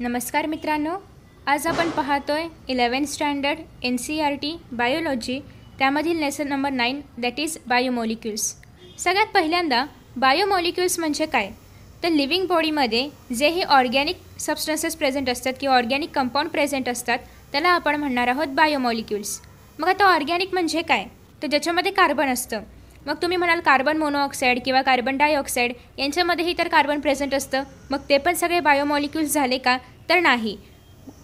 नमस्कार मित्रांनो आज आपण पाहतो आहे eleven standard N C R T biology त्यामधील lesson number nine that is biomolecules सगळ्यात पहिल्यांदा बायोमॉलिक्युल्स म्हणजे काय तर लिव्हिंग बॉडीमध्ये हे ऑर्गॅनिक सबस्टन्सेस प्रेझेंट असतात किंवा ऑर्गॅनिक कंपाऊंड प्रेझेंट असतात त्याला आपण म्हणणार आहोत बायोमॉलिक्युल्स मग आता ऑर्गॅनिक म्हणजे काय तर ज्याच्यामध्ये कार्बन असतं मग तुम्ही म्हणाल कार्बन मोनोऑक्साईड किंवा कार्बन डायऑक्साईड यांच्यामध्येही तर कार्बन प्रेझेंट असतं मग ते पण सगळे बायोमॉलिक्युल्स झाले का तर नाही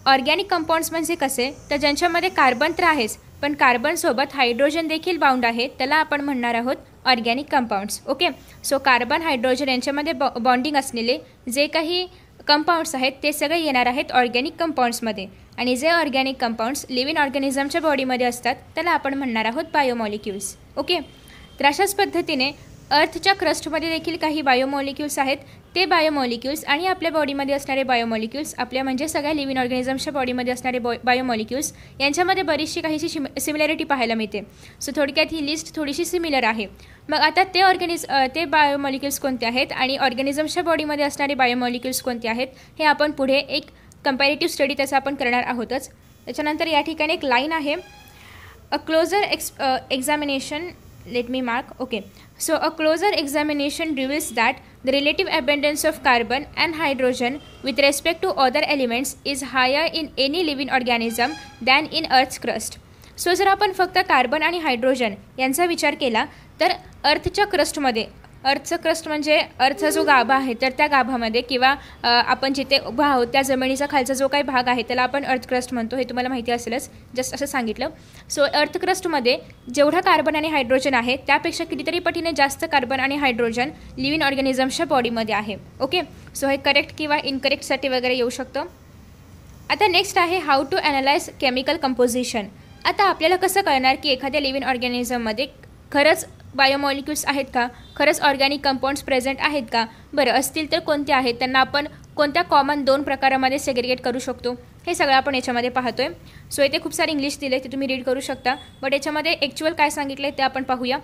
ऑर्गॅनिक कंपाऊंड्स म्हणजे कसे तर ज्यांच्यामध्ये कार्बन तर आहेच पण कार्बनसोबत हायड्रोजन देखील बाउंड आहे त्याला आपण म्हणणार आहोत organic compounds okay so carbon hydrogen यांच्यामध्ये बॉ बॉन्डिंग असलेले जे काही कंपाऊंड्स आहेत ते सगळे येणार आहेत ऑर्गॅनिक कंपाऊंड्समध्ये आणि जे ऑर्गॅनिक कंपाऊंड्स लिव्हिंग ऑर्गॅनिझमच्या बॉडीमध्ये असतात त्याला आपण म्हणणार आहोत बायोमॉलिक्युल्स ओके तर अशाच पद्धतीने अर्थच्या क्रस्टमध्ये देखील काही बायोमॉलिक्युल्स आहेत ते बायोमॉलिक्युल्स आणि आपल्या बॉडीमध्ये असणारे बायोमॉलिक्युल्स आपल्या म्हणजे सगळ्या लिव्हिंग ऑर्गॅनिझम्सच्या बॉडीमध्ये असणारे बॉ बायोमॉलिक्युल्स यांच्यामध्ये बरीचशी काहीशी शिम सिमिलॅरिटी पाहायला मिळते सो थोडक्यात ही लिस्ट थोडीशी सिमिलर आहे मग आता ते ऑर्गॅनिज ते बायोमॉलिक्युल्स कोणते आहेत आणि ऑर्गॅनिझमच्या बॉडीमध्ये असणारे बायोमॉलिक्युल्स कोणते आहेत हे आपण पुढे एक कम्पॅरेटिव्ह स्टडी त्याचा आपण करणार आहोतच त्याच्यानंतर या ठिकाणी एक लाईन आहे a closer ex examination let me mark okay so a closer examination reveals that the relative abundance of carbon and hydrogen with respect to other elements is higher in any living organism than in earth's crust so जर आपण फक्त carbon आणि hydrogen यांचा विचार केला तर अर्थच्या क्रस्टमध्ये crust म्हणजे अर्थ जो गाभा आहे तर त्या गाभामध्ये किंवा आपण जिथे उभा आहोत त्या जमिनीचा खालचा जो काही भाग आहे त्याला आपण अर्थक्रस्ट म्हणतो हे तुम्हाला माहिती असेलच जस्ट असं सांगितलं सो अर्थक्रस्टमध्ये जेवढा कार्बन आणि हायड्रोजन आहे त्यापेक्षा कितीतरी पटीने जास्त कार्बन आणि हायड्रोजन लिव्हिंग ऑर्गॅनिझम्सच्या बॉडीमध्ये आहे ओके सो हे करेक्ट किंवा इनकरेक्टसाठी वगैरे येऊ शकतं आता नेक्स्ट आहे how to analyze chemical composition आता आपल्याला कसं कळणार की एखाद्या लिव्हिंग ऑर्गॅनिझममध्ये खरंच बायोमॉलिक्युल्स आहेत का खरंच ऑर्गॅनिक कंपाऊंड्स प्रेझेंट आहेत का बरं असतील तर कोणते आहेत त्यांना आपण कोणत्या कॉमन दोन प्रकारामध्ये सेग्रिगेट करू शकतो हे सगळं आपण याच्यामध्ये पाहतोय सो इथे खूप सारे इंग्लिश दिले ते तुम्ही रीड करू शकता बट याच्यामध्ये ॲक्च्युअल काय सांगितलं आहे ते आपण पाहूया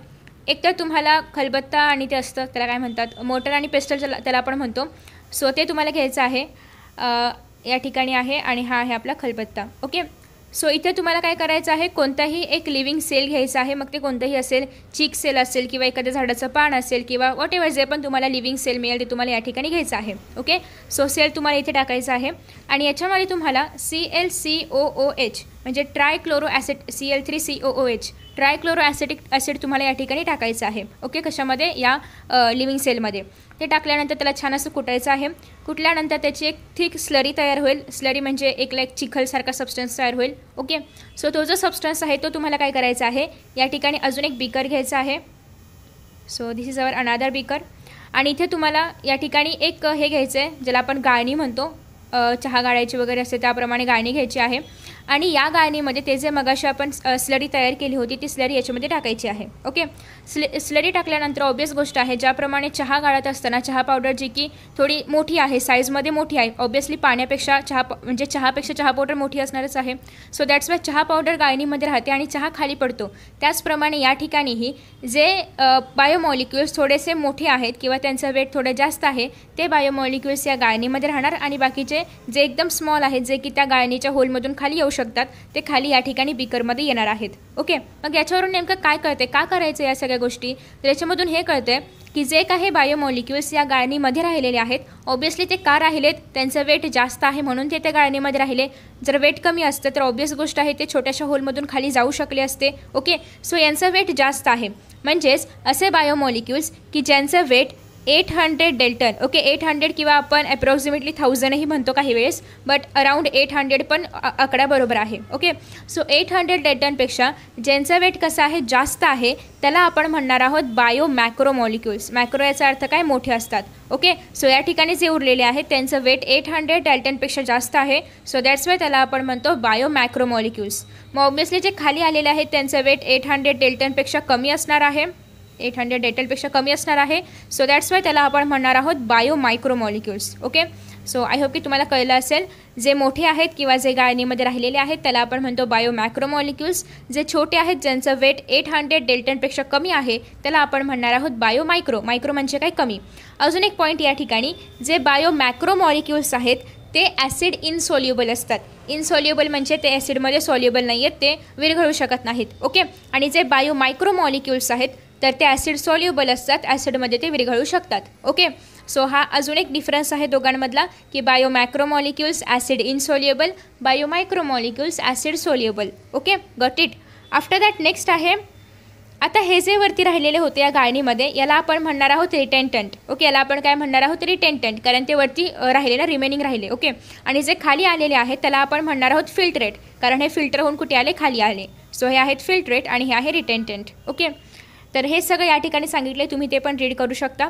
एक तर तुम्हाला खलबत्ता आणि ते असतं त्याला काय म्हणतात मोटर आणि पेस्टल त्याला त्याला आपण म्हणतो सो ते तुम्हाला घ्यायचं आहे या ठिकाणी आहे आणि हा आहे आपला खलबत्ता ओके सो इथे तुम्हाला काय करायचं आहे कोणताही एक लिव्हिंग सेल घ्यायचा आहे मग ते कोणतंही असेल चीक सेल असेल किंवा एखाद्या झाडाचं पान असेल किंवा वॉट एव्हर जे पण तुम्हाला लिव्हिंग सेल मिळेल ते तुम्हाला या ठिकाणी घ्यायचं आहे ओके सो सेल तुम्हाला इथे टाकायचं आहे आणि याच्यामध्ये तुम्हाला C L C O O H म्हणजे trichloro acid C L three C O O H trichloro acetic acid तुम्हाला या ठिकाणी टाकायचं आहे ओके कशामध्ये या लिव्हिंग सेलमध्ये ते टाकल्यानंतर त्याला छान असं कुटायचं आहे कुटल्यानंतर त्याची एक थिक स्लरी तयार होईल स्लरी म्हणजे एक लाईक चिखलसारखा सबस्टन्स तयार होईल ओके सो तो जो सबस्टन्स आहे तो तुम्हाला काय करायचा आहे या ठिकाणी अजून एक बीकर घ्यायचा आहे so this is our another beaker आणि इथे तुम्हाला या ठिकाणी एक हे घ्यायचं आहे ज्याला आपण गाळणी म्हणतो चहा गाळायची वगैरे असते त्याप्रमाणे गाळणी घ्यायची आहे आणि या गाळणीमध्ये ते जे मगाशी आपण स्लरी तयार केली होती ती स्लरी याच्यामध्ये टाकायची आहे ओके स्ल स्लरी टाकल्यानंतर ऑब्वियस गोष्ट आहे ज्याप्रमाणे चहा गाळत असताना चहा पावडर जी की थोडी मोठी आहे साईजमध्ये मोठी आहे ऑब्वियसली पाण्यापेक्षा चहा म्हणजे चहापेक्षा चहा पावडर मोठी असणारच आहे सो दॅट्स वाय चहा पावडर गाळणीमध्ये राहते आणि चहा खाली पडतो त्याचप्रमाणे या ठिकाणीही जे बायोमॉलिक्युल्स थोडेसे मोठे आहेत किंवा त्यांचा वेट थोडं जास्त आहे ते बायोमॉलिक्युल्स या गाळणीमध्ये राहणार आणि बाकीचे जे एकदम स्मॉल आहेत जे की त्या गाळणीच्या होलमधून खाली येऊ शकतात ते खाली या ठिकाणी बीकरमध्ये येणार आहेत ओके मग याच्यावरून नेमकं काय कळते का करायचं या सगळ्या गोष्टी तर याच्यामधून हे कळते की जे काही बायोमॉलिक्युल्स या गाळणीमध्ये राहिलेले आहेत ऑब्वियसली ते का राहिलेत त्यांचं वेट जास्त आहे म्हणून ते त्या गाळणीमध्ये राहिले जर वेट कमी असतं तर ऑब्वियस गोष्ट आहे ते छोट्याशा होलमधून खाली जाऊ शकले असते ओके सो यांचं वेट जास्त आहे म्हणजेच असे बायोमॉलिक्युल्स की ज्यांचं weight eight hundred dalton okay eight hundred किंवा आपण अप्रॉक्सिमेटली थाउजंडही म्हणतो काही वेळेस बट अराउंड एट हंड्रेड पण आकडा बरोबर आहे ओके सो एट हंड्रेड डेल्टनपेक्षा ज्यांचा वेट कसा आहे जास्त आहे त्याला आपण म्हणणार आहोत बायो मॅक्रो मॉलिक्युल्स मॅक्रो याचा अर्थ काय मोठे असतात ओके सो या ठिकाणी जे उरलेले आहेत त्यांचं वेट एट हंड्रेड डेल्टनपेक्षा जास्त आहे सो दॅट्स वाय त्याला आपण म्हणतो बायो मॅक्रो मॉलिक्युल्स मग ऑब्विसली जे खाली आलेले आहेत त्यांचं वेट एट हंड्रेड डेल्टनपेक्षा कमी असणार आहे एट हंड्रेड डेटलपेक्षा कमी असणार आहे सो दॅट्स वाय त्याला आपण म्हणणार आहोत bio molecules okay so I hope की तुम्हाला कळलं असेल जे मोठे आहेत किंवा जे गाळणीमध्ये राहिलेले आहेत त्याला आपण म्हणतो बायो मॉलिक्युल्स जे छोटे आहेत ज्यांचं वेट एट हंड्रेड डेल्टनपेक्षा कमी आहे त्याला आपण म्हणणार आहोत बायो मायक्रो मायक्रो म्हणजे काय कमी अजून एक पॉईंट या ठिकाणी जे बायो मॉलिक्युल्स आहेत ते ॲसिड इनसोल्युबल असतात इनसोल्युबल म्हणजे ते ॲसिडमध्ये सॉल्युबल नाही आहेत ते विरघळू शकत नाहीत ओके आणि जे बायो मॉलिक्युल्स आहेत तर ते ॲसिड सॉल्युबल असतात ॲसिडमध्ये ते विरघळू शकतात ओके सो हा अजून एक डिफरन्स आहे दोघांमधला की bio acid insoluble bio acid soluble okay got it after that next आहे आता हे जे वरती राहिलेले होते या गाळणीमध्ये याला आपण म्हणणार आहोत रिटेंटंट ओके याला आपण काय म्हणणार आहोत रिटेंटंट कारण ते वरती राहिलेलं रिमेनिंग राहिले ओके आणि जे खाली आलेले आहेत त्याला आपण म्हणणार आहोत फिल्टरेट कारण हे फिल्टर होऊन कुठे आले खाली आले सो हे आहेत फिल्टरेट आणि हे आहे रिटेंटंट ओके तर हे सगळं या ठिकाणी सांगितले तुम्ही ते पण रीड करू शकता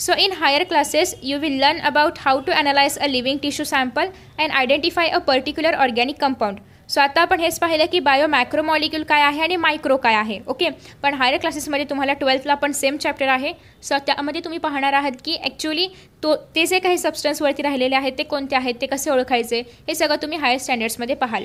so in higher classes you will learn about how to analyze a living tissue sample and identify a particular organic compound so आता आपण हेच पाहिलं की बायो काय आहे आणि मायक्रो काय आहे ओके पण हायर क्लासेसमध्ये तुम्हाला ट्वेल्थला पण सेम चॅप्टर आहे सो त्यामध्ये तुम्ही पाहणार आहात की ॲक्च्युली तो ते जे काही सबस्टन्सवरती राहिलेले आहेत ते कोणते आहेत ते कसे ओळखायचे हे सगळं तुम्ही हायर स्टँडर्ड्समध्ये पाहाल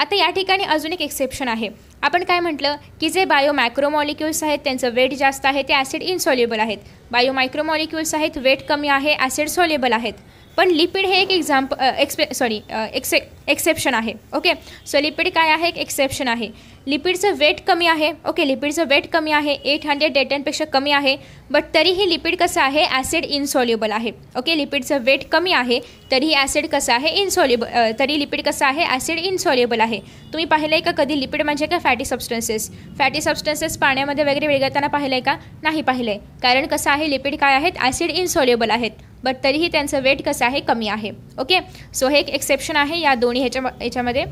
आता या ठिकाणी अजून एक एक्सेप्शन आहे आपण काय म्हटलं की जे बायो मायक्रोमॉलिक्युल्स आहेत त्यांचं वेट जास्त आहे ते ॲसिड इन्सॉल्युबल आहेत बायो मायक्रोमॉलिक्युल्स आहेत वेट कमी आहे ॲसिड सॉल्युबल आहेत पण लिपिड हे एक एक्झाम्प एक्सपे सॉरी एक्से एक्सेप्शन आहे ओके सो लिपिड काय आहे एक एक्सेप्शन आहे लिपिडचं वेट कमी आहे ओके लिपिडचं वेट कमी आहे एट हंड्रेड डेटनपेक्षा कमी आहे बट तरीही लिपिड कसं आहे ॲसिड इन्सॉल्युबल आहे ओके लिपिडचं वेट कमी आहे तरीही ॲसिड कसं आहे इन्सॉल्युबल तरी लिपिड कसं आहे ॲसिड इन्सॉल्युबल आहे तुम्ही पाहिलं आहे का कधी लिपिड म्हणजे का फॅटी सबस्टन्सेस फॅटी सबस्टन्सेस पाण्यामध्ये वगैरे विरघळताना पाहिलं आहे का नाही पाहिलं आहे कारण कसं आहे लिपिड काय आहेत ॲसिड इन्सॉल्युबल आहेत बट तरीही त्यांचं वेट कसं आहे कमी आहे ओके सो हे एक एक्सेप्शन आहे या दोन्ही ह्याच्या याच्यामध्ये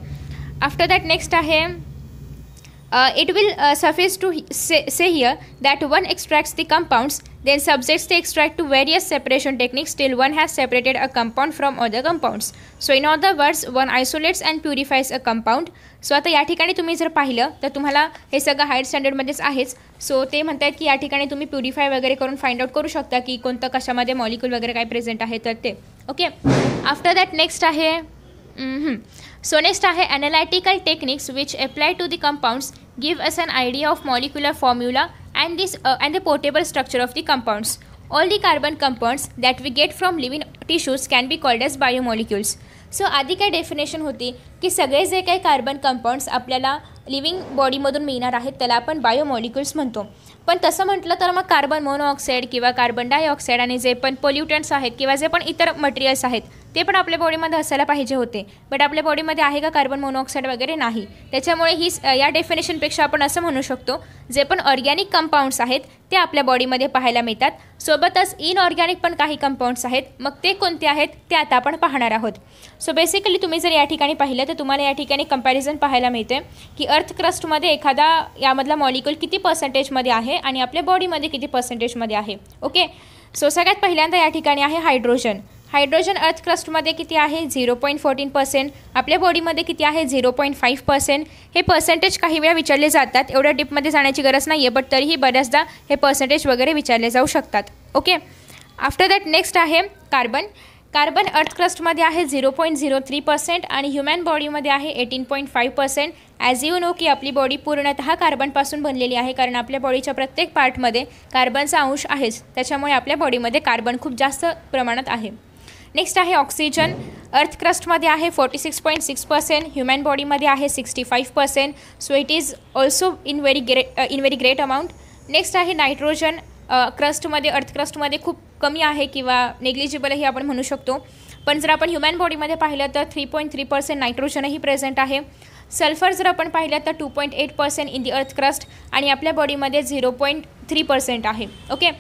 आफ्टर दॅट नेक्स्ट आहे Uh, it will uh, suffice to say, say, here that one extracts the compounds, then subjects the extract to various separation techniques till one has separated a compound from other compounds. So in other words, one isolates and purifies a compound. So so आता या ठिकाणी तुम्ही जर पाहिलं तर तुम्हाला हे सगळं हायर स्टँडर्डमध्येच आहेच सो ते ki की या ठिकाणी तुम्ही प्युरिफाय वगैरे करून फाइंड आउट करू शकता की कोणतं कशामध्ये मॉलिक्यूल वगैरे काय प्रेझेंट आहे तर ते okay after that next hmm Sonestahe analytical techniques which apply to the compounds give us an idea idea of molecular formula and uh, and the portable structure of the compounds. All the carbon compounds that we get from living tissues can be called as biomolecules. So आधी काय definition होती की सगळे जे काही carbon compounds आपल्याला living बॉडीमधून मिळणार आहेत त्याला आपण बायोमॉलिक्युल्स म्हणतो पण तसं म्हटलं तर मग कार्बन मोनोऑक्साईड किंवा कार्बन डायऑक्साईड आणि जे पण पोल्युटंट्स आहेत किंवा जे पण इतर मटेरियल्स आहेत ते पण आपल्या बॉडीमध्ये असायला पाहिजे होते बट आपल्या बॉडीमध्ये आहे का कार्बन मोनोऑक्साईड वगैरे नाही त्याच्यामुळे ही या डेफिनेशनपेक्षा आपण असं म्हणू शकतो जे पण ऑर्गॅनिक कंपाऊंड्स आहेत ते आपल्या बॉडीमध्ये पाहायला मिळतात सोबतच इनऑर्गॅनिक पण काही कंपाऊंड्स आहेत मग ते कोणते आहेत ते आता आपण पाहणार आहोत सो बेसिकली तुम्ही जर या ठिकाणी पाहिलं तर तुम्हाला या ठिकाणी कंपॅरिझन पाहायला मिळते की अर्थ क्रस्टमध्ये एखादा यामधला मॉलिक्युल किती पर्सेंटेजमध्ये आहे आणि आपल्या बॉडीमध्ये किती पर्सेंटेजमध्ये आहे ओके सो सगळ्यात पहिल्यांदा या ठिकाणी आहे हायड्रोजन हायड्रोजन अर्थ क्रस्टमध्ये किती आहे झिरो पॉईंट फोर्टीन पर्सेंट आपल्या बॉडीमध्ये किती आहे झिरो पॉईंट फाईव्ह पर्सेंट हे पर्सेंटेज काही वेळा विचारले जातात एवढ्या डीपमध्ये जाण्याची गरज नाही आहे बट तरीही बऱ्याचदा हे पर्सेंटेज वगैरे विचारले जाऊ शकतात ओके आफ्टर दॅट नेक्स्ट आहे कार्बन कार्बन अर्थ क्रस्टमध्ये आहे zero point zero three percent आणि ह्युमॅन बॉडीमध्ये आहे eighteen point five percent as you know की आपली बॉडी पूर्णतः कार्बनपासून बनलेली आहे कारण आपल्या बॉडीच्या प्रत्येक पार्टमध्ये कार्बनचा अंश आहेच त्याच्यामुळे आपल्या बॉडीमध्ये कार्बन खूप जास्त प्रमाणात आहे नेक्स्ट आहे ऑक्सिजन क्रस्टमध्ये आहे forty six point six percent human बॉडीमध्ये आहे sixty five percent so it is also in very great in very great amount next आहे नायट्रोजन क्रस्टमध्ये क्रस्टमध्ये खूप कमी आहे किंवा नेग्लिजिबल हे आपण म्हणू शकतो पण जर आपण ह्युमन बॉडीमध्ये पाहिलं तर थ्री पॉईंट थ्री पर्सेंट नायट्रोजनही प्रेझेंट आहे सल्फर जर आपण पाहिलं तर two point eight percent in the earth crust आणि आपल्या बॉडीमध्ये झिरो पॉईंट थ्री पर्सेंट आहे okay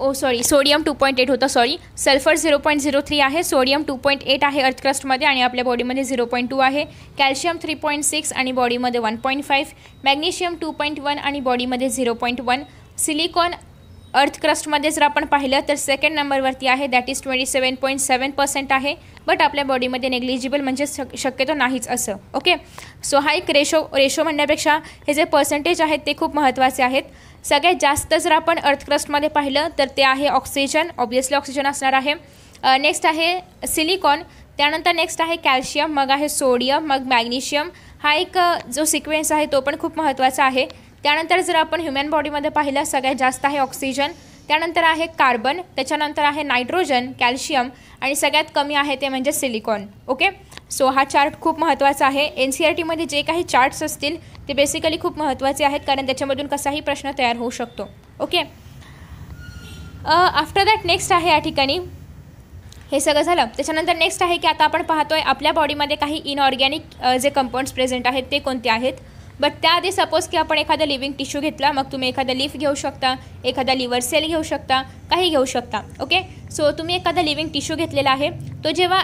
oh sorry sodium two point eight होतं sorry sulphur zero point zero three आहे सोडियम टू पॉईंट एट आहे अर्थक्रस्टमध्ये आणि आपल्या बॉडीमध्ये झिरो पॉईंट टू आहे कॅल्शियम थ्री पॉईंट सिक्स आणि बॉडीमध्ये one point five magnesium to point one आणि बॉडीमध्ये झिरो पॉईंट वन सिलिकॉन अर्थक्रस्टमध्ये जर आपण पाहिलं तर सेकंड नंबरवरती आहे that is twenty seven point seven percent आहे बट आपल्या बॉडीमध्ये नेग्लिजिबल म्हणजे शक शक्यतो नाहीच असं ओके सो हा एक रेशो रेशो म्हणण्यापेक्षा हे जे पर्सेंटेज आहेत ते खूप महत्त्वाचे आहेत सगळ्यात जास्त जर आपण अर्थक्रस्टमध्ये पाहिलं तर ते आहे ऑक्सिजन ऑब्वियसली ऑक्सिजन असणार आहे नेक्स्ट आहे सिलिकॉन त्यानंतर नेक्स्ट आहे कॅल्शियम मग आहे सोडियम मग मॅग्नेशियम हा एक जो सिक्वेन्स आहे तो पण खूप महत्त्वाचा आहे त्यानंतर जर आपण ह्युमन बॉडीमध्ये पाहिलं सगळ्यात जास्त आहे ऑक्सिजन त्यानंतर आहे कार्बन त्याच्यानंतर आहे नायट्रोजन कॅल्शियम आणि सगळ्यात कमी आहे ते म्हणजे सिलिकॉन ओके सो हा चार्ट खूप महत्त्वाचा आहे एन सी आर e टीमध्ये जे काही चार्ट्स असतील ते बेसिकली खूप महत्त्वाचे आहेत कारण त्याच्यामधून कसाही प्रश्न तयार होऊ शकतो ओके आफ्टर दॅट नेक्स्ट आहे या ठिकाणी हे सगळं झालं त्याच्यानंतर नेक्स्ट आहे की आता आपण पाहतोय आपल्या बॉडीमध्ये काही इनऑर्गॅनिक जे कंपाऊंड्स प्रेझेंट आहेत ते कोणते आहेत बट त्याआधी सपोज की आपण एखादा लिव्हिंग टिश्यू घेतला मग तुम्ही एखादा लीफ घेऊ शकता एखादा लिव्हर सेल घेऊ शकता काही घेऊ शकता ओके सो तुम्ही एखादा लिव्हिंग टिश्यू घेतलेला आहे तो जेव्हा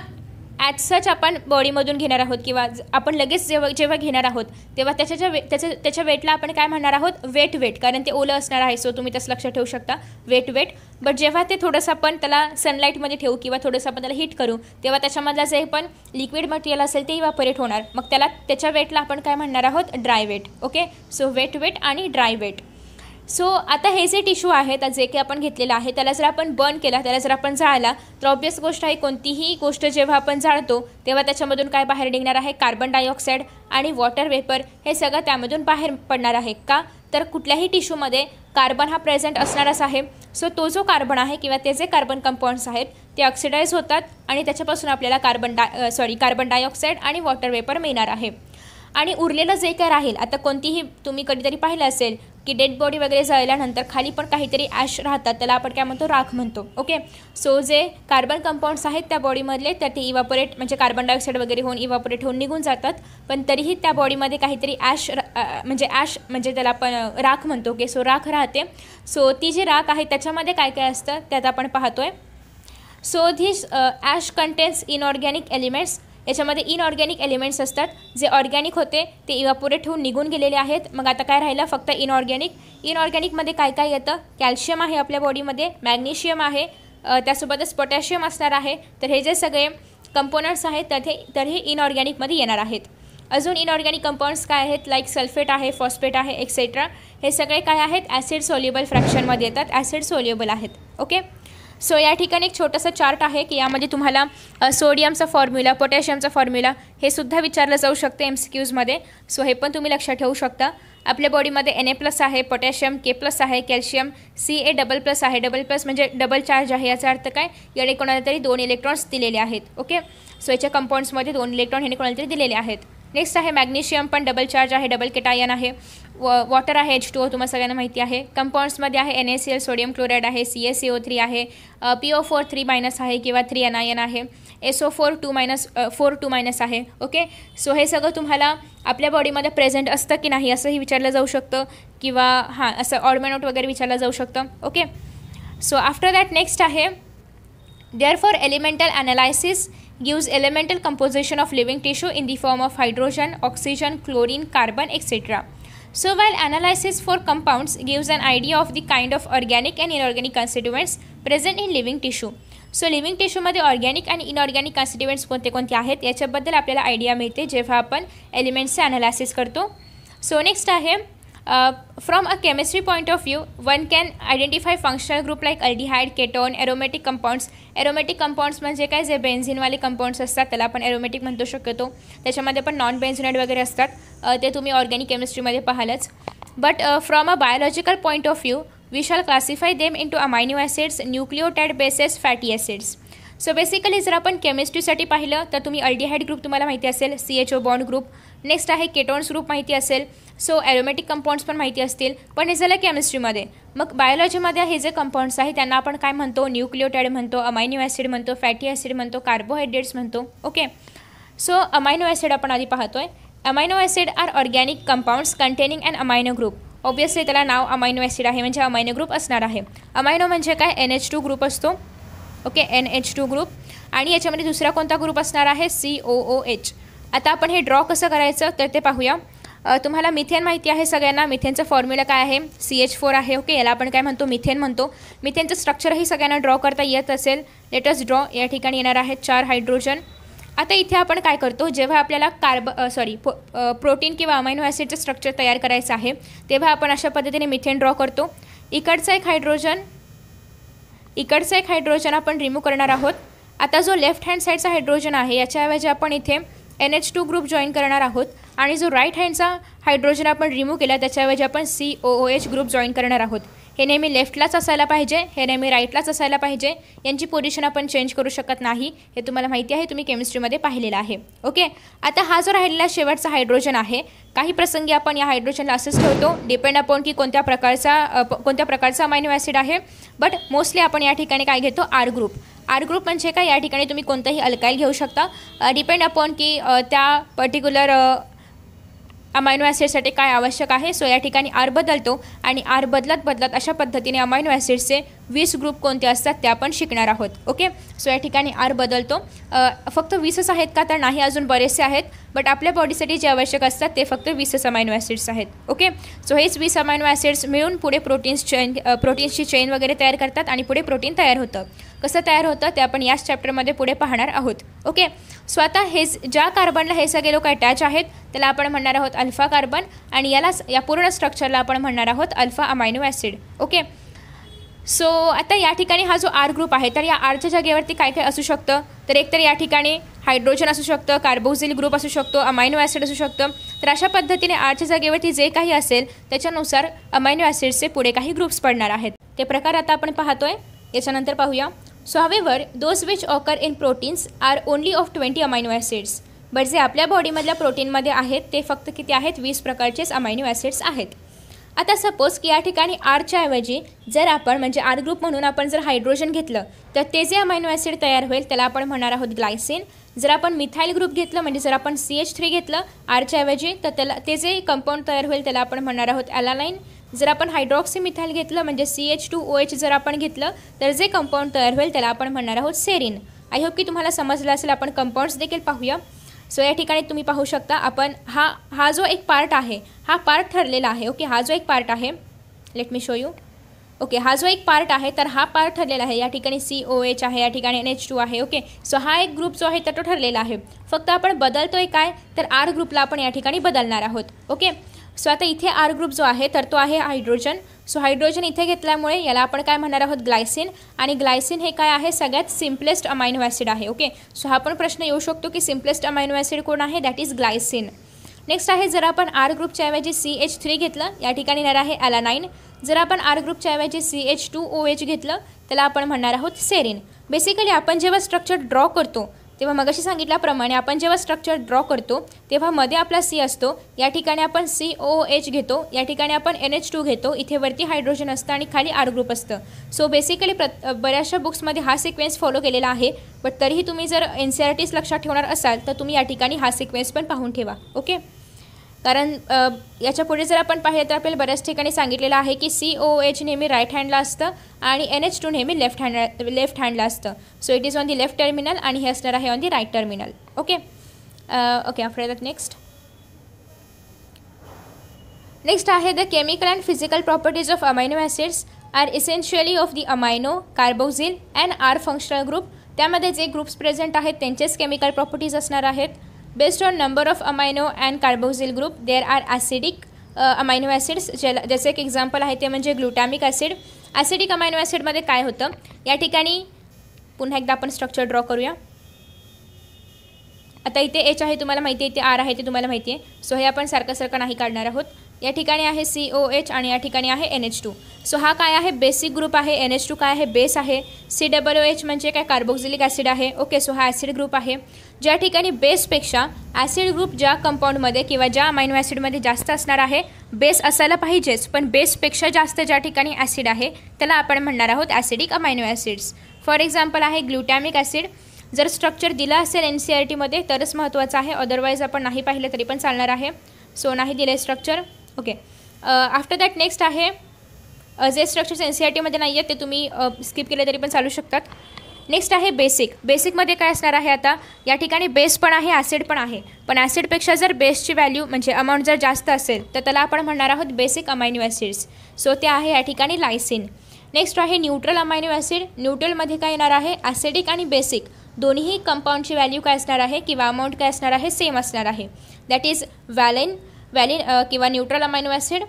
ॲज सच आपण बॉडीमधून घेणार आहोत किंवा आपण लगेच जेव्हा जेव्हा घेणार आहोत तेव्हा त्याच्या ज्या वे त्याच्या त्याच्या वेटला आपण काय म्हणणार आहोत वेट वेट कारण ते ओलं असणार आहे सो तुम्ही तसं लक्षात ठेवू शकता वेट वेट बट जेव्हा ते थोडंसं आपण त्याला सनलाईटमध्ये ठेवू किंवा थोडंसं आपण त्याला हीट करू तेव्हा त्याच्यामधला जे पण लिक्विड मटेरियल असेल ते इव्हॅपोरेट होणार मग त्याला त्याच्या वेटला आपण काय म्हणणार आहोत dry weight okay so weight weight आणि ड्राय वेट सो आता हे जे टिश्यू आहेत जे काही आपण घेतलेलं आहे त्याला जर आपण बर्न केला त्याला जर आपण जाळला तर ऑब्वियस गोष्ट आहे कोणतीही गोष्ट जेव्हा आपण जाळतो तेव्हा त्याच्यामधून काय बाहेर निघणार आहे कार्बन डायऑक्साईड आणि वॉटर वेपर हे सगळं त्यामधून बाहेर पडणार आहे का तर कुठल्याही टिश्यूमध्ये कार्बन हा प्रेझेंट असणारच आहे सो तो जो कार्बन आहे किंवा ते जे कार्बन कंपाऊंड्स आहेत ते ऑक्सिडाईज होतात आणि त्याच्यापासून आपल्याला carbon di sorry carbon dioxide आणि वॉटर वेपर मिळणार आहे आणि उरलेलं जे काय राहील आता कोणतीही तुम्ही कधीतरी पाहिलं असेल की डेड बॉडी वगैरे जळल्यानंतर खाली पण काहीतरी ॲश राहतात त्याला आपण काय म्हणतो राख म्हणतो ओके सो जे कार्बन कंपाऊंड्स आहेत त्या बॉडीमधले त्या ते इवापोरेट म्हणजे कार्बन डायऑक्साईड वगैरे होऊन इवापोरेट होऊन निघून जातात पण तरीही त्या बॉडीमध्ये काहीतरी ॲश म्हणजे ॲश म्हणजे त्याला आपण राख म्हणतो ओके सो राख राहते सो ती जी राख आहे त्याच्यामध्ये काय काय असतं त्यात आपण पाहतोय so this ash contains inorganic elements याच्यामध्ये इनऑर्गॅनिक एलिमेंट्स असतात जे ऑर्गॅनिक होते ते इवापोरेट होऊन निघून गेलेले आहेत मग आता काय राहिलं फक्त इनऑर्गॅनिक इनऑर्गॅनिकमध्ये काय काय येतं कॅल्शियम आहे आपल्या बॉडीमध्ये मॅग्नेशियम आहे त्यासोबतच पोटॅशियम असणार आहे तर हे जे सगळे कंपोनंट्स आहेत तथे तर हे इनऑर्गॅनिकमध्ये येणार आहेत अजून इनऑर्गॅनिक कंपाऊंड्स काय आहेत लाईक सल्फेट आहे फॉस्फेट आहे एक्सेट्रा हे सगळे काय आहेत ॲसिड सोल्युबल फ्रॅक्शनमध्ये येतात ॲसिड सोल्युबल आहेत ओके सो या ठिकाणी एक छोटासा चार्ट आहे की यामध्ये तुम्हाला सोडियमचा फॉर्म्युला पोटॅशियमचा फॉर्म्युला हे सुद्धा विचारलं जाऊ शकतं एम सी क्यूजमध्ये सो हे पण तुम्ही लक्षात ठेवू शकता आपल्या बॉडीमध्ये एन ए प्लस आहे पोटॅशियम के प्लस आहे calcium C A double plus आहे डबल प्लस म्हणजे डबल चार्ज आहे याचा अर्थ काय याने कोणाला तरी दोन इलेक्ट्रॉन्स दिलेले आहेत ओके सो याच्या कंपाऊंड्समध्ये दोन इलेक्ट्रॉन ह्याने कोणाला तरी दिलेले आहेत नेक्स्ट आहे मॅग्नेशियम पण डबल चार्ज आहे डबल केटायन आहे वॉ वॉटर आहे एच टू ओ तुम्हाला सगळ्यांना माहिती आहे कंपाऊंड्समध्ये आहे N S C L sodium chloride आहे C S C O three आहे P O four three minus आहे किंवा थ्री एन आय एन आहे S O four two minus four two minus आहे ओके सो हे सगळं तुम्हाला आपल्या बॉडीमध्ये प्रेझेंट असतं की नाही असंही विचारलं जाऊ शकतं किंवा हां असं ऑर्मेनोट वगैरे विचारलं जाऊ शकतं okay so after that next आहे therefore elemental analysis gives elemental composition of living tissue in the form of hydrogen oxygen chlorine carbon etcetera So while analysis for compounds gives an idea of the kind of organic and inorganic constituents present in living tissue. So living टिश्यूमध्ये organic आणि inorganic constituents कोणते कोणते आहेत याच्याबद्दल आपल्याला idea मिळते जेव्हा आपण एलिमेंट्सचे अनालायसिस करतो सो नेक्स्ट आहे from a chemistry chemistry of view one can can identify group like like aldehyde, ketone, compounds compounds. Compounds म्हणजे काय जे बेन्झिनवाले कंपाऊंड्स असतात त्याला आपण एरोमॅटिक म्हणतो शकतो त्याच्यामध्ये पण नॉन बेन्झिनेट वगैरे असतात uh, ते तुम्ही ऑर्गॅनिक केमिस्ट्रीमध्ये पाहालच but from a biological point of view we shall classify them into amino acids nucleotide bases fatty acids so basically जर आपण केमिस्ट्रीसाठी पाहिलं तर तुम्ही अल्डिहाइड ग्रुप तुम्हाला माहिती असेल C H O bond group next आहे केटोन्स ग्रुप माहिती असेल सो ॲरोमॅटिक कंपाऊंड्स पण माहिती असतील पण हे झालं केमिस्ट्रीमध्ये मग बायोलॉजीमध्ये हे जे कंपाऊंड्स आहे त्यांना आपण काय म्हणतो न्यूक्लिओटाईड म्हणतो अमायनो ॲसिड म्हणतो फॅटी ॲसिड म्हणतो कार्बोहायड्रेट्स म्हणतो ओके सो अमायनो ॲसिड आपण आधी पाहतो आहे amino acid are organic compounds containing and amino group obviously त्याला नाव अमायनो ॲसिड आहे म्हणजे अमायनो ग्रुप असणार आहे अमायनो म्हणजे काय एन एच टू ग्रुप असतो okay N H two group आणि याच्यामध्ये दुसरा कोणता ग्रुप असणार आहे सी ओ ओ एच आता आपण हे ड्रॉ कसं करायचं तर ते पाहूया तुम्हाला मिथेन माहिती आहे सगळ्यांना मिथेनचं फॉर्म्युला काय आहे सी एच फोर आहे ओके याला आपण काय म्हणतो मिथेन म्हणतो मिथेनचं स्ट्रक्चरही सगळ्यांना ड्रॉ करता येत असेल लेटस ड्रॉ या ठिकाणी येणार आहे चार हायड्रोजन आता इथे आपण काय करतो जेव्हा आपल्याला कार्ब सॉरी प्रोटीन किंवा अमायनो ॲसिडचं स्ट्रक्चर तयार करायचं आहे तेव्हा आपण अशा पद्धतीने मिथेन ड्रॉ करतो इकडचं एक हायड्रोजन इकडचं एक हायड्रोजन आपण रिमूव्ह करणार आहोत आता जो लेफ्ट हँड साईडचा हायड्रोजन आहे याच्याऐवजी आपण इथे N H two group join करणार आहोत आणि जो राईट हँडचा हायड्रोजन आपण रिमूव्ह केला त्याच्याऐवजी आपण C O O H group join करणार आहोत हे नेहमी लेफ्टलाच असायला पाहिजे हे नेहमी राईटलाच असायला पाहिजे यांची पोझिशन आपण चेंज करू शकत नाही हे तुम्हाला माहिती आहे तुम्ही केमिस्ट्रीमध्ये पाहिलेलं आहे ओके आता हा जो राहिलेला शेवटचा हायड्रोजन आहे काही प्रसंगी आपण या हायड्रोजनला असंच ठेवतो डिपेंड अपॉन की कोणत्या प्रकारचा कोणत्या प्रकारचा अमायनो ॲसिड आहे बट मोस्टली आपण या ठिकाणी काय घेतो आर ग्रुप आर ग्रुप म्हणजे काय या ठिकाणी तुम्ही कोणताही अल्काईल घेऊ शकता डिपेंड अपॉन की त्या पर्टिक्युलर अमायनो ॲसिडसाठी काय आवश्यक आहे सो या ठिकाणी आर बदलतो आणि आर बदलत बदलत अशा पद्धतीने अमायनो ॲसिडचे वीस ग्रुप कोणते असतात ते आपण शिकणार आहोत ओके सो या ठिकाणी आर बदलतो फक्त वीसच आहेत का तर नाही अजून बरेचसे आहेत बट आपल्या बॉडीसाठी जे आवश्यक असतात ते फक्त वीसच अमायनो ॲसिड्स आहेत ओके सो हेच वीस अमायनो ॲसिड्स मिळून पुढे प्रोटीन्स चेन प्रोटीन्सची चेन वगैरे तयार करतात आणि पुढे प्रोटीन तयार होतं कसं तयार होतं ते आपण याच चॅप्टरमध्ये पुढे पाहणार आहोत ओके स्वतः हे ज्या कार्बनला हे सगळे लोक अटॅच आहेत त्याला आपण म्हणणार आहोत अल्फा कार्बन आणि यालाच या पूर्ण स्ट्रक्चरला आपण म्हणणार आहोत alpha amino acid okay so आता या ठिकाणी हा जो आर ग्रुप आहे तर या आरच्या जागेवरती काय काय असू शकतं तर एकतर या ठिकाणी हायड्रोजन असू शकतं कार्बोझिल ग्रुप असू शकतो अमायनो ॲसिड असू शकतं तर अशा पद्धतीने आरच्या जागेवरती जे काही असेल त्याच्यानुसार अमायनो ॲसिडचे पुढे काही ग्रुप्स पडणार आहेत ते प्रकार आता आपण पाहतोय याच्यानंतर पाहूया so however those which occur in proteins are only of twenty amino acids but जे आपल्या बॉडीमधल्या प्रोटीनमध्ये आहेत ते फक्त किती आहेत वीस प्रकारचेच अमायनो ॲसिड्स आहेत आता सपोज की या ठिकाणी आरच्या ऐवजी जर आपण म्हणजे आर ग्रुप म्हणून आपण जर हायड्रोजन घेतलं तर ते जे अमायनो ॲसिड तयार होईल त्याला आपण म्हणणार आहोत ग्लायसिन जर आपण मिथाईल ग्रुप घेतलं म्हणजे जर आपण सी एच थ्री घेतलं आरच्या ऐवजी तर त्याला ते जे कंपाऊंड तयार होईल त्याला आपण म्हणणार आहोत ॲलालाईन जर आपण हायड्रॉक्सी मिथाईल घेतलं म्हणजे C H two O H जर आपण घेतलं तर जे कंपाऊंड तयार होईल त्याला आपण म्हणणार आहोत सेरिन आय होप की तुम्हाला समजलं असेल आपण कंपाऊंड्स देखील पाहूया सो या ठिकाणी तुम्ही पाहू शकता आपण हा हा जो एक पार्ट आहे हा पार्ट ठरलेला आहे ओके हा जो एक पार्ट आहे let me show you okay हा जो एक पार्ट आहे तर हा पार्ट ठरलेला आहे या ठिकाणी सी ओ एच आहे या ठिकाणी एन एच टू आहे ओके सो हा एक ग्रुप जो आहे तर तो ठरलेला आहे फक्त आपण बदलतोय काय तर आर ग्रुपला आपण या ठिकाणी बदलणार आहोत ओके सो आता इथे आर ग्रुप जो आहे तर तो आहे हायड्रोजन सो हायड्रोजन इथे घेतल्यामुळे याला आपण काय म्हणणार आहोत ग्लायसिन आणि ग्लायसिन हे काय आहे सगळ्यात सिम्पलेस्ट अमायनो ॲसिड आहे ओके सो हा पण प्रश्न येऊ शकतो की सिम्पलेस्ट अमायनो ॲसिड कोण आहे दॅट इज ग्लायसिन नेक्स्ट आहे जर आपण आर ग्रुपच्या ऐवजी सी एच थ्री घेतलं या ठिकाणी येणार आहे ॲलानाईन जर आपण आर ग्रुपच्या ऐवजी C H two O H घेतलं त्याला आपण म्हणणार आहोत सेरिन बेसिकली आपण जेव्हा स्ट्रक्चर ड्रॉ करतो तेव्हा मगाशी सांगितल्याप्रमाणे आपण जेव्हा स्ट्रक्चर ड्रॉ करतो तेव्हा मध्ये आपला सी असतो या ठिकाणी आपण सी ओ एच घेतो या ठिकाणी आपण एन एच टू घेतो इथे वरती हायड्रोजन असतं आणि खाली आर ग्रुप असतं सो बेसिकली प्रत बऱ्याचशा बुक्समध्ये हा सिक्वेन्स फॉलो केलेला आहे बट तरीही तुम्ही जर एन सी आर टीस लक्षात ठेवणार असाल तर तुम्ही या ठिकाणी हा सिक्वेन्स पण पाहून ठेवा ओके कारण याच्या पुढे जर आपण पाहिलं तर आपल्याला बऱ्याच ठिकाणी सांगितलेलं आहे की सी ओ एच नेहमी राईट हँडला असतं आणि एन एच टू नेहमी लेफ्ट हँड लेफ्ट हँडला असतं so it is on the left terminal आणि हे असणार आहे on the right terminal okay okay after next next आहे the chemical and physical properties of amino acids are essentially of the amino carboxyl and R functional group त्यामध्ये जे groups present आहेत त्यांचेच chemical properties असणार आहेत based on number of amino and carboxyl group there are acidic amino uh, acids ज्याला जसे एक example आहे ते म्हणजे ग्लुटामिक ॲसिड ॲसिडिक अमायनो ॲसिडमध्ये काय होतं या ठिकाणी पुन्हा एकदा आपण स्ट्रक्चर ड्रॉ करूया आता इथे एच आहे तुम्हाला माहिती आहे इथे आर आहे ते तुम्हाला माहिती आहे सो हे आपण सारखं सारखं नाही काढणार आहोत या ठिकाणी आहे सी ओ एच आणि या ठिकाणी आहे एन एच टू सो हा काय आहे बेसिक ग्रुप आहे एन एच टू काय आहे बेस आहे सी डब्ल्यू एच म्हणजे काय कार्बोक्झिलिक ॲसिड आहे ओके सो हा ॲसिड ग्रुप आहे ज्या ठिकाणी बेसपेक्षा ॲसिड ग्रुप ज्या कंपाऊंडमध्ये किंवा ज्या अमायनो ॲसिडमध्ये जास्त असणार आहे बेस असायला पाहिजेच पण बेसपेक्षा जास्त ज्या ठिकाणी ॲसिड आहे त्याला आपण म्हणणार आहोत acidic amino acids for example आहे ग्लुटॅमिक ॲसिड जर स्ट्रक्चर दिलं असेल एन सी आर e टीमध्ये तरच महत्त्वाचं आहे अदरवाईज आपण नाही पाहिलं तरी पण चालणार आहे सो नाही दिले structure okay after that next आहे uh, जे स्ट्रक्चर्स एन सी आर टीमध्ये नाही आहेत ते तुम्ही स्किप uh, केले तरी पण चालू शकतात नेक्स्ट आहे बेसिक बेसिकमध्ये काय असणार आहे आता या ठिकाणी बेस पण आहे ॲसिड पण आहे पण ॲसिडपेक्षा जर बेसची व्हॅल्यू म्हणजे अमाऊंट जर जास्त असेल तर त्याला आपण म्हणणार आहोत बेसिक अमायनो ॲसिड्स सो ते आहे या ठिकाणी लायसिन नेक्स्ट आहे न्यूट्रल अमायनो ॲसिड न्यूट्रलमध्ये काय येणार आहे ॲसिडिक आणि बेसिक दोन्हीही कंपाऊंडची व्हॅल्यू काय असणार आहे किंवा अमाऊंट काय असणार आहे सेम असणार आहे that is valine valine uh, किंवा न्यूट्रल अमायनो ॲसिड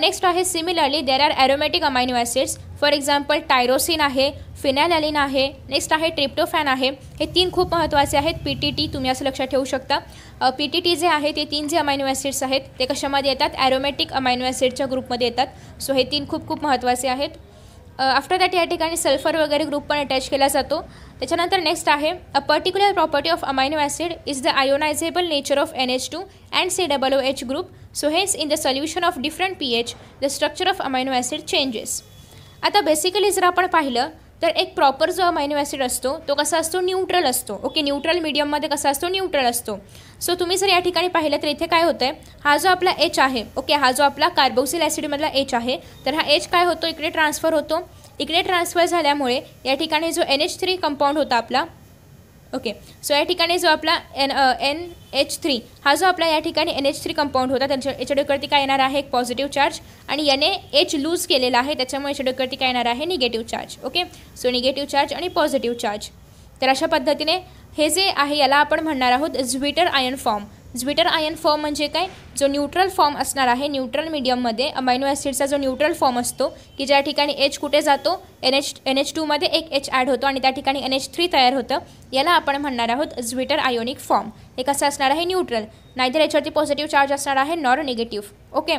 नेक्स्ट आहे similarly there are aromatic amino acids for example tyrosine आहे फिनॅलॅलिन आहे नेक्स्ट आहे ट्रिप्टोफॅन आहे हे तीन खूप महत्त्वाचे आहेत पी टी टी तुम्ही असं लक्षात ठेवू शकता पी टी टी जे आहे ते तीन जे अमायनो ॲसिड्स आहेत ते कशामध्ये येतात ॲरोमॅटिक अमायनो ॲसिडच्या ग्रुपमध्ये येतात सो हे तीन खूप खूप महत्त्वाचे आहेत आफ्टर दॅट या ठिकाणी सल्फर वगैरे ग्रुप पण अटॅच केला जातो त्याच्यानंतर नेक्स्ट आहे a particular property of amino acid is the ionisable nature of N H two and C double O H group so hence in the solution of different P H the structure of amino acid changes आता basically जर आपण पाहिलं तर एक proper जो amino acid असतो तो कसा असतो न्यूट्रल असतो ओके न्यूट्रल मिडियममध्ये कसा असतो न्यूट्रल असतो सो तुम्ही जर या ठिकाणी पाहिलं तर इथे काय होतं आहे हा जो आपला एच आहे ओके हा जो आपला कार्बोक्सिल ॲसिडमधला एच आहे तर हा एच काय होतो इकडे ट्रान्सफर होतो इकडे ट्रान्सफर झाल्यामुळे या ठिकाणी जो एन एच थ्री कंपाऊंड होता आपला ओके सो या ठिकाणी जो आपला एन एन एच थ्री हा जो आपला या ठिकाणी एन एच थ्री कंपाऊंड होता त्यांच्या डोक्यावरती काय येणार आहे एक पॉझिटिव्ह चार्ज आणि याने एच लूज केलेला आहे त्याच्यामुळे डोक्यावरती काय येणार आहे negative charge okay so negative charge आणि पॉझिटिव्ह चार्ज तर अशा पद्धतीने हे जे आहे याला आपण म्हणणार आहोत zwitterion form zwitterion form म्हणजे काय जो न्यूट्रल फॉर्म असणार आहे न्यूट्रल मीडियममध्ये अमायनो ॲसिडचा जो न्यूट्रल फॉर्म असतो की ज्या ठिकाणी एच कुठे जातो एन एच एन एच टूमध्ये एक एच ॲड होतो आणि त्या ठिकाणी एन एच थ्री तयार होतं याला आपण म्हणणार आहोत ज्विटर आयोनिक फॉर्म हे कसं असणार आहे न्यूट्रल नाहीतर याच्यावरती पॉझिटिव्ह चार्ज असणार आहे nor negative okay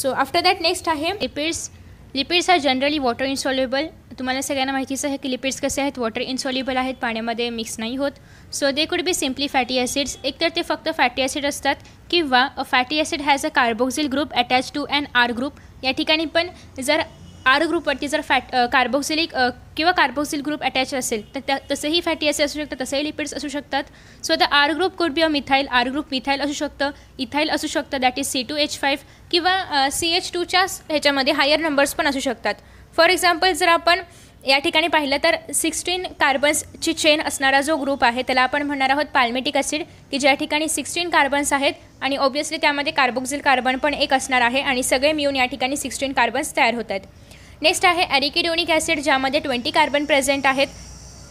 so after that next आहे lipids lipids are generally water insoluble तुम्हाला सगळ्यांना माहितीच आहे की लिपिड्स कसे आहेत वॉटर इन्सॉल्युबल आहेत पाण्यामध्ये मिक्स नाही होत so they could be simply fatty acids एकतर ते फक्त फॅटी ॲसिड असतात किंवा fatty acid has a carboxyl group attach to and R group या ठिकाणी पण जर आर ग्रुपवरती जर फॅट कार्बोक्सिलिक किंवा कार्बोक्सिल ग्रुप अटॅच असेल तर त्या तसेही फॅटी असे असू शकतात तसंही लिपिड्स असू शकतात so the R group could be a methyl R group methyl असू शकतं इथाईल असू शकतं that is C two H five किंवा सी एच टूच्या ह्याच्यामध्ये हायर नंबर्स पण असू शकतात फॉर एक्झाम्पल जर आपण या ठिकाणी पाहिलं तर सिक्स्टीन कार्बन्सची चेन असणारा जो ग्रुप आहे त्याला आपण म्हणणार आहोत पाल्मेटिक ॲसिड की ज्या ठिकाणी सिक्स्टीन कार्बन्स आहेत आणि ऑब्व्हियसली त्यामध्ये कार्बोक्झिल कार्बन पण एक असणार आहे आणि सगळे मिळून या ठिकाणी सिक्स्टीन कार्बन्स तयार होत आहेत नेक्स्ट आहे ॲरिकिडोनिक ॲसिड ज्यामध्ये ट्वेंटी कार्बन प्रेझेंट आहेत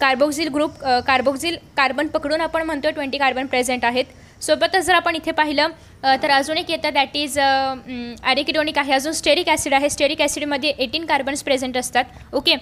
कार्बोक्झिल ग्रुप कार्बोक्झिल कार्बन पकडून आपण म्हणतो ट्वेंटी कार्बन प्रेझेंट आहेत सोबतच जर आपण इथे पाहिलं तर अजून एक येतं दॅट इज ॲरिकिडोनिक आहे अजून स्टेरिक ॲसिड आहे स्टेरिक ॲसिडमध्ये एटीन कार्बन्स प्रेझेंट असतात ओके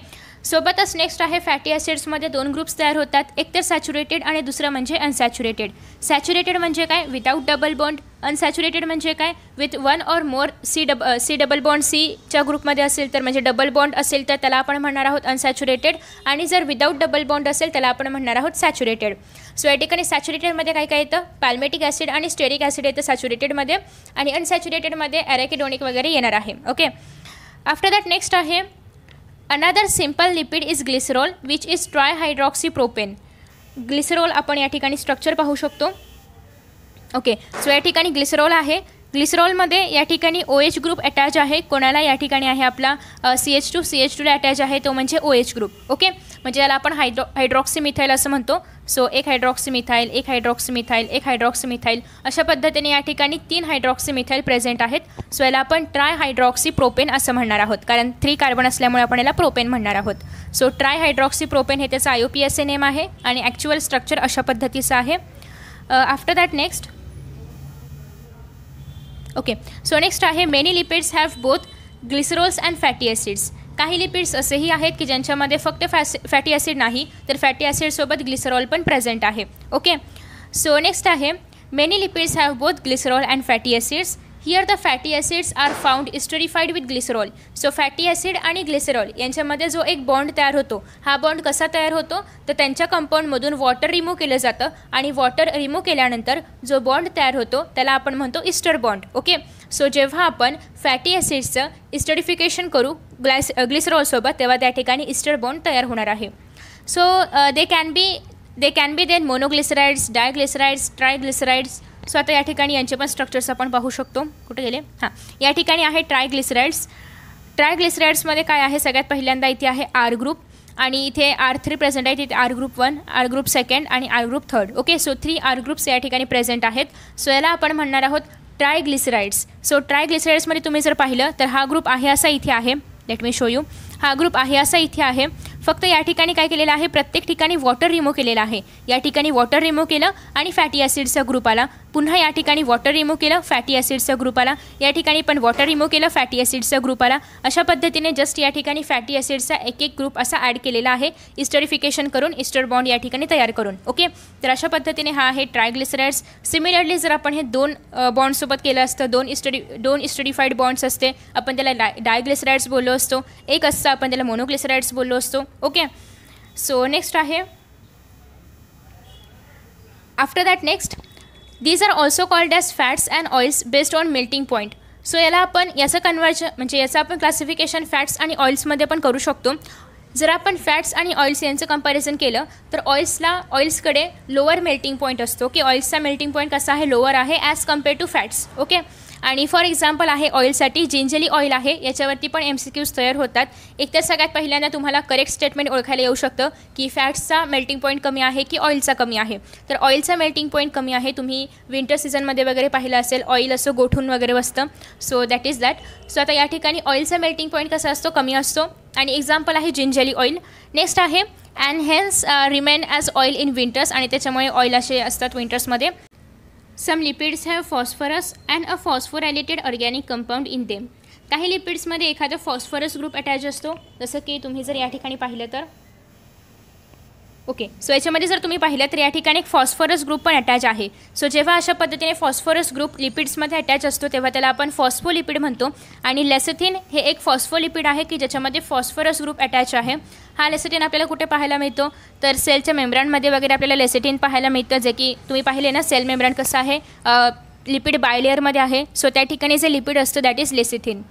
सोबतच नेक्स्ट आहे फॅटी ॲसिड्समध्ये दोन ग्रुप्स तयार होतात एक तर सॅच्युरेटेड आणि दुसरं म्हणजे अनसॅच्युरेटेड सॅच्युरेटेड म्हणजे काय विदाउट डबल बॉन्ड अनसॅच्युरेटेड म्हणजे काय with one or more C double C double bond सीच्या ग्रुपमध्ये असेल तर म्हणजे डबल बॉन्ड असेल तर त्याला आपण म्हणणार आहोत अनसॅच्युरेटेड आणि जर विदाउट डबल बॉन्ड असेल त्याला आपण म्हणणार आहोत सॅच्युरेटेड सो या ठिकाणी सॅच्युरेटेडमध्ये काय काय येतं पॅल्मेटिक ॲसिड आणि स्टेरिक ॲसिड येतं सॅच्युरेटेडमध्ये आणि अनसॅच्युरेटेडमध्ये ॲरेकिडोनिक वगैरे येणार आहे ओके आफ्टर दॅट नेक्स्ट आहे another simple lipid is glycerol which is tri propane glycerol आपण या ठिकाणी स्ट्रक्चर पाहू शकतो ओके सो या ठिकाणी ग्लिसरॉल आहे ग्लिसरॉलमध्ये या ठिकाणी ओ एच ग्रुप अटॅच आहे कोणाला या ठिकाणी आहे आपला C H two C H टूला अटॅच आहे तो म्हणजे ओ एच ग्रुप ओके म्हणजे याला आपण हायड्रो हायड्रॉक्सीमिथाईल असं म्हणतो सो एक मिथाइल एक हायड्रॉक्सिमिथाईल एक मिथाइल अशा पद्धतीने या ठिकाणी तीन हायड्रॉक्सिमिथाईल प्रेझेंट आहेत सो याला आपण ट्राय हायड्रॉक्सी प्रोपेन असं म्हणणार आहोत कारण थ्री कार्बन असल्यामुळे आपण याला प्रोपेन म्हणणार आहोत सो ट्राय हायड्रॉक्सी प्रोपेन हे त्याचा I O P S A name आहे आणि ॲक्च्युअल स्ट्रक्चर अशा पद्धतीचं आहे after that next okay so next आहे many lipids have both glycerols and fatty acids काही लिपिड्स असेही आहेत की ज्यांच्यामध्ये फक्त फॅसि फॅटी ॲसिड नाही तर फॅटी ॲसिडसोबत ग्लिसरॉल पण प्रेझेंट आहे ओके सो नेक्स्ट आहे many lipids have both glycerol and fatty acids here the fatty acids are found esterified with glycerol so fatty acid आणि ग्लिसरॉल यांच्यामध्ये जो एक बॉन्ड तयार होतो हा बॉन्ड कसा तयार होतो तर त्यांच्या कंपाऊंडमधून वॉटर रिमूव्ह केलं जातं आणि वॉटर रिमूव्ह केल्यानंतर जो बॉन्ड तयार होतो त्याला आपण म्हणतो इस्टर बॉन्ड ओके सो जेव्हा आपण फॅटी ॲसिड्सचं इस्टरिफिकेशन करू ग्लॅस ग्लिसरॉलसोबत तेव्हा त्या ठिकाणी इस्टर बॉन्ड तयार होणार आहे so they can be they can be then monoglycerides diglycerides triglycerides so आता या ठिकाणी यांचे पण स्ट्रक्चर्स आपण पाहू शकतो कुठे गेले हां या ठिकाणी आहे ट्रायग्लिसराइड्स ट्रायग्लिसराइड्समध्ये काय आहे सगळ्यात पहिल्यांदा इथे आहे आर ग्रुप आणि इथे आर थ्री प्रेझेंट आहे तिथे R group one R group second आणि R group third okay so three R groups या ठिकाणी प्रेझेंट आहेत सो याला आपण म्हणणार आहोत ट्रायग्लिसराइड्स सो ट्रायग्लिसराइड्समध्ये तुम्ही जर पाहिलं तर हा ग्रुप आहे असा इथे आहे लेट मी शो यू हा ग्रुप आहे असा इथे आहे फक्त या ठिकाणी काय केलेलं आहे प्रत्येक ठिकाणी वॉटर रिमूव्ह केलेला आहे या ठिकाणी वॉटर रिमूव्ह केलं आणि फॅटी ॲसिडचा ग्रुप आला पुन्हा या ठिकाणी वॉटर रिमूव्ह केलं फॅटी ॲसिड्सच्या ग्रुप आला या ठिकाणी पण वॉटर रिमूव्ह केलं फॅटी ॲसिड्सच्या ग्रुप आला अशा पद्धतीने जस्ट या ठिकाणी फॅटी ॲसिडचा एक एक ग्रुप असा ॲड केलेला आहे इस्टरिफिकेशन करून इस्टर बॉन्ड या ठिकाणी तयार करून ओके तर अशा पद्धतीने हा आहे ट्रायग्लिसराइड्स सिमिलरली जर आपण हे दोन बॉन्डसोबत केलं असतं दोन इस्टडी दोन इस्टडिफाईड बॉन्ड्स असते आपण त्याला डाय डायग्लिसराइड्स बोललो असतो एक असतं आपण त्याला मोनोग्लिसराइड्स बोललो असतो ओके सो नेक्स्ट आहे after that next these are also called as fats and oils based on melting point so याला आपण याचं कन्वर्जन म्हणजे याचं आपण क्लासिफिकेशन फॅट्स आणि ऑइल्समध्ये पण करू शकतो जर आपण फॅट्स आणि ऑइल्स यांचं कंपॅरिझन केलं तर ऑइल्सला ऑइल्सकडे लोअर मेल्टिंग पॉईंट असतो की ऑइल्सचा मेल्टिंग पॉईंट कसा आहे लोअर आहे as compare to fats okay आणि फॉर एक्झाम्पल आहे ऑइलसाठी जिंजली ऑइल आहे याच्यावरती पण एम सी क्यूज तयार होतात एक तर सगळ्यात पहिल्यांदा तुम्हाला करेक्ट स्टेटमेंट ओळखायला येऊ शकतं की फॅट्सचा मेल्टिंग पॉईंट कमी आहे की ऑइलचा कमी आहे तर ऑइलचा मेल्टिंग पॉईंट कमी आहे तुम्ही विंटर सीझनमध्ये वगैरे पाहिलं असेल ऑइल असं गोठून वगैरे बसतं so that is that so आता या ठिकाणी ऑइलचा मेल्टिंग पॉईंट कसा असतो कमी असतो आणि एक्झाम्पल आहे जिंजली ऑइल नेक्स्ट आहे and hence remain as oil in winters आणि त्याच्यामुळे ऑइल असे असतात विंटर्समध्ये some lipids have phosphorus and a related organic compound in them काही लिपिड्समध्ये एखादा फॉस्फरस ग्रुप अटॅच असतो जसं की तुम्ही जर या ठिकाणी पाहिलं तर ओके सो याच्यामध्ये जर तुम्ही पाहिलं तर या ठिकाणी एक फॉस्फरस ग्रुप पण अटॅच आहे सो जेव्हा अशा पद्धतीने फॉस्फरस ग्रुप लिपिड्समध्ये अटॅच असतो तेव्हा त्याला आपण फॉस्फोलिपिड म्हणतो आणि लेसेथिन हे एक फॉस्फोलिपिड आहे की ज्याच्यामध्ये फॉस्फरस ग्रुप अटॅच आहे हा लेसिथिन आपल्याला कुठे पाहायला मिळतो तर सेलच्या मेम्ब्रानमध्ये वगैरे आपल्याला लेसिथिन पाहायला मिळतं जे की तुम्ही पाहिले ना सेल मेम्ब्रान कसं आहे लिपिड बायलेअरमध्ये आहे सो त्या ठिकाणी जे लिपिड असतं that is lecithin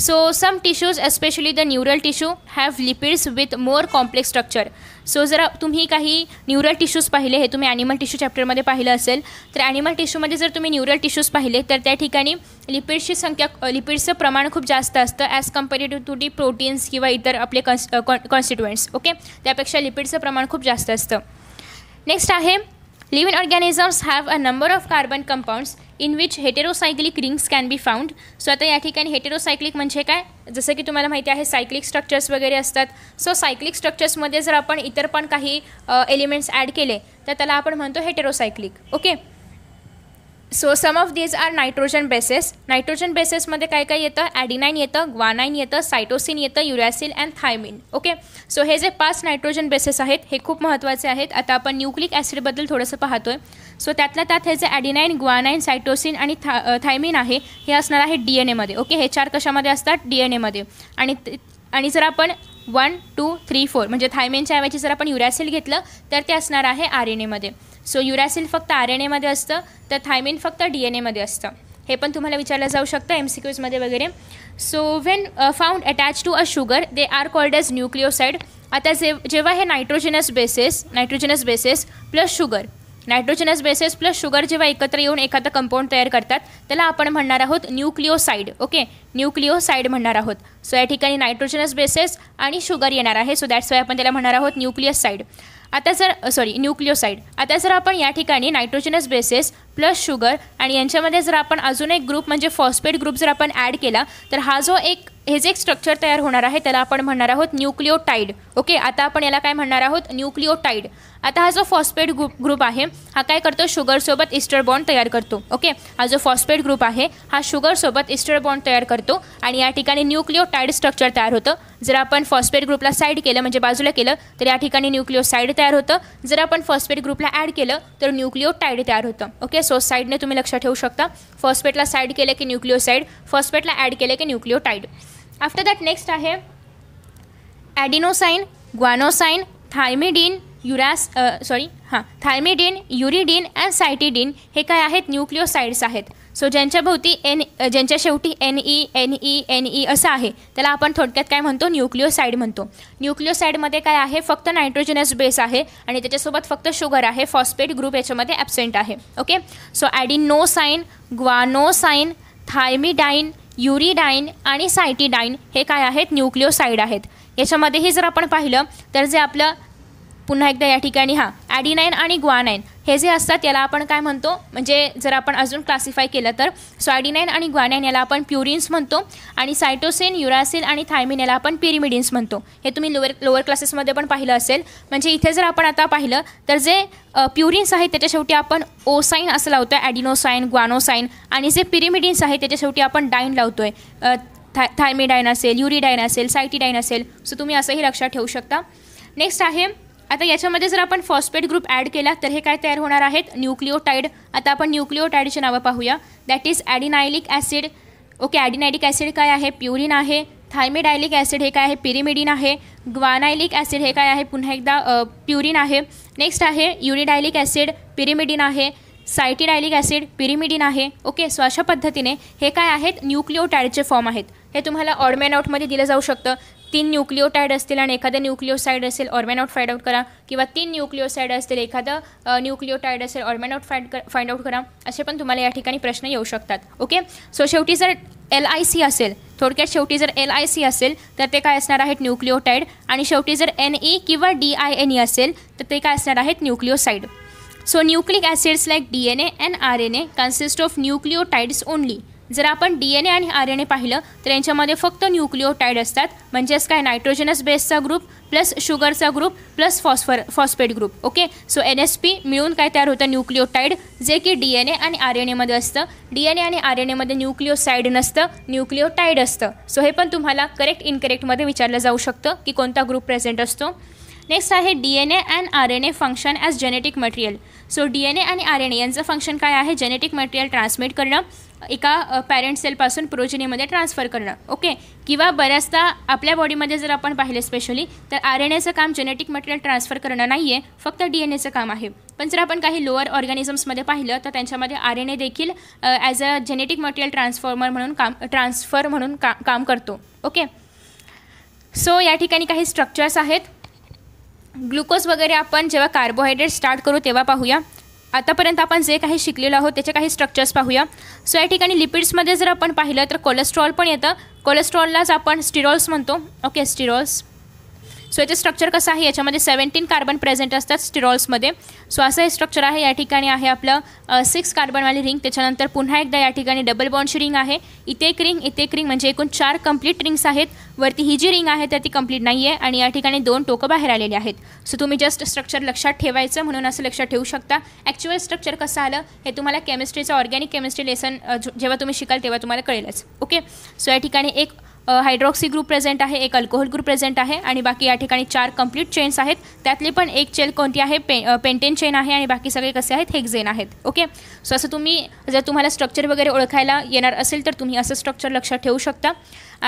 so some tissues, especially the neural tissue, have lipids with more complex structure so जरा तुम्ही काही न्यूरल टिश्यूज पाहिले हे तुम्ही ॲनिमल टिश्यू चॅप्टरमध्ये पाहिलं असेल तर ॲनिमल टिश्यूमध्ये जर तुम्ही न्यूरल टिश्यूज पाहिले तर त्या ठिकाणी लिपिड्सची संख्या लिपिड्सचं प्रमाण खूप जास्त असतं as comparative to the proteins किंवा इतर आपले कॉ कॉन्स्टिट्युएंट्स ओके त्यापेक्षा लिपिडचं प्रमाण खूप जास्त असतं नेक्स्ट आहे living organisms have a number of carbon compounds in which heterocyclic rings can be found so आता या ठिकाणी हेटेरोसायक्लिक म्हणजे काय जसं की तुम्हाला माहिती आहे सायक्लिक स्ट्रक्चर्स वगैरे असतात सो सायक्लिक स्ट्रक्चर्समध्ये जर आपण इतर पण काही एलिमेंट्स ॲड केले तर त्याला आपण म्हणतो heterocyclic okay so some of these are nitrogen bases nitrogen बेसेसमध्ये काय काय येतं ॲडिनाईन येतं ग्वानाईन येतं सायटोसिन येतं uracil and thymine okay so हे जे पाच नायट्रोजन बेसेस आहेत हे खूप महत्त्वाचे आहेत आता आपण न्यूक्लिक ॲसिडबद्दल थोडंसं पाहतोय सो त्यातल्या त्यात हे जे ॲडिनाईन ग्वानाइन सायटोसिन आणि था थायमिन आहे हे असणार आहे डी एन एमध्ये ओके हे चार कशामध्ये असतात डी एन एमध्ये आणि आणि जर आपण वन टू थ्री फोर म्हणजे थायमेनच्या ऐवजी जर आपण युरॅसिल घेतलं तर ते असणार आहे आर एन एमध्ये सो युरॅसिल फक्त आर एन एमध्ये असतं तर थायमेन फक्त डी एन एमध्ये असतं हे पण तुम्हाला विचारलं जाऊ शकतं एम सी क्यूजमध्ये वगैरे so when found attach to a sugar they are called as nucleoside आता जे जेव्हा हे nitrogenous bases nitrogenous bases plus sugar nitrogenous bases plus sugar जेव्हा एकत्र येऊन एखादं कंपाऊंड तयार करतात त्याला आपण म्हणणार आहोत न्यूक्लिओसाईड ओके न्यूक्लिओसाईड म्हणणार आहोत सो या ठिकाणी नायट्रोजनस बेसेस आणि शुगर येणार आहे सो दॅट्स वाय आपण त्याला म्हणणार आहोत साईड आता जर सॉरी न्यूक्लिओसाईड आता जर आपण या ठिकाणी नायट्रोजनस बेसेस प्लस शुगर आणि यांच्यामध्ये जर आपण अजून एक ग्रुप म्हणजे फॉस्फेट ग्रुप जर आपण ॲड केला तर हा जो एक हे जे एक स्ट्रक्चर तयार होणार आहे त्याला आपण म्हणणार आहोत न्यूक्लिओटाईड ओके आता आपण याला काय म्हणणार आहोत न्यूक्लिओटाईड आता हा जो फॉस्पेट ग्रुप ग्रुप आहे हा काय करतो शुगरसोबत इस्टर बॉन्ड तयार करतो ओके हा जो फॉस्पेट ग्रुप आहे हा शुगरसोबत इस्टर बॉन्ड तयार करतो आणि या ठिकाणी टाईड स्ट्रक्चर तयार होतं जर आपण फॉस्पेट ग्रुपला साईड केलं म्हणजे बाजूला केलं तर या ठिकाणी न्यूक्लिओसाईड तयार होतं जर आपण फॉस्फेट ग्रुपला ॲड केलं तर न्यूक्लिओटाईड तयार होतं ओके सो साईडने तुम्ही लक्षात ठेवू शकता फॉस्फेटला साईड केलं की न्यूक्लिओसाईड फॉस्फेटला ॲड केलं की न्यूक्लिओटाईड आफ्टर दॅट नेक्स्ट आहे ॲडिनोसाईन ग्वानोसाईन थायमिडीन युरॅस सॉरी हां थायमिडीन युरिडीन अँड सायटिडीन हे काय आहेत न्यूक्लिओसाईड्स आहेत सो ज्यांच्या भोवती एन ज्यांच्या शेवटी N E N E N E असं आहे त्याला आपण थोडक्यात काय म्हणतो न्यूक्लिओसाईड म्हणतो न्यूक्लिओसाईडमध्ये काय आहे फक्त नायट्रोजनस बेस आहे आणि त्याच्यासोबत फक्त शुगर आहे फॉस्फेट ग्रुप याच्यामध्ये ॲबसेंट आहे okay so adenosine guanosine thymidine uridine आणि सायटीडाईन हे काय आहेत न्यूक्लिओसाईड आहेत याच्यामध्येही जर आपण पाहिलं तर जे आपलं पुन्हा एकदा या ठिकाणी हा ॲडिनाईन आणि ग्वानाईन हे जे असतात याला आपण काय म्हणतो म्हणजे जर आपण अजून क्लासिफाय केलं तर सो आणि ग्वानाईन याला आपण प्युरिन्स म्हणतो आणि सायटोसेन युरासिल आणि थायमिन याला आपण पिरिमिडिन्स म्हणतो हे तुम्ही लोअर लोअर क्लासेसमध्ये पण पाहिलं असेल म्हणजे इथे जर आपण आता पाहिलं तर जे प्युरिन्स आहे त्याच्या शेवटी आपण ओसाईन असं लावतो आहे ॲडिनोसाईन ग्वानोसाईन आणि जे पिरिमिडिन्स आहे त्याच्या शेवटी आपण डाईन लावतो आहे था थायमिडाईन असेल युरिडाईन असेल सायटीडाईन असेल सो तुम्ही असंही लक्षात ठेवू शकता नेक्स्ट आहे आता याच्यामध्ये जर आपण फॉस्फेट ग्रुप ॲड केला तर हे काय तयार होणार आहेत न्यूक्लिओटाईड आता आपण न्यूक्लिओटाईडची नावं पाहूया that is adenylic acid okay adenylic acid काय आहे प्युरिन आहे थायमेडायलिक ॲसिड हे काय आहे पिरिमिडिन आहे ग्वानायलिक ॲसिड हे काय आहे पुन्हा एकदा प्युरिन आहे नेक्स्ट आहे युरिडायलिक ॲसिड पिरिमिडिन आहे सायटिडायलिक ॲसिड पिरिमिडिन आहे ओके सो अशा पद्धतीने हे काय आहेत न्यूक्लिओटाईडचे फॉर्म आहेत हे तुम्हाला ऑडमॅन आउटमध्ये दिलं जाऊ शकतं तीन न्यूक्लिओटाईड असतील आणि एखादं न्यूक्लिओसाईड असेल ऑर्मेन आउट फाइंड आउट करा किंवा तीन न्यूक्लिओसाईड असतील एखादं न्यूक्लिओटाईड असेल ऑर्मॅन आउट फाइंड कर फाइंड आउट करा असे पण तुम्हाला या ठिकाणी प्रश्न येऊ शकतात ओके सो शेवटी जर एल आय सी असेल थोडक्यात शेवटी जर एल आय सी असेल तर ते काय असणार आहेत न्यूक्लिओटाईड आणि शेवटी जर एन ई किंवा डी आय एन ई असेल तर ते काय असणार आहेत nucleoside so nucleic acids like D N A and R N A consist of nucleotides only जर आपण डी एन ए आणि आर एन ए पाहिलं तर यांच्यामध्ये फक्त न्यूक्लिओटाईड असतात म्हणजेच काय नायट्रोजनस बेसचा ग्रुप प्लस शुगरचा group plus phosphor phosphate group okay so N S P मिळून काय तयार होतं न्यूक्लिओटाईड जे की डी एन ए आणि आर एन एमध्ये असतं डी एन ए आणि आर एन एमध्ये न्यूक्लिओसाईड नसतं न्यूक्लिओटाईड असतं सो हे पण तुम्हाला करेक्ट इनकरेक्टमध्ये विचारलं जाऊ शकतं की कोणता ग्रुप प्रेझेंट असतो नेक्स्ट आहे D N A and R N A function as genetic material so D N A आणि आर एन ए यांचं फंक्शन काय आहे जेनेटिक मटेरियल ट्रान्समिट करणं एका पॅरेंट सेलपासून प्रोजिनीमध्ये ट्रान्सफर करणं ओके किंवा बऱ्याचदा आपल्या बॉडीमध्ये जर आपण पाहिलं स्पेशली तर आर एन एचं काम जेनेटिक मटेरियल ट्रान्सफर करणं नाही आहे फक्त डी एन एचं काम आहे पण जर आपण काही लोअर ऑर्गॅनिझम्समध्ये पाहिलं तर त्यांच्यामध्ये आर एन ए देखील as a genetic material transformer म्हणून काम ट्रान्सफर म्हणून का काम करतो ओके सो या ठिकाणी काही स्ट्रक्चर्स आहेत ग्लुकोज वगैरे आपण जेव्हा कार्बोहायड्रेट स्टार्ट करू तेव्हा पाहूया आतापर्यंत आपण जे काही शिकलेलो आहोत त्याचे काही स्ट्रक्चर्स पाहूया सो या ठिकाणी लिपिड्समध्ये जर आपण पाहिलं तर कोलेस्ट्रॉल पण येतं कोलेस्ट्रॉललाच आपण स्टिरॉल्स म्हणतो ओके स्टिरॉल्स सो याचे स्ट्रक्चर कसं आहे याच्यामध्ये सेव्हन्टीन कार्बन प्रेझेंट असतात स्टिरॉल्समध्ये सो असं हे स्ट्रक्चर आहे या ठिकाणी आहे आपलं सिक्स कार्बनवाली रिंग त्याच्यानंतर पुन्हा एकदा या ठिकाणी डबल बॉन्डची रिंग आहे इथे एक रिंग इथे एक रिंग म्हणजे एकूण चार कंप्लीट रिंग्स आहेत वरती ही जी रिंग आहे तर ती कंप्लीट नाही आहे आणि या ठिकाणी दोन टोकं बाहेर आलेली आहेत सो तुम्ही जस्ट स्ट्रक्चर लक्षात ठेवायचं म्हणून असं लक्षात ठेवू शकता ॲक्च्युअल स्ट्रक्चर कसं आलं हे तुम्हाला केमिस्ट्रीचं ऑर्गॅनिक केमिस्ट्री लेसन जेव्हा तुम्ही शिकाल तेव्हा तुम्हाला कळेलच ओके सो या ठिकाणी एक हायड्रॉक्सी ग्रुप प्रेझेंट आहे एक अल्कोहोल ग्रुप प्रेझेंट आहे आणि बाकी या ठिकाणी चार कंप्लीट चेन्स आहेत त्यातली पण एक चेल कोणती आहे पे पेंटेन चेन आहे आणि बाकी सगळे कसे आहेत हेक्झेन आहेत ओके सो असं तुम्ही जर तुम्हाला स्ट्रक्चर वगैरे ओळखायला येणार असेल तर तुम्ही असं स्ट्रक्चर लक्षात ठेवू शकता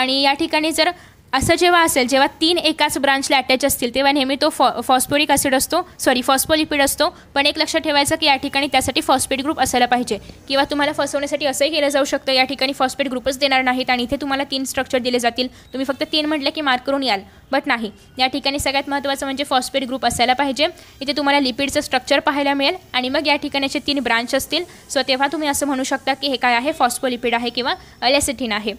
आणि या ठिकाणी जर असं जेव्हा असेल जेव्हा तीन एकाच ब्रांचला अटॅच असतील तेव्हा नेहमी तो फॉ फॉस्फोरिक ॲसिड असतो सॉरी फॉस्फोलिपिड असतो पण एक लक्षात ठेवायचं की या ठिकाणी त्यासाठी फॉस्फेट ग्रुप असायला पाहिजे किंवा तुम्हाला फसवण्यासाठी असंही केलं जाऊ शकतं या ठिकाणी फॉस्फेट ग्रुपच देणार नाहीत आणि इथे तुम्हाला तीन स्ट्रक्चर दिले जातील तुम्ही फक्त तीन म्हटलं की मार्क करून याल बट नाही या ठिकाणी सगळ्यात महत्त्वाचं म्हणजे फॉस्फेट ग्रुप असायला पाहिजे इथे तुम्हाला लिपिडचं स्ट्रक्चर पाहायला मिळेल आणि मग या ठिकाणीचे तीन ब्रांच असतील सो तेव्हा तुम्ही असं म्हणू शकता की हे काय आहे फॉस्फोलिपिड आहे किंवा लॅसिथिन आहे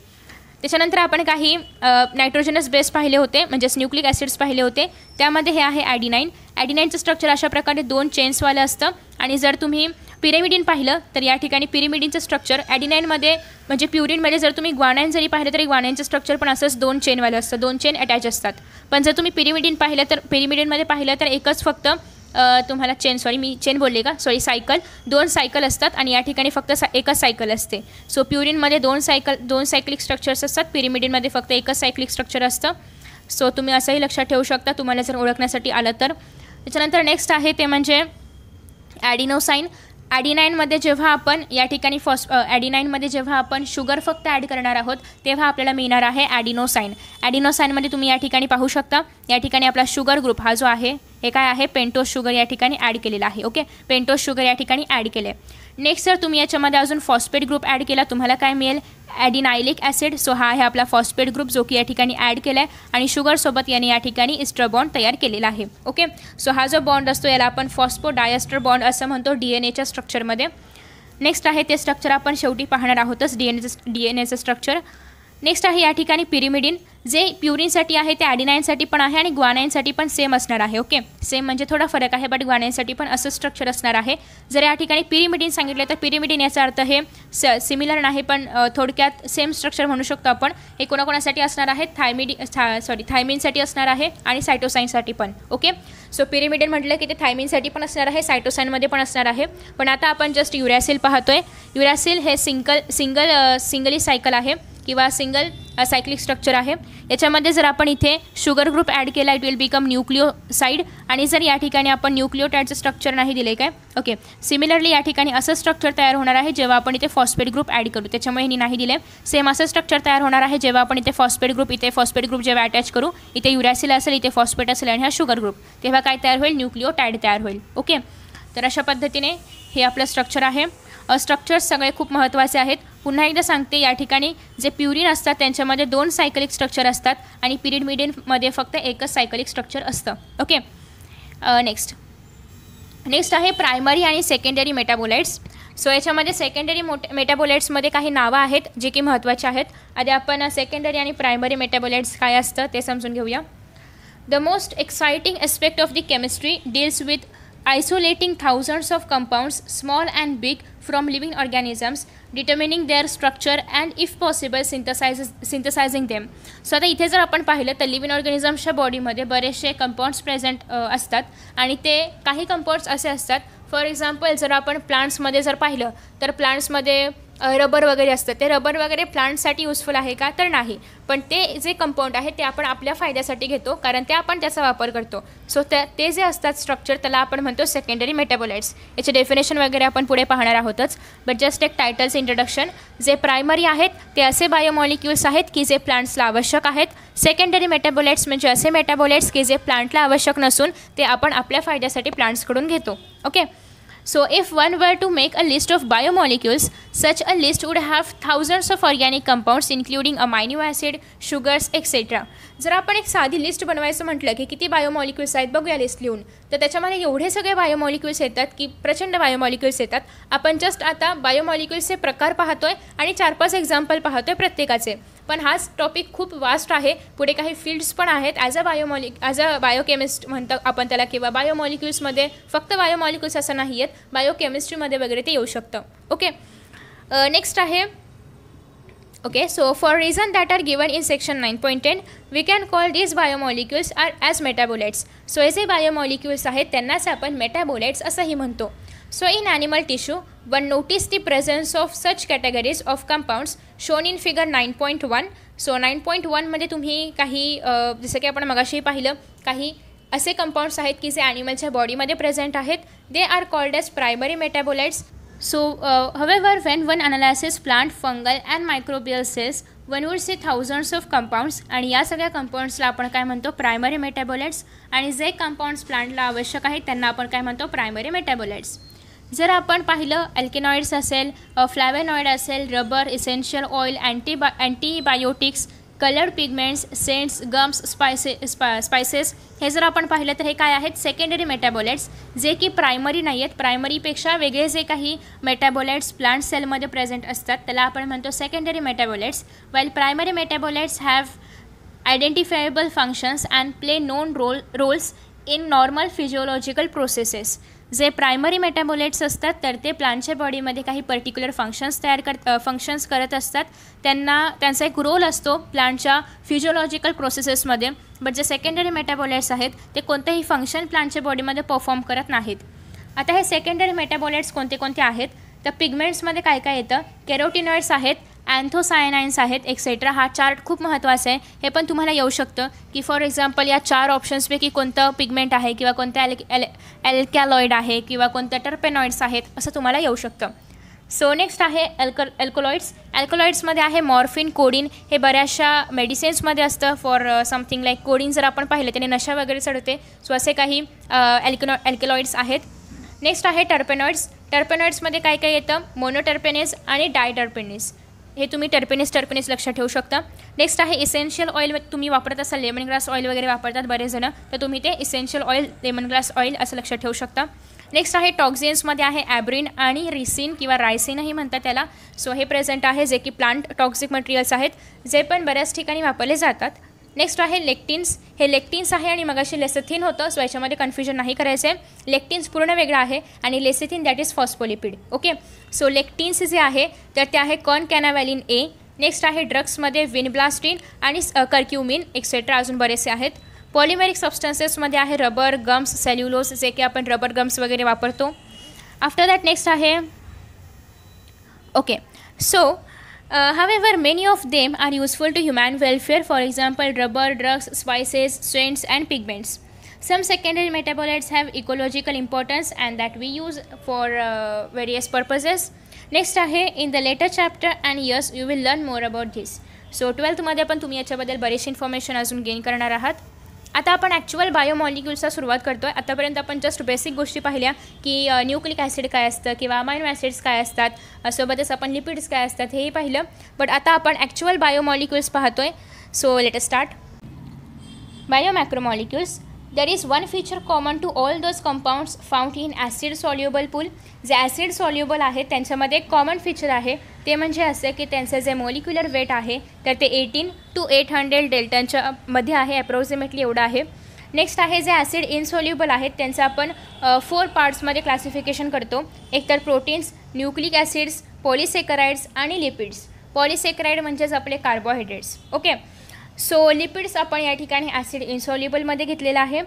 त्याच्यानंतर आपण काही नायट्रोजनस बेस पाहिले होते म्हणजेच न्यूक्लिक ॲसिड्स पाहिले होते त्यामध्ये हे आहे ॲडिनाईन ॲडिनाईनचं स्ट्रक्चर अशा प्रकारे दोन चेन्सवालं असतं आणि जर तुम्ही पिरेमिडीन पाहिलं तर या ठिकाणी पिरेमिडीनचं स्ट्रक्चर ॲडिनाईनमध्ये म्हणजे प्युरिनमध्ये जर तुम्ही ग्वानाईन जरी पाहिलं तरी ग्वानाईनचं स्ट्रक्चर पण असंच दोन चेनवालं असतं दोन चेन अटॅच असतात पण जर तुम्ही पिरिमिडिन पाहिलं तर पिरेमिडीनमध्ये पाहिलं तर एकच फक्त तुम्हाला चेन सॉरी मी चेन बोलले का सॉरी सायकल दोन सायकल असतात आणि या ठिकाणी फक्त सा एकच सायकल असते सो प्युरिनमध्ये दोन सायकल दोन सायक्लिक स्ट्रक्चर्स असतात पिरिमिडिनमध्ये फक्त एकच सायक्लिक स्ट्रक्चर असतं सो तुम्ही असंही लक्षात ठेवू शकता तुम्हाला जर ओळखण्यासाठी आलं तर त्याच्यानंतर नेक्स्ट आहे ते म्हणजे ॲडिनोसाईन ॲडिनाईनमध्ये जेव्हा आपण या ठिकाणी फॉस ॲडिनाईनमध्ये जेव्हा आपण शुगर फक्त ॲड करणार आहोत तेव्हा आपल्याला मिळणार आहे ॲडिनोसाईन ॲडिनोसाईनमध्ये तुम्ही या ठिकाणी पाहू शकता या ठिकाणी आपला शुगर ग्रुप हा जो आहे हे काय आहे पेंटोस शुगर या ठिकाणी ॲड केलेला आहे ओके पेंटोस शुगर या ठिकाणी ॲड केले नेक्स्ट जर तुम्ही याच्यामध्ये अजून फॉस्पेट ग्रुप ॲड केला तुम्हाला काय मिळेल ॲडिनायलिक ॲसिड सो हा आहे आपला फॉस्पेट ग्रुप जो की या ठिकाणी ॲड केला आहे आणि शुगरसोबत याने या ठिकाणी इस्टर बॉन्ड तयार केलेला आहे ओके सो हा जो बॉन्ड असतो याला आपण फॉस्पो डायस्टर बॉन्ड असं म्हणतो डी एन एच्या स्ट्रक्चरमध्ये नेक्स्ट आहे ते स्ट्रक्चर आपण शेवटी पाहणार आहोतच D N H D N एचं स्ट्रक्चर नेक्स्ट आहे या ठिकाणी पिरिमिडिन जे प्युरिनसाठी आहे ते ॲडिनाईनसाठी पण आहे आणि ग्वानाईनसाठी पण सेम असणार आहे ओके सेम म्हणजे थोडा फरक आहे बट ग्वानाईनसाठी पण असं स्ट्रक्चर असणार आहे जर या ठिकाणी पिरिमिडीन सांगितलं तर पिरिमिडीन याचा अर्थ हे स सिमिलर नाही पण थोडक्यात सेम स्ट्रक्चर म्हणू शकतो आपण हे कोणाकोणासाठी असणार आहे थायमिडी था सॉरी थायमिनसाठी असणार आहे आणि सायटोसाईनसाठी पण ओके सो पिरिमिडीन म्हटलं की ते थायमिनसाठी पण असणार आहे सायटोसाईनमध्ये पण असणार आहे पण आता आपण जस्ट युरॅसिल पाहतोय युरॅसिल हे सिंगल सिंगल सिंगली सायकल आहे किंवा सिंगल सायक्लिक स्ट्रक्चर आहे याच्यामध्ये जर आपण इथे शुगर ग्रुप ॲड केला इट विल बिकम न्यूक्लिओसाईड आणि जर या ठिकाणी आपण न्यूक्लिओटाईडचं स्ट्रक्चर नाही दिले काय ओके सिमिलरली या ठिकाणी असं स्ट्रक्चर तयार होणार आहे जेव्हा आपण इथे फॉस्फेट ग्रुप ॲड करू त्याच्यामुळे नाही दिले सेम असं स्ट्रक्चर तयार होणार आहे जेव्हा आपण इथे फॉस्फेट ग्रुप इथे फॉस्फेट ग्रुप जेव्हा अटॅच करू इथे युरॅसिल असेल इथे फॉस्फेट असेल आणि हा शुगर ग्रुप तेव्हा काय तयार होईल न्यूक्लिओटाईड तयार होईल ओके तर अशा पद्धतीने हे आपलं स्ट्रक्चर आहे स्ट्रक्चर्स सगळे खूप महत्त्वाचे आहेत पुन्हा एकदा सांगते या ठिकाणी जे प्युरिन असतात त्यांच्यामध्ये दोन सायकलिक स्ट्रक्चर असतात आणि पिरियड मिडियनमध्ये फक्त एकच सायकलिक स्ट्रक्चर असतं ओके नेक्स्ट नेक्स्ट आहे प्रायमरी आणि सेकंडरी मेटाबोलाइट्स सो याच्यामध्ये सेकंडरी मोट मेटाबोलाइट्समध्ये काही नावं आहेत जे की महत्त्वाचे आहेत आधी आपण सेकंडरी आणि प्रायमरी मेटाबोलाइट्स काय असतं ते समजून घेऊया the most exciting aspect of the chemistry deals with isolating thousands of compounds, small and big, from living organisms, determining their structure and if possible synthesizes synthesizing them. So आता इथे जर आपण पाहिलं तर लिव्हिंग ऑर्गॅनिझम्सच्या बॉडीमध्ये बरेचसे कंपाऊंड्स प्रेझेंट असतात आणि ते काही कंपाऊंड्स असे असतात फॉर एक्झाम्पल जर आपण प्लांट्समध्ये जर पाहिलं तर प्लांट्समध्ये रबर वगैरे असतं ते रबर वगैरे प्लांटसाठी युजफुल आहे का तर नाही पण ते जे कंपाऊंड आहे ते आपण आपल्या फायद्यासाठी घेतो कारण ते आपण त्याचा वापर करतो सो त्या ते जे असतात स्ट्रक्चर त्याला आपण म्हणतो सेकंडरी मेटाबोलाइट्स याचे डेफिनेशन वगैरे आपण पुढे पाहणार आहोतच बट जस्ट एक टायटल्स इंट्रोडक्शन जे प्रायमरी आहेत ते असे बायोमॉलिक्युल्स आहेत की जे प्लांट्सला आवश्यक आहेत सेकंडरी मेटाबोलाइट्स म्हणजे असे मेटाबोलाइट्स की जे प्लांटला आवश्यक नसून ते आपण आपल्या फायद्यासाठी प्लांट्सकडून घेतो okay So if one were to make a list of biomolecules, such a list would have thousands of organic compounds including amino acid, sugars, etc. जर आपण एक साधी लिस्ट बनवायचं म्हटलं की किती बायोमॉलिक्युल्स आहेत बघूया लिस्ट लिहून तर त्याच्यामध्ये एवढे सगळे बायोमॉलिक्युल्स येतात की प्रचंड बायोमॉलिक्युल्स येतात आपण जस्ट आता बायोमॉलिक्युल्सचे प्रकार पाहतोय आणि चार पाच एक्झाम्पल पाहतोय प्रत्येकाचे पण हाच टॉपिक खूप वास्ट आहे पुढे काही फील्ड्स पण आहेत as a biomolecule as a biochemist म्हणतो आपण त्याला किंवा बायोमॉलिक्युल्समध्ये फक्त बायोमॉलिक्युल्स असं नाही आहेत बायोकेमिस्ट्रीमध्ये वगैरे ते येऊ शकतं ओके नेक्स्ट आहे okay so for reason that are given in section 9.10 we can call these biomolecules are as metabolites so जे biomolecules आहेत se apan metabolites hi manto so in animal tissue one notice the presence of such categories of compounds shown in figure 9.1 so 9.1 वनमध्ये तुम्ही काही जसं की आपण मगाशी पाहिलं काही असे कंपाऊंड्स आहेत की जे ॲनिमलच्या बॉडीमध्ये प्रेझेंट आहेत they are called as primary metabolites so uh, however, when one analyzes plant, fungal and microbial cells, one would see thousands of compounds आणि या सगळ्या कंपाऊंड्सला आपण काय म्हणतो प्रायमरी मेटॅबोलाइट्स आणि जे कंपाऊंड्स प्लांटला आवश्यक आहे त्यांना आपण काय म्हणतो प्रायमरी मेटॅबोलाइट्स जर आपण पाहिलं अल्केनॉइड्स असेल फ्लॅवेनॉइड असेल रबर इसेन्शियल ऑइल अँटीबा antibiotics coloured pigments scents gums spices spa spices हे जर आपण पाहिलं तर हे काय आहेत सेकंडरी मेटॅबोलाइट्स जे की प्रायमरी नाही आहेत प्रायमरीपेक्षा वेगळे जे काही मेटॅबोलाइट्स प्लांट सेलमध्ये प्रेझेंट असतात त्याला आपण म्हणतो secondary metabolites well primary metabolites have identifiable functions and play known role roles in normal physiological processes जे प्रायमरी मेटाबोलाइट्स असतात तर ते प्लांटच्या बॉडीमध्ये काही पर्टिक्युलर फंक्शन्स तयार कर फंक्शन्स करत असतात त्यांना त्यांचा एक रोल असतो प्लांटच्या फिजिओलॉजिकल प्रोसेसेसमध्ये बट जे सेकंडरी मेटाबोलाइट्स आहेत ते कोणतेही फंक्शन प्लांटच्या बॉडीमध्ये परफॉर्म करत नाहीत आता हे सेकंडरी मेटाबोलाइट्स कोणते कोणते आहेत तर पिगमेंट्समध्ये काय काय येतं केरोटिनॉइड्स आहेत अँथोसायनाइन्स आहेत एक्सेट्रा हा चार्ट खूप महत्त्वाचा आहे हे पण तुम्हाला येऊ शकतं की फॉर एक्झाम्पल या चार ऑप्शन्सपैकी कोणतं पिगमेंट आहे किंवा कोणतं एल एल अल्कॅलॉइड आहे किंवा कोणत्या टर्पेनॉइड्स आहेत असं तुम्हाला येऊ शकतं सो नेक्स्ट आहे अल्को अल्कोलॉइड्स अल्कोलॉइड्समध्ये आहे मॉर्फिन कोडिन हे बऱ्याचशा मेडिसिन्समध्ये असतं फॉर समथिंग लाईक कोडिन जर आपण पाहिलं त्याने नशा वगैरे चढवते सो असे काही अल्कनॉ uh, अल्कोलॉइड्स आहेत नेक्स्ट आहे टर्पेनॉइड्स टर्पेनॉइड्समध्ये काय काय येतं मोनोटर्पेनिस आणि डायटर्पेनेस हे तुम्ही टर्पेनिस टर्पेनेस लक्षात ठेवू शकता नेक्स्ट आहे इसेन्शियल ऑइल तुम्ही वापरत असाल लेमन ग्रास ऑइल वगैरे वापरतात बरेच तर तुम्ही ते essential oil lemon grass oil असं लक्षात ठेवू शकता नेक्स्ट आहे टॉक्झिन्समध्ये आहे ॲब्रिन आणि रिसिन किंवा रायसिनही म्हणतात त्याला सो हे प्रेझेंट आहे जे की प्लांट टॉक्झिक मटेरियल्स आहेत जे पण बऱ्याच ठिकाणी वापरले जातात नेक्स्ट आहे लेक्टिन्स हे लेक्टिन्स आहे आणि मगाशी लेसेथिन होतं सो याच्यामध्ये कन्फ्युजन नाही करायचं आहे लेक्टिन्स पूर्ण वेगळं आहे आणि lecithin that is phospholipid okay so lectins जे आहे तर ते आहे कॉन कॅनावॅलिन ए नेक्स्ट आहे ड्रग्समध्ये विनब्लास्टिन आणि कर्क्युमिन एक्सेट्रा अजून बरेचसे आहेत पॉलिमेरिक सबस्टन्सेसमध्ये आहे रबर गम्स सेल्युलोज जे की आपण रबर गम्स वगैरे वापरतो आफ्टर दॅट नेक्स्ट आहे okay so Uh, however, many of them are useful to human welfare, for example, rubber, drugs, spices, scents, and pigments. Some secondary metabolites have ecological importance and that we use for uh, various purposes. Next, आहे in the later chapter and yes you will learn more about this so ट्वेल्थमध्ये पण तुम्ही याच्याबद्दल बरीचशी information अजून gain करणार आहात आता आपण ॲक्च्युअल बायोमॉलिक्युल्सला सुरुवात करतो आहे आतापर्यंत आपण जस्ट बेसिक गोष्टी पाहिल्या की न्यूक्लिक ॲसिड काय असतं किंवा अमायनो ॲसिड्स काय असतात सोबतच आपण लिपिड्स काय असतात हेही पाहिलं बट आता आपण ॲक्च्युअल बायोमॉलिक्युल्स पाहतो आहे so let start biomacromolecules there is one feature common to all those compounds found in acid soluble pool जे ॲसिड सॉल्युबल आहे त्यांच्यामध्ये एक कॉमन फीचर आहे ते म्हणजे असे की त्यांचं जे मॉलिक्युलर वेट आहे तर ते एटीन टू एट हंड्रेड डेल्टांच्या मध्ये आहे अप्रॉक्सिमेटली एवढं आहे नेक्स्ट आहे जे ॲसिड इन्सॉल्युबल आहेत त्यांचं आपण फोर पार्ट्समध्ये क्लासिफिकेशन करतो एकतर प्रोटीन्स न्यूक्लिक ॲसिड्स पॉलिसेकराइड्स आणि लिपिड्स पॉलिसेकराइड म्हणजेच आपले कार्बोहायड्रेट्स ओके सो लिपिड्स आपण या ठिकाणी ॲसिड इन्सॉल्युबलमध्ये घेतलेला आहे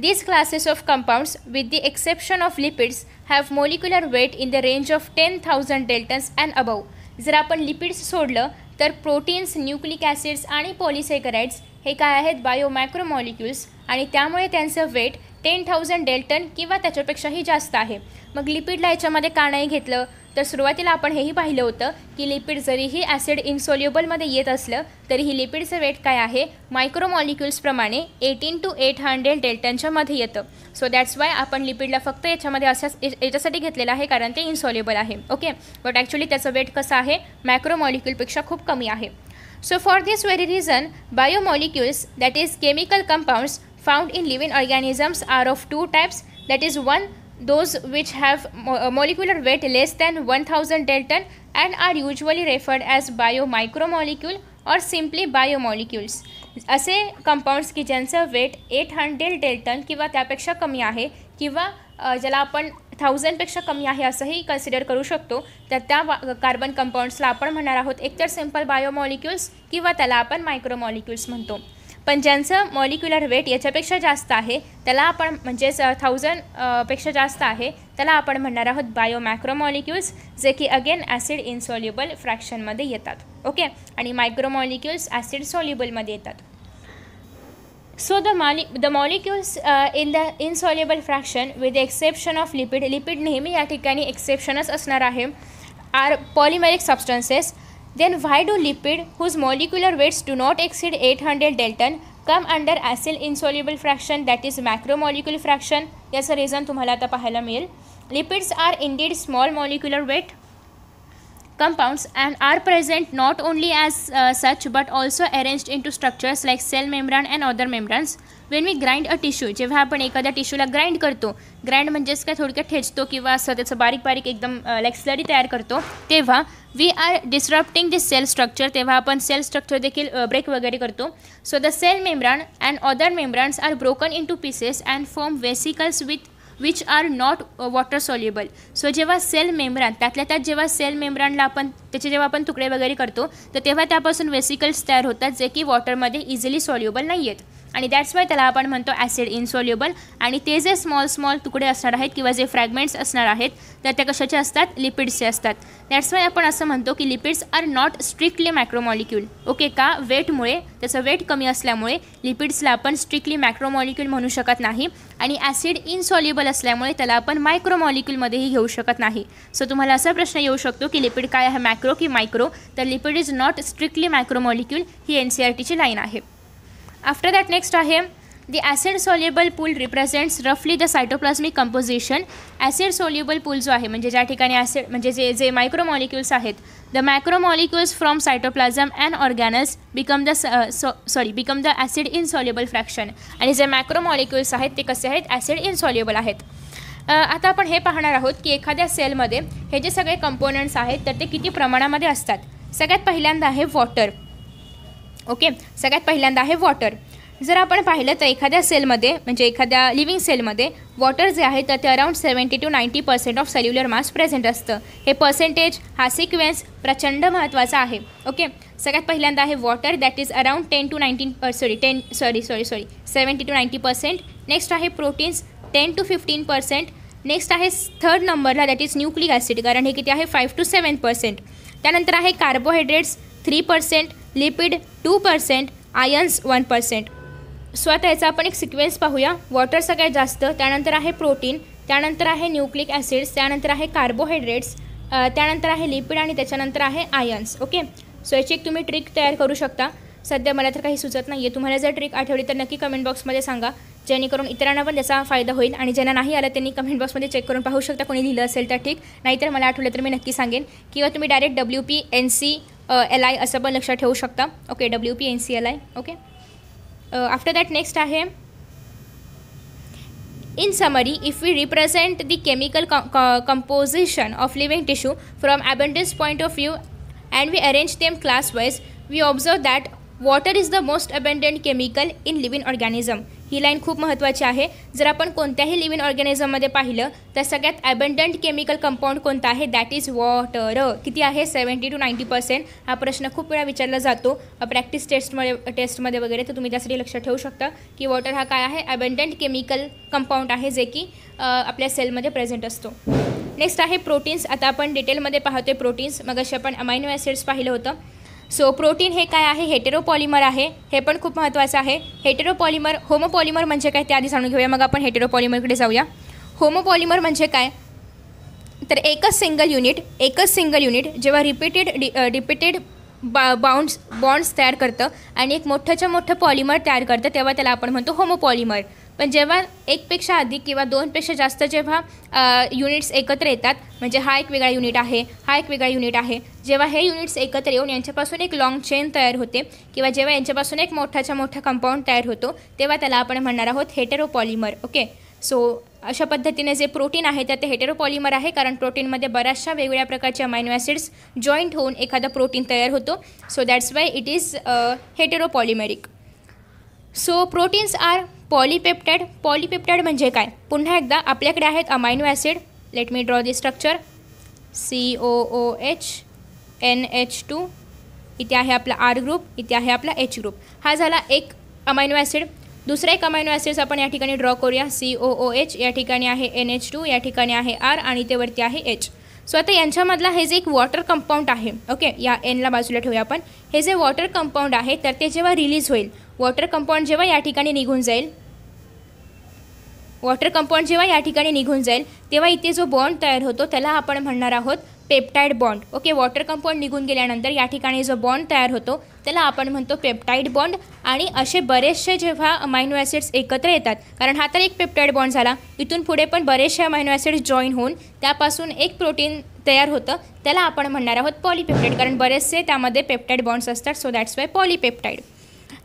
these classes of compounds with the exception of lipids have molecular weight in the range of ten thousand daltons and above जर आपण लिपिड्स सोडलं तर प्रोटीन्स न्यूक्लिक ॲसिड्स आणि पॉलिसेकराइड्स हे काय आहेत बायोमॅक्रोमॉलिक्युल्स आणि त्यामुळे त्यांचं वेट टेन थाउजंड डेल्टन किंवा त्याच्यापेक्षाही जास्त आहे मग लिपिडला याच्यामध्ये का नाही घेतलं तर सुरुवातीला आपण हेही पाहिलं होतं की लिपिड जरीही ॲसिड इन्सोल्युबलमध्ये येत असलं तरीही लिपिडचं वेट काय आहे मायक्रोमॉलिक्युल्सप्रमाणे एटीन टू एट हंड्रेड डेल्टनच्यामध्ये येतं सो दॅट्स वाय आपण लिपिडला फक्त याच्यामध्ये असंच याच्यासाठी घेतलेलं आहे कारण ते इन्सॉल्युबल आहे ओके बट ॲक्च्युली त्याचं वेट कसं आहे मायक्रोमॉलिक्युलपेक्षा खूप कमी आहे so for this very reason biomolecules that is chemical compounds found in found in living organisms are of two types that is one those which have mo uh, molecular weight less than 1000 dalton and are usually referred as biomicromolecule or simply biomolecules असे compounds की ज्यांचं weight eight hundred Dalton किंवा त्यापेक्षा कमी आहे किंवा ज्याला आपण थाउजंडपेक्षा कमी आहे असंही कन्सिडर करू शकतो तर त्या कार्बन कंपाऊंड्सला आपण म्हणणार आहोत एकतर सिम्पल बायोमॉलिक्युल्स किंवा त्याला आपण मायक्रोमॉलिक्युल्स म्हणतो पण ज्यांचं मॉलिक्युलर वेट याच्यापेक्षा जास्त आहे त्याला आपण म्हणजेच थाउजंड पेक्षा जास्त आहे त्याला आपण म्हणणार आहोत बायो जे की अगेन ॲसिड इन्सॉल्युबल फ्रॅक्शनमध्ये येतात ओके आणि मायक्रोमॉलिक्युल्स ॲसिड सॉल्युबलमध्ये येतात सो द मॉलि the molecules in the insoluble fraction with exception of lipid lipid नेहमी या ठिकाणी एक्सेप्शनच असणार आहे are polymeric substances then why do lipid whose molecular weights do not exceed eight hundred dalton come under acid insoluble fraction that is macromolecule fraction याचं reason तुम्हाला आता पाहायला मिळेल lipids are indeed small molecular weight compounds and are present not only as uh, such but also arranged into structures like cell membrane and other membranes when we grind a tissue जेव्हा आपण एखाद्या टिश्यूला grind करतो grind म्हणजेच काय थोडक्यात ठेचतो किंवा असं त्याचं बारीक बारीक एकदम लाईक स्लरी तयार करतो तेव्हा we are disrupting the cell structure तेव्हा आपण सेल स्ट्रक्चर देखील ब्रेक वगैरे करतो so the cell membrane and other membranes are broken into pieces and form vesicles with which are not water soluble so जेव्हा cell membrane त्यातल्या त्यात जेव्हा sale मेम्रानला आपण त्याचे जेव्हा आपण तुकडे वगैरे करतो तर तेव्हा त्यापासून वेसिकल्स तयार होतात जे की वॉटरमध्ये इझिली सॉल्युबल नाही आहेत आणि दॅट्स वाय त्याला आपण म्हणतो ॲसिड इन्सोल्युबल आणि ते जे स्मॉल स्मॉल तुकडे असणार आहेत किंवा जे फ्रॅगमेंट्स असणार आहेत तर त्या कशाचे असतात लिपिड्सचे असतात दॅट्स वाय आपण असं म्हणतो की lipids are not strictly macromolecule okay का वेटमुळे त्याचं वेट कमी असल्यामुळे लिपिड्सला आपण स्ट्रिक्टली मॅक्रोमॉलिक्यूल म्हणू शकत नाही आणि ॲसिड इन्सॉल्युबल असल्यामुळे त्याला आपण मायक्रोमॉलिक्युलमध्येही घेऊ शकत नाही सो तुम्हाला असा प्रश्न येऊ शकतो की लिपिड काय आहे मॅक्रो की मायक्रो तर lipid is not strictly macromolecule ही एन सी आर टीची लाईन आहे आफ्टर दॅट नेक्स्ट आहे the acid soluble pool represents रफली the cytoplasmic composition acid soluble pool जो आहे म्हणजे ज्या ठिकाणी ॲसिड म्हणजे जे जे मायक्रोमॉलिक्युल्स आहेत the micromolecules from cytoplasm and organelles become the sorry become the acid insoluble fraction आणि जे मायक्रोमॉलिक्युल्स आहेत ते कसे आहेत ॲसिड इनसॉल्युबल आहेत आता आपण हे पाहणार आहोत की एखाद्या सेलमध्ये हे जे सगळे कंपोनंट्स आहेत तर ते किती प्रमाणामध्ये असतात सगळ्यात पहिल्यांदा आहे वॉटर ओके सगळ्यात पहिल्यांदा आहे वॉटर जर आपण पाहिलं तर एखाद्या सेलमध्ये म्हणजे एखाद्या लिव्हिंग सेलमध्ये वॉटर जे आहे तर ते around seventy to ninety percent of cellular mass present असतं हे पर्सेंटेज हा सिक्वेन्स प्रचंड महत्त्वाचा आहे ओके सगळ्यात पहिल्यांदा आहे water that is around ten to nineteen sorry ten sorry sorry sorry seventy to ninety percent next आहे proteins ten to fifteen percent next आहे थर्ड नंबरला दॅट इज न्यूक्लिक ॲसिड कारण हे किती आहे फाईव्ह टू सेवन पर्सेंट त्यानंतर आहे carbohydrates three percent lipid two percent ions one percent स्वतः याचा आपण एक सिक्वेन्स पाहूया वॉटर सगळ्यात जास्त त्यानंतर आहे प्रोटीन त्यानंतर आहे न्यूक्लिक ॲसिड्स त्यानंतर आहे कार्बोहायड्रेट्स त्यानंतर आहे लिपिड आणि त्याच्यानंतर आहे आयन्स ओके सो याची एक तुम्ही ट्रिक तयार करू शकता सध्या मला तर काही सुचत नाही आहे तुम्हाला जर ट्रिक आठवली तर नक्की कमेंट बॉक्समध्ये सांगा जेणेकरून इतरांना पण त्याचा फायदा होईल आणि ज्यांना नाही आला त्यांनी कमेंट बॉक्समध्ये चेक करून पाहू शकता कोणी लिहिलं असेल तर ठीक नाहीतर मला आठवलं तर मी नक्की सांगेन किंवा तुम्ही direct W P N C Li I असं पण लक्षात ठेवू शकता okay W P N C L In summary, if we represent the chemical composition of living tissue from abundance point of view and we arrange them class-wise, we observe that water is the most abundant chemical in living organism. ही line खूप महत्त्वाची आहे जर आपण कोणत्याही living ऑर्गॅनिझममध्ये पाहिलं तर सगळ्यात ॲबंडंट केमिकल कंपाऊंड कोणतं आहे दॅट इज वॉटर किती आहे सेवन्टी टू नाईंटी पर्सेंट हा प्रश्न खूप वेळा विचारला जातो प्रॅक्टिस टेस्टमध्ये टेस्टमध्ये वगैरे तर तुम्ही त्यासाठी लक्षात ठेवू शकता की वॉटर हा काय आहे ॲबंडंट केमिकल कंपाऊंड आहे जे की आपल्या सेलमध्ये प्रेझेंट असतो नेक्स्ट आहे प्रोटीन्स आता आपण डिटेलमध्ये पाहतोय प्रोटीन्स मग असे आपण अमायनो ॲसिड्स पाहिलं होतं सो प्रोटीन हे काय आहे हेटेरोपॉलिमर आहे हे पण खूप महत्त्वाचं आहे हेटेरोपॉलिमर होमोपॉलिमर म्हणजे काय ते आधी जाणून घेऊया मग आपण हेटेरोपॉलिमरकडे जाऊया होमोपॉलिमर म्हणजे काय तर एकच सिंगल युनिट एकच सिंगल युनिट जेव्हा रिपीटेड डि रिपीटेड बा बाउंड्स बॉन्ड्स तयार करतं आणि एक मोठ्याच्या मोठं पॉलिमर तयार करतं तेव्हा त्याला आपण म्हणतो होमोपॉलिमर पण जेव्हा एकपेक्षा अधिक किंवा दोनपेक्षा जास्त जेव्हा युनिट्स एकत्र येतात म्हणजे हा एक वेगळा युनिट आहे हा एक वेगळा युनिट आहे जेव्हा हे युनिट्स एकत्र येऊन यांच्यापासून एक लाँग चेन तयार होते किंवा जेव्हा यांच्यापासून एक मोठाच्या मोठा कंपाऊंड तयार होतो तेव्हा त्याला आपण म्हणणार आहोत हेटेरोपॉलिमर ओके सो अशा पद्धतीने जे प्रोटीन आहे त्यात ते हेटेरोपॉलिमर आहे कारण प्रोटीनमध्ये बऱ्याचशा वेगवेगळ्या प्रकारच्या अमायनो ॲसिड्स जॉईंट होऊन एखादा प्रोटीन तयार होतो so that's why it is heteropolymeric so proteins are polypeptide polypeptide म्हणजे काय पुन्हा एकदा आपल्याकडे आहेत amino acid let me draw the structure C O O H N H two इथे आहे आपला आर ग्रुप इथे आहे आपला एच ग्रुप हा झाला एक अमायनो ॲसिड दुसरा एक अमायनो ॲसिड्स आपण या ठिकाणी ड्रॉ करूया सी ओ ओ एच या ठिकाणी आहे एन एच टू या ठिकाणी आहे आर आणि ते वरती आहे एच सो आता यांच्यामधला हे जे एक वॉटर कंपाऊंड आहे ओके या एनला बाजूला ठेवूया आपण हे जे वॉटर कंपाऊंड आहे तर ते जेव्हा रिलीज होईल वॉटर कंपाऊंड जेव्हा या ठिकाणी निघून जाईल वॉटर कंपाऊंड जेव्हा या ठिकाणी निघून जाईल तेव्हा इथे जो बॉन्ड तयार होतो त्याला आपण म्हणणार आहोत peptide bond okay water compound निघून गेल्यानंतर या ठिकाणी जो बॉन्ड तयार होतो त्याला आपण म्हणतो पेप्टाईड बॉन्ड आणि असे बरेचसे जेव्हा अमायनो ॲसिड्स एकत्र येतात कारण हा तर एक पेप्टाईड बॉन्ड झाला इथून पुढे पण बरेचसे अमायनो ॲसिड्स जॉईन होऊन त्यापासून एक प्रोटीन तयार होतं त्याला आपण म्हणणार आहोत पॉलीपेप्टाईड कारण बरेचसे त्यामध्ये पेप्टाईड बॉन्ड्स असतात so that's why polypeptide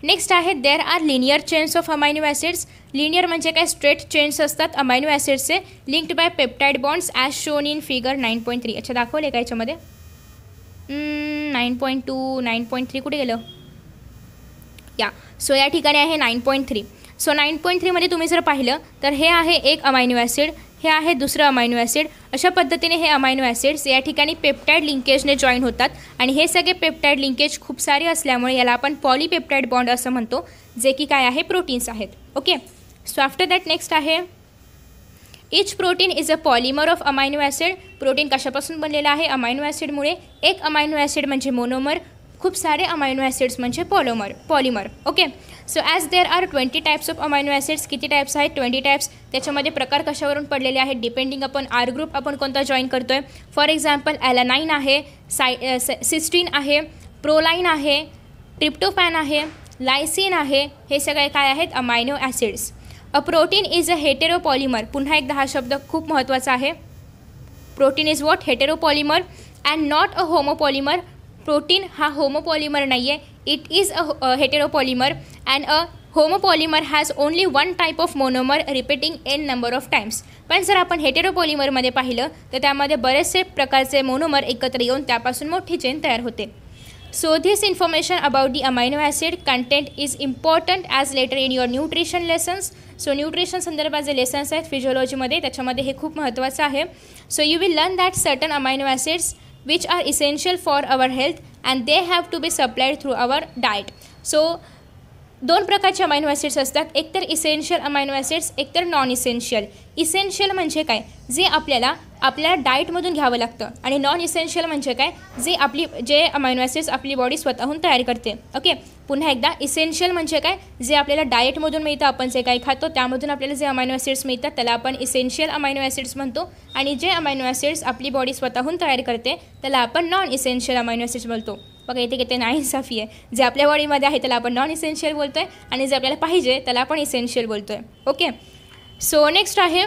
next आहे there are linear chains of amino acids linear म्हणजे काय स्ट्रेट चेन्स असतात अमायनो ॲसिड्सचे linked by peptide bonds as shown in figure nine point three अच्छा दाखवले का याच्यामध्ये nine point two nine point three कुठे गेलं या सो या ठिकाणी आहे nine point three so nine point थ्रीमध्ये तुम्ही जर पाहिलं तर हे आहे एक अमायनो ॲसिड हे आहे दुसरं अमायनो ॲसिड अशा पद्धतीने हे अमायनो ॲसिड्स या ठिकाणी पेप्टाईड लिंकेजने जॉईन होतात आणि हे सगळे पेप्टाईड लिंकेज खूप सारे असल्यामुळे याला आपण पॉलीपेप्टाईड बॉन्ड असं म्हणतो जे की काय आहे प्रोटीन्स आहेत okay so after that next आहे each protein is a polymer of amino acid protein कशापासून बनलेलं आहे अमायनो ॲसिडमुळे एक अमायनो ॲसिड म्हणजे मोनोमर खूप सारे अमायनो ॲसिड्स म्हणजे polymer polymer okay so as there are twenty types of amino acids किती टाईप्स आहेत ट्वेंटी टाईप्स त्याच्यामध्ये प्रकार कशावरून पडलेले आहेत डिपेंडिंग आपण आर ग्रुप आपण कोणता जॉईन करतो आहे फॉर एक्झाम्पल ॲलानाईन आहे साय सिस्टीन आहे प्रोलाईन आहे ट्रिप्टोफॅन आहे लायसिन आहे हे सगळे काय आहेत amino acids a protein is a heteropolymer पुन्हा एकदा हा शब्द खूप महत्त्वाचा आहे protein is what heteropolymer and not a homopolymer protein हा होमोपॉलिमर नाही आहे it is a heteropolymer and a homopolymer has only one type of monomer repeating N number of times पण जर आपण हेटेरोपॉलिमरमध्ये पाहिलं तर त्यामध्ये बरेचसे प्रकारचे मोनोमर एकत्र येऊन त्यापासून मोठी चेन तयार होते so this information about the amino acid content is important as later in your nutrition lessons so nutrition संदर्भात जे लेसन्स आहेत फिजिओलॉजीमध्ये त्याच्यामध्ये हे खूप महत्त्वाचं आहे so you will learn that certain amino acids which are essential for our health and they have to be supplied through our diet so दोन प्रकारचे अमायनो ॲसिड्स असतात एकतर इसेन्शियल अमायनो ॲसिड्स एकतर नॉन इसेन्शियल इसेन्शियल म्हणजे काय जे आपल्याला आपल्या डाएटमधून घ्यावं लागतं आणि नॉन इसेन्शियल म्हणजे काय जे आपली जे ॲसिड्स आपली बॉडी स्वतःहून तयार करते ओके पुन्हा एकदा इसेन्शियल म्हणजे काय जे आपल्याला डाएटमधून मिळतं आपण जे काही खातो त्यामधून आपल्याला जे अमायनो ॲसिड्स मिळतात त्याला आपण इसेन्शियल अमायनो ॲसिड्स म्हणतो आणि जे अमायनो ॲसिड्स आपली बॉडी स्वतःहून तयार करते त्याला आपण नॉन इसेन्शियल अमायनो ॲसिड्स बोलतो बघा इथे किती नाइन्साफी आहे जे आपल्या बॉडीमध्ये आहे त्याला आपण नॉन इसेन्शियल बोलतो आहे आणि जे आपल्याला पाहिजे त्याला आपण इसेन्शियल बोलतो आहे ओके सो नेक्स्ट आहे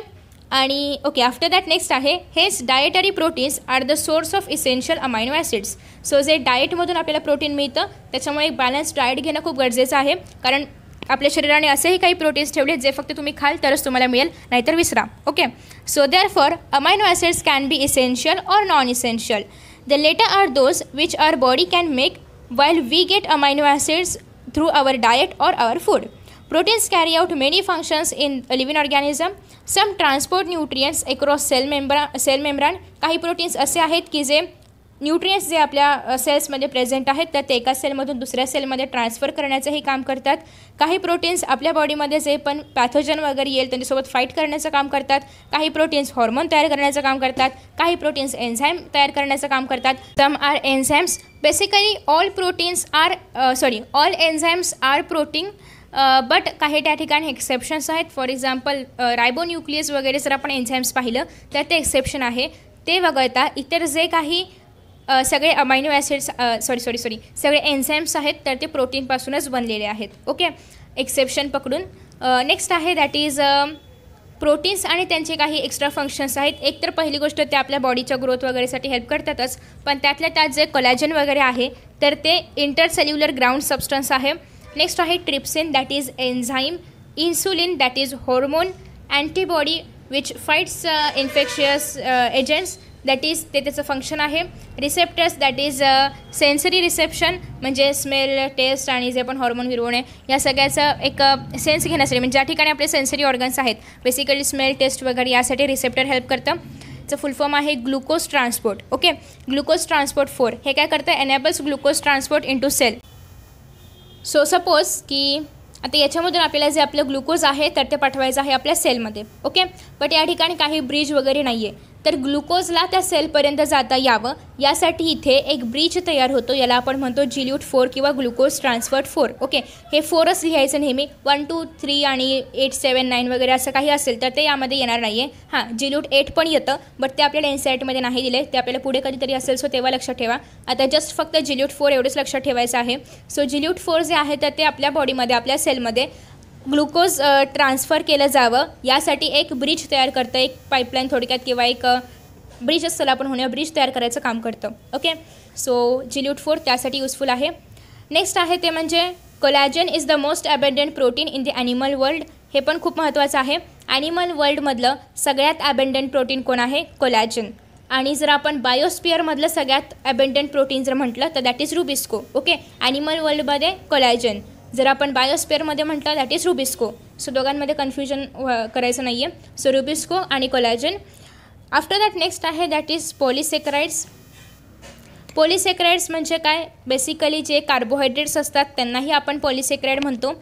आणि ओके आफ्टर दॅट नेक्स्ट आहे हेच dietary proteins are the source of essential amino acids so जे डाएटमधून आपल्याला प्रोटीन मिळतं त्याच्यामुळे एक बॅलन्स डाएट घेणं खूप गरजेचं आहे कारण आपल्या शरीराने असेही काही प्रोटीन्स ठेवले जे फक्त तुम्ही खाल तरच तुम्हाला मिळेल नाहीतर विसरा okay so therefore amino acids can be essential or non essential the latter are those which are body can make while we get amino acids through our diet or our food proteins carry out many functions in a living organism. Some transport nutrients across cell membran cell membrane. काही proteins असे आहेत की जे nutrients जे आपल्या सेल्समध्ये present आहेत तर ते एका सेलमधून दुसऱ्या सेलमध्ये ट्रान्सफर करण्याचंही काम करतात काही प्रोटीन्स आपल्या बॉडीमध्ये जे पण पॅथोजन वगैरे येईल त्यांच्यासोबत फाईट करण्याचं काम करतात काही प्रोटीन्स हॉर्मोन तयार करण्याचं काम करतात काही प्रोटीन्स एन्झाईम तयार करण्याचं काम करतात some are enzymes basically all proteins are sorry all enzymes are protein but काही त्या ठिकाणी एक्सेप्शन्स आहेत फॉर एक्झाम्पल रायबोन्युक्लियस वगैरे जर आपण एन्झाईम्स पाहिलं तर ते एक्सेप्शन आहे ते वगळता इतर जे काही सगळे amino acids sorry sorry sorry सगळे एन्झाईम्स आहेत तर ते प्रोटीनपासूनच बनलेले आहेत ओके एक्सेप्शन पकडून नेक्स्ट आहे दॅट इज प्रोटीन्स आणि त्यांचे काही एक्स्ट्रा फंक्शन्स आहेत एक तर पहिली गोष्ट ते आपल्या बॉडीच्या ग्रोथ वगैरेसाठी हेल्प करतातच पण त्यातल्या त्यात जे कलॅजन वगैरे आहे तर ते इंटरसेल्युलर ग्राउंड सबस्टन्स आहे नेक्स्ट आहे trypsin that is enzyme insulin that is hormone antibody which fights infectious agents that is ते त्याचं फंक्शन आहे receptors that is sensory reception म्हणजे स्मेल टेस्ट आणि जे पण हॉर्मोन विरवणे या सगळ्याचं एक सेन्स uh, घेण्यासाठी म्हणजे ज्या ठिकाणी आपले सेन्सरी ऑर्गन्स आहेत बेसिकली स्मेल टेस्ट वगैरे यासाठी रिसेप्टर हेल्प करतं चं फुल फॉर्म आहे glucose transport okay glucose transport four हे काय करतं enables glucose transport to cell so suppose की आता याच्यामधून आपल्याला जे आपलं ग्लुकोज आहे तर ते पाठवायचं आहे आपल्या सेलमध्ये ओके बट या ठिकाणी काही ब्रिज वगैरे नाही आहे तर ग्लुकोजला त्या सेलपर्यंत जाता यावं यासाठी इथे एक ब्रिज तयार होतो याला आपण म्हणतो जिल्यूट फोर किंवा ग्लुकोज ट्रान्सफर्ट फोर ओके हे फोरच लिहायचं नेहमी वन टू थ्री आणि एट सेवन नाईन वगैरे असं काही असेल तर ते यामध्ये येणार नाही आहे हां जिल्यूट एट पण येतं बट ते आपल्याला एनसीआयटीमध्ये नाही दिले ते आपल्याला पुढे कधीतरी असेल सो तेव्हा लक्षात ठेवा आता जस्ट फक्त जिल्यूट फोर एवढंच लक्षात ठेवायचं आहे सो जिल्यूट फोर जे आहे तर ते आपल्या बॉडीमध्ये आपल्या सेलमध्ये ग्लुकोज ट्रान्सफर केलं जावं यासाठी एक ब्रिज तयार करतं एक पाईपलाईन थोडक्यात किंवा एक ब्रिज असेल आपण होण्या ब्रिज तयार करायचं काम करतं ओके सो जिल्यूट फोर त्यासाठी युजफुल आहे नेक्स्ट आहे ते म्हणजे collagen is the most abundant protein in the animal world हे पण खूप महत्त्वाचं आहे ॲनिमल वर्ल्डमधलं सगळ्यात अबेंडंट प्रोटीन कोण आहे कोलॅजन आणि जर आपण बायोस्पियरमधलं सगळ्यात अबेंडंट प्रोटीन जर म्हटलं तर that is RuBisCO okay animal वर्ल्डमध्ये कोलॅजन जर आपण बायोस्पेअरमध्ये म्हटलं दॅट इज रुबिस्को सो दोघांमध्ये कन्फ्युजन करायचं नाही आहे सो रुबिस्को आणि कोलॅजन आफ्टर दॅट नेक्स्ट आहे दॅट इज पॉलिसेक्राईड्स पॉलिसेक्राइड्स म्हणजे काय बेसिकली जे कार्बोहायड्रेट्स असतात त्यांनाही आपण पॉलिसेक्राईड म्हणतो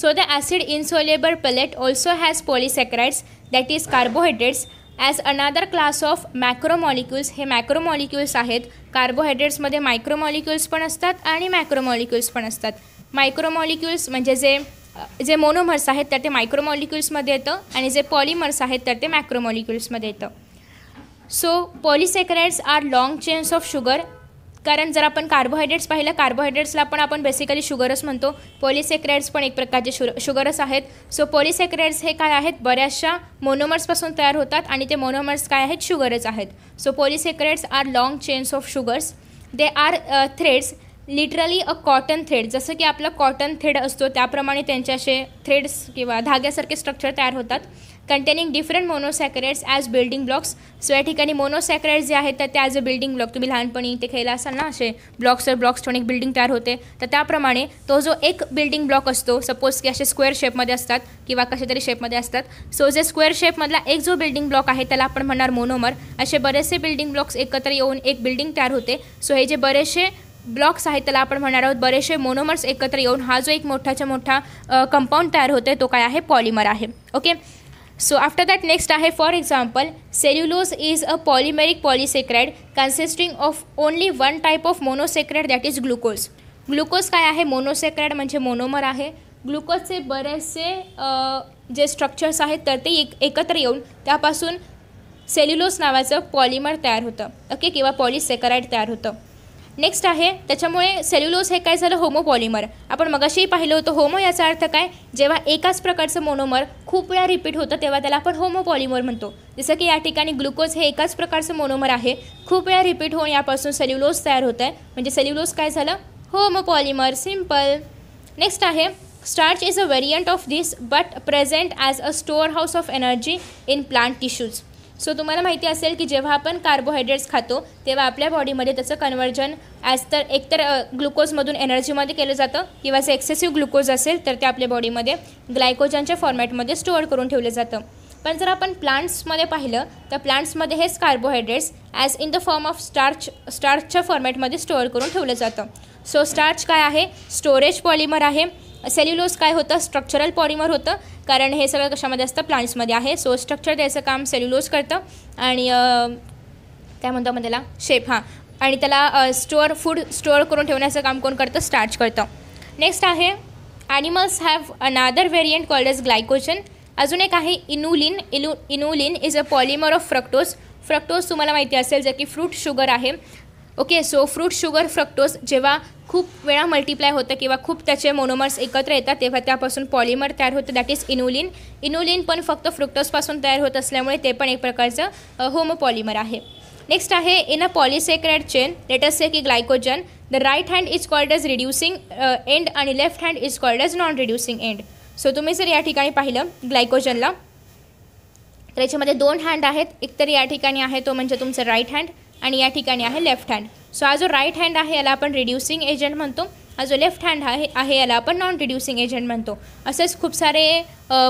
so the acid insoluble pellet also has polysaccharides that is carbohydrates as another class of macromolecules हे मॅक्रोमॉलिक्युल्स आहेत कार्बोहायड्रेट्समध्ये मायक्रोमॉलिक्युल्स पण असतात आणि मॅक्रोमॉलिक्युल्स पण असतात मायक्रोमॉलिक्युल्स म्हणजे जे जे मोनोमर्स आहेत तर ते मायक्रोमॉलिक्युल्समध्ये येतं आणि जे पॉलिमर्स आहेत तर ते मॅक्रोमॉलिक्युल्समध्ये येतं so polysaccharides are long chains of sugar कारण जर आपण कार्बोहायड्रेट्स पाहिलं कार्बोहायड्रेट्सला पण आपण बेसिकली शुगरच म्हणतो पॉलिसेक्राइड्स पण एक प्रकारचे शु शुगरच आहेत सो पॉलिसेक्राइड्स हे काय आहेत बऱ्याचशा मोनोमर्सपासून तयार होतात आणि ते मोनोमर्स काय आहेत शुगरच आहेत so polysaccharides are long chains of sugars they are threads literally a cotton thread जसं की आपला कॉटन थ्रेड असतो त्याप्रमाणे त्यांचे असे थ्रेड्स किंवा धाग्यासारखे स्ट्रक्चर तयार होतात containing different monosaccharides as building blocks so या ठिकाणी मोनोसॅक्रेड्स जे आहेत तर ते ॲज अ बिल्डिंग ब्लॉक तुम्ही लहानपणी इथे खेळला असाल ना असे ब्लॉक्सवर ब्लॉक्स ठेवून एक बिल्डिंग तयार होते तर त्याप्रमाणे तो जो एक बिल्डिंग ब्लॉक असतो सपोज की असे स्क्वेअर शेपमध्ये असतात किंवा कशातरी शेपमध्ये असतात सो जे स्क्वेअर शेपमधला एक जो बिल्डिंग ब्लॉक आहे त्याला आपण म्हणणार मोनोमर असे बरेचसे बिल्डिंग ब्लॉक्स एकत्र येऊन एक बिल्डिंग तयार होते सो हे जे बरेचसे ब्लॉक्स आहेत त्याला आपण म्हणणार आहोत बरेचसे मोनोमर्स एकत्र येऊन हा जो एक मोठाच्या मोठा कंपाऊंड तयार होते तो काय आहे पॉलिमर आहे okay so after that next आहे for example cellulose is a polymeric polysaccharide consisting of only one type of monosaccharide that is glucose glucose काय आहे मोनोसेक्रेड म्हणजे मोनोमर आहे ग्लुकोजचे बरेचसे जे स्ट्रक्चर्स आहेत तर ते एक एकत्र येऊन त्यापासून सेल्युलोज नावाचं पॉलिमर तयार होतं ओके किंवा पॉलिसेकराइड तयार होतं नेक्स्ट आहे त्याच्यामुळे सेल्युलोज हे काय झालं होमोपॉलिमर आपण मगाशीही पाहिलं होतं होमो याचा अर्थ काय जेव्हा एकाच प्रकारचं मोनोमर खूप वेळा रिपीट होतं तेव्हा त्याला आपण होमोपॉलिमर म्हणतो जसं की या ठिकाणी ग्लुकोज हे एकाच प्रकारचं मोनोमर आहे खूप वेळा रिपीट होऊन यापासून सेल्युलोज तयार होत आहे म्हणजे सेल्युलोज काय झालं होमोपॉलिमर सिम्पल नेक्स्ट आहे starch is a variant of this but present as a storehouse of energy in plant tissues so तुम्हाला माहिती असेल की जेव्हा आपण कार्बोहायड्रेट्स खातो तेव्हा आपल्या बॉडीमध्ये त्याचं कन्वर्जन ॲज तर एकतर ग्लुकोजमधून एनर्जीमध्ये केलं जातं किंवा जे एक्सेसिव्ह ग्लुकोज असेल तर ते आपल्या बॉडीमध्ये ग्लायकोजनच्या फॉर्मॅटमध्ये स्टोअर करून ठेवलं जातं पण जर आपण प्लांट्समध्ये पाहिलं तर प्लांट्समध्ये हेच carbohydrates as in the form of starch स्टार्चच्या फॉर्मॅटमध्ये स्टोअर करून ठेवलं जातं सो स्टार्च काय आहे स्टोरेज पॉलिमर आहे सेल्युलोज काय होतं स्ट्रक्चरल पॉलिमर होतं कारण हे सगळं कशामध्ये असतं प्लांट्समध्ये आहे सो स्ट्रक्चर द्यायचं काम सेल्युलोज करतं आणि काय म्हणतो आपण त्याला शेप हां आणि त्याला स्टोअर फूड स्टोअर करून ठेवण्याचं काम कोण करतं स्टार्च करतं नेक्स्ट आहे animals have another variant called as glycogen अजून एक आहे इनुलिन इनु inulin is a polymer of fructose fructose तुम्हाला माहिती असेल जे की फ्रूट शुगर आहे okay so fruit sugar fructose जेव्हा खूप वेळा मल्टिप्लाय होतं किंवा खूप त्याचे मोनोमर्स एकत्र येतात तेव्हा त्यापासून पॉलिमर तयार होतं दॅट इज इनोलिन इनोलिन पण फक्त फ्रुक्टोजपासून तयार होत असल्यामुळे ते पण एक प्रकारचं होमोपॉलिमर आहे नेक्स्ट आहे in a polysaccharide chain let's say की glycogen the right hand is called as reducing end आणि left hand is called as non reducing end so तुम्ही जर या ठिकाणी पाहिलं ग्लायकोजनला तर याच्यामध्ये दोन हँड आहेत एक तर या ठिकाणी आहे तो म्हणजे तुमचं राईट हँड आणि या ठिकाणी आहे लेफ्ट हँड सो हा जो राईट हँड आहे याला आपण रिड्युसिंग एजंट म्हणतो हा जो लेफ्ट हँड आहे आहे याला आपण नॉन रिड्युसिंग एजंट म्हणतो असेच खूप सारे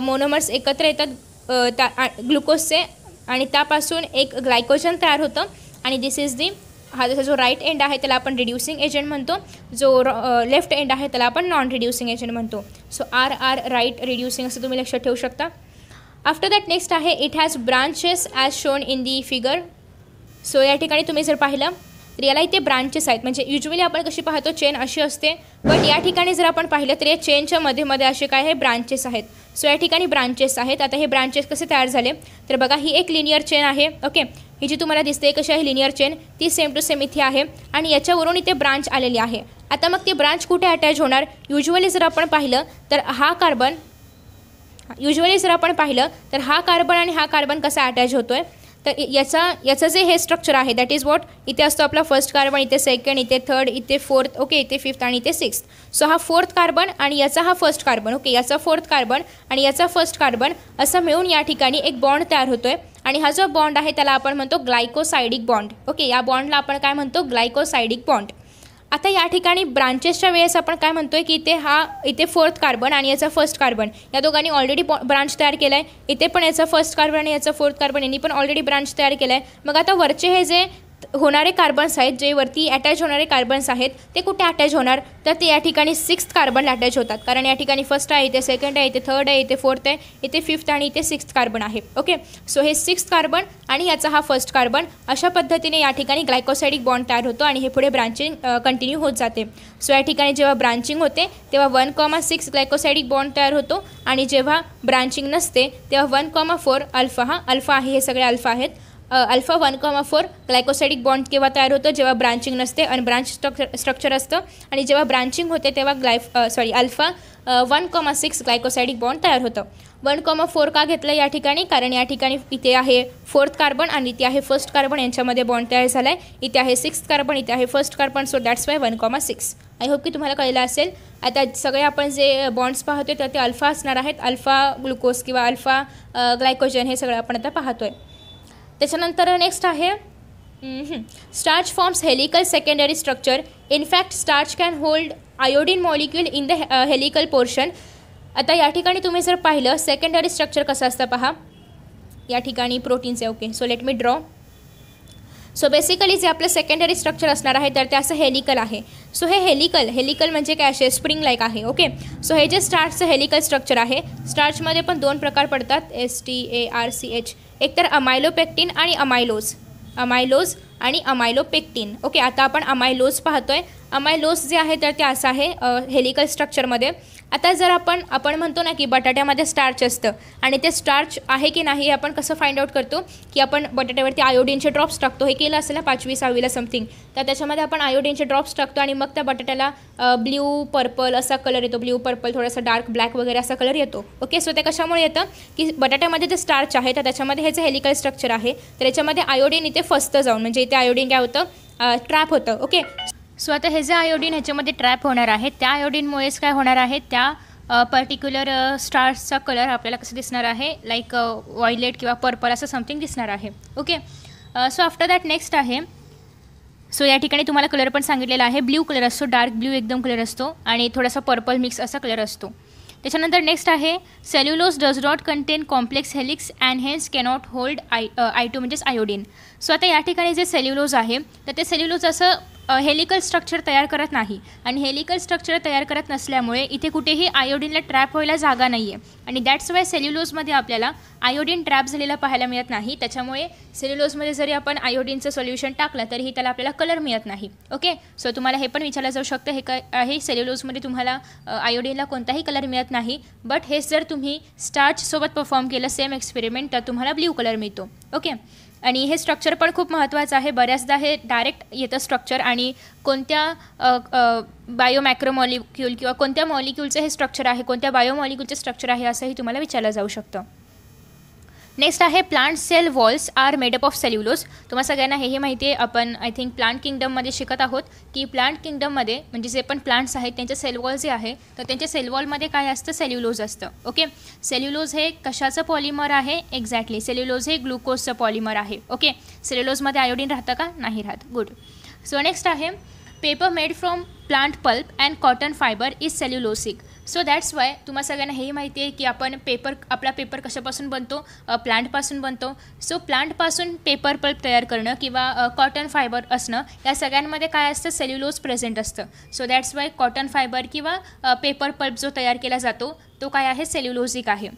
मोनोमर्स एकत्र येतात त्या ग्लुकोजचे आणि त्यापासून एक ग्लायकोजन तयार होतं आणि दिस इज दी हा जसा जो राईट एंड आहे त्याला आपण रिड्युसिंग एजंट म्हणतो जो लेफ्ट एंड आहे त्याला आपण नॉन रिड्युसिंग एजंट म्हणतो so R R right reducing असं तुम्ही लक्षात ठेवू शकता आफ्टर दॅट नेक्स्ट आहे it has branches as shown in the figure so या ठिकाणी तुम्ही जर पाहिलं तर याला इथे ब्रांचेस आहेत म्हणजे युजली आपण कशी पाहतो चेन अशी असते बट या ठिकाणी जर आपण पाहिलं तर या चेनच्या मध्ये मध्ये असे काय हे ब्रांचेस आहेत सो या ठिकाणी ब्रांचेस आहेत आता हे ब्रांचेस कसे तयार झाले तर बघा ही एक लिनियर चेन आहे ओके ही जी तुम्हाला दिसते कशी आहे लिनियर चेन ती सेम टू सेम इथे आहे आणि याच्यावरून इथे ब्रांच आलेली आहे आता मग ती ब्रांच कुठे अटॅच होणार युजली जर आपण पाहिलं तर हा कार्बन युजली जर आपण पाहिलं तर हा कार्बन आणि हा कार्बन कसा अटॅच होतो आहे तर याचा याचं जे हे स्ट्रक्चर आहे दॅट इज वॉट इथे असतो आपला फर्स्ट कार्बन इथे सेकंड इथे थर्ड इथे फोर्थ ओके इथे फिफ्थ आणि इथे सिक्स्थ सो हा फोर्थ कार्बन आणि याचा हा फर्स्ट कार्बन ओके याचा फोर्थ कार्बन आणि याचा फर्स्ट कार्बन असं मिळून या ठिकाणी एक बॉन्ड तयार होतो आहे आणि हा जो बॉन्ड आहे त्याला आपण म्हणतो ग्लायकोसायडिक बॉन्ड ओके या बॉन्डला आपण काय म्हणतो ग्लायकोसायडिक बॉन्ड आता या ठिकाणी ब्रांचेसच्या वेळेस आपण काय म्हणतोय की इथे हा इथे फोर्थ कार्बन आणि याचा फर्स्ट कार्बन या दोघांनी ऑलरेडी ब्रांच तयार केला आहे इथे पण याचा फर्स्ट कार्बन आणि याचा फोर्थ कार्बन यांनी पण ऑलरेडी ब्रांच तयार केला आहे मग आता वरचे हे जे होणारे कार्बन्स आहेत जे वरती अटॅच होणारे कार्बन्स आहेत ते कुठे अटॅच होणार तर ते या ठिकाणी सिक्स्थ कार्बनला अटॅच होतात कारण या ठिकाणी फर्स्ट आहे इथे सेकंड आहे इथे थर्ड आहे इथे फोर्थ आहे इथे फिफ्थ आणि इथे सिक्स्थ कार्बन आहे ओके सो हे सिक्स्थ कार्बन आणि याचा हा फर्स्ट कार्बन अशा पद्धतीने या ठिकाणी ग्लायकोसायडिक बॉन्ड तयार होतो आणि हे पुढे ब्रांचिंग कंटिन्यू होत जाते सो या ठिकाणी जेव्हा ब्रांचिंग होते तेव्हा one comma six glycosidic bond तयार होतो आणि जेव्हा ब्रांचिंग नसते तेव्हा वन कॉमा फोर अल्फा हा अल्फा आहे हे सगळे अल्फा आहेत alpha one comma four glycosidic bond केव्हा तयार होतो जेव्हा ब्रांचिंग नसते आणि ब्रांच स्ट्रक्चर स्ट्रक्चर असतं आणि जेव्हा ब्रांचिंग होते तेव्हा ग्लाय sorry alpha one comma six glycosidic bond तयार होतं वन कॉमा फोर का घेतलं या ठिकाणी कारण या ठिकाणी इथे आहे फोर्थ कार्बन आणि इथे आहे फर्स्ट कार्बन यांच्यामध्ये बॉन्ड तयार झाला आहे इथे आहे सिक्स्थ कार्बन इथे आहे first carbon so that's why one comma six I hope की तुम्हाला कळलं असेल आता सगळे आपण जे बॉन्ड्स पाहतोय तर ते अल्फा असणार आहेत अल्फा ग्लुकोज किंवा अल्फा ग्लायकोजन हे सगळं आपण आता पाहतोय त्याच्यानंतर नेक्स्ट आहे starch forms helical secondary structure in fact starch can hold iodine molecule in the helical portion आता या ठिकाणी तुम्ही जर पाहिलं सेकंडरी स्ट्रक्चर कसं असतं पहा या ठिकाणी प्रोटीन्स आहे okay so let me draw so basically जे आपलं सेकंडरी स्ट्रक्चर असणार आहे तर ते असं हेलिकल आहे सो हे हेलिकल हेलिकल म्हणजे काय असे स्प्रिंग लाईक आहे ओके सो हे जे स्टार्चचं हेलिकल स्ट्रक्चर आहे स्टार्चमध्ये पण दोन प्रकार पडतात S T A R C H एकतर अमायलोपेक्टिन आणि अमायलोज अमायलोज आणि अमायलोपेक्टिन ओके आता आपण अमायलोज पाहतोय अमायलोज जे आहे तर ते असं आहे हेलिकल स्ट्रक्चरमध्ये आता जर आपण आपण म्हणतो ना की बटाट्यामध्ये स्टार्च असतं आणि ते स्टार्च आहे की नाही हे आपण कसं फाइंड आउट करतो की आपण बटाट्यावरती आयोडीनचे ड्रॉप्स टाकतो हे केलं असेल ना पाचवी सहावीला समथिंग तर त्याच्यामध्ये आपण आयोडीनचे ड्रॉप्स टाकतो आणि मग त्या बटाट्याला ब्ल्यू पर्पल असा कलर येतो ब्ल्यू पर्पल थोडासा डार्क ब्लॅक वगैरे असा कलर येतो ओके सो ते कशामुळे येतं की बटाट्यामध्ये जे स्टार्च आहे तर त्याच्यामध्ये हे जे हेलिकल स्ट्रक्चर आहे तर याच्यामध्ये आयोडीन इथे फसतं जाऊन म्हणजे इथे आयोडीन काय होतं ट्रॅप होतं ओके सो आता हे जे आयोडीन ह्याच्यामध्ये ट्रॅप होणार आहे त्या आयोडीनमुळेच काय होणार आहे त्या पर्टिक्युलर स्टार्सचा कलर आपल्याला कसं दिसणार आहे लाईक वॉयलेट किंवा पर्पल असं समथिंग दिसणार आहे okay so after that next आहे सो या ठिकाणी तुम्हाला कलर पण सांगितलेला आहे ब्ल्यू कलर असतो डार्क ब्ल्यू एकदम कलर असतो आणि थोडासा पर्पल मिक्स असा कलर असतो त्याच्यानंतर नेक्स्ट आहे cellulose does not contain complex helix and hence cannot hold I two म्हणजेच आयोडीन सो आता या ठिकाणी जे सेल्युलोज आहे तर ते सेल्युलोज असं हेलिकल स्ट्रक्चर तयार करत नाही आणि हेलिकल स्ट्रक्चर तयार करत नसल्यामुळे इथे कुठेही आयोडीनला ट्रॅप व्हायला जागा नाही आहे आणि दॅट्स वाय सेल्युलोजमध्ये आपल्याला आयोडीन ट्रॅप झालेला पाहायला मिळत नाही त्याच्यामुळे सेल्युलोजमध्ये जरी आपण आयोडीनचं सोल्युशन टाकलं तरीही त्याला आपल्याला कलर मिळत नाही ओके सो तुम्हाला हे पण विचारलं जाऊ शकतं हे काय आहे सेल्युलोजमध्ये तुम्हाला आयोडीनला कोणताही कलर मिळत नाही बट हेच जर तुम्ही स्टार्चसोबत परफॉर्म केलं सेम एक्सपेरिमेंट तर तुम्हाला ब्ल्यू कलर मिळतो ओके आणि हे स्ट्रक्चर पण खूप महत्त्वाचं आहे बऱ्याचदा हे डायरेक्ट येतं स्ट्रक्चर आणि कोणत्या बायोमॅक्रोमॉलिक्यूल किंवा कोणत्या मॉलिक्युलचं हे स्ट्रक्चर आहे कोणत्या बायोमॉलिक्यूलचं स्ट्रक्चर आहे असंही तुम्हाला विचारलं जाऊ शकतं नेक्स्ट आहे plant cell walls are made up of cellulose तुम्हाला सगळ्यांना हेही माहिती आहे आपण आय थिंक प्लांट किंगडममध्ये शिकत आहोत की प्लांट किंगडममध्ये म्हणजे जे पण प्लांट्स आहेत त्यांचे सेलवॉल जे आहे तर त्यांच्या सेलवॉलमध्ये काय असतं सेल्युलोज असतं ओके सेल्युलोज हे कशाचं पॉलिमर आहे एक्झॅक्टली सेल्युलोज हे ग्लुकोजचं पॉलिमर आहे ओके सेल्युलोजमध्ये आयोडीन राहतं का नाही राहत गुड सो नेक्स्ट आहे paper made from plant pulp and cotton fibre is cellulosic so that's why तुम्हा सगळ्यांना हेही माहिती आहे की आपण पेपर आपला पेपर कशापासून बनतो प्लांटपासून बनतो सो प्लांटपासून पेपर पल्प तयार करणं किंवा कॉटन फायबर असणं या सगळ्यांमध्ये काय असतं सेल्युलोज प्रेझेंट असतं so that's why cotton fibre किंवा पेपर पल्प जो तयार केला जातो तो काय आहे सेल्युलोजिक आहे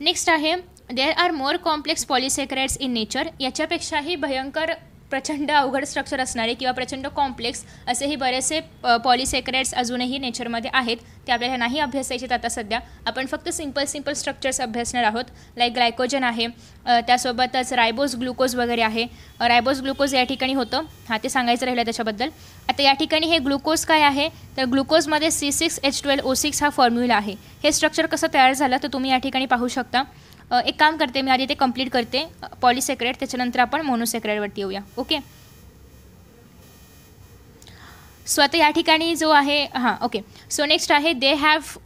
नेक्स्ट आहे there are more complex polysaccharides in nature याच्यापेक्षाही भयंकर प्रचंड अवघड स्ट्रक्चर असणारे किंवा प्रचंड कॉम्प्लेक्स असेही बरेचसे पॉलिसेक्रेट्स अजूनही नेचरमध्ये आहेत ते आपल्याला नाही अभ्यासायचे आता सध्या आपण फक्त सिंपल सिंपल स्ट्रक्चर्स अभ्यासणार आहोत लाईक ग्लायकोजन आहे त्यासोबतच रायबोज ग्लुकोज वगैरे आहे रायबोज ग्लुकोज या ठिकाणी होतं हा ते सांगायचं राहिलं त्याच्याबद्दल आता या ठिकाणी हे ग्लुकोज काय आहे तर ग्लुकोजमध्ये C six H twelve O six हा फॉर्म्युला आहे हे स्ट्रक्चर कसं तयार झालं तर तुम्ही या ठिकाणी पाहू शकता एक काम करते मी आधी ते कंप्लीट करते पॉलिसेक्रेट त्याच्यानंतर आपण मोनोसेक्रेटवरती येऊया ओके सो आता या ठिकाणी जो आहे हां ओके सो नेक्स्ट आहे they have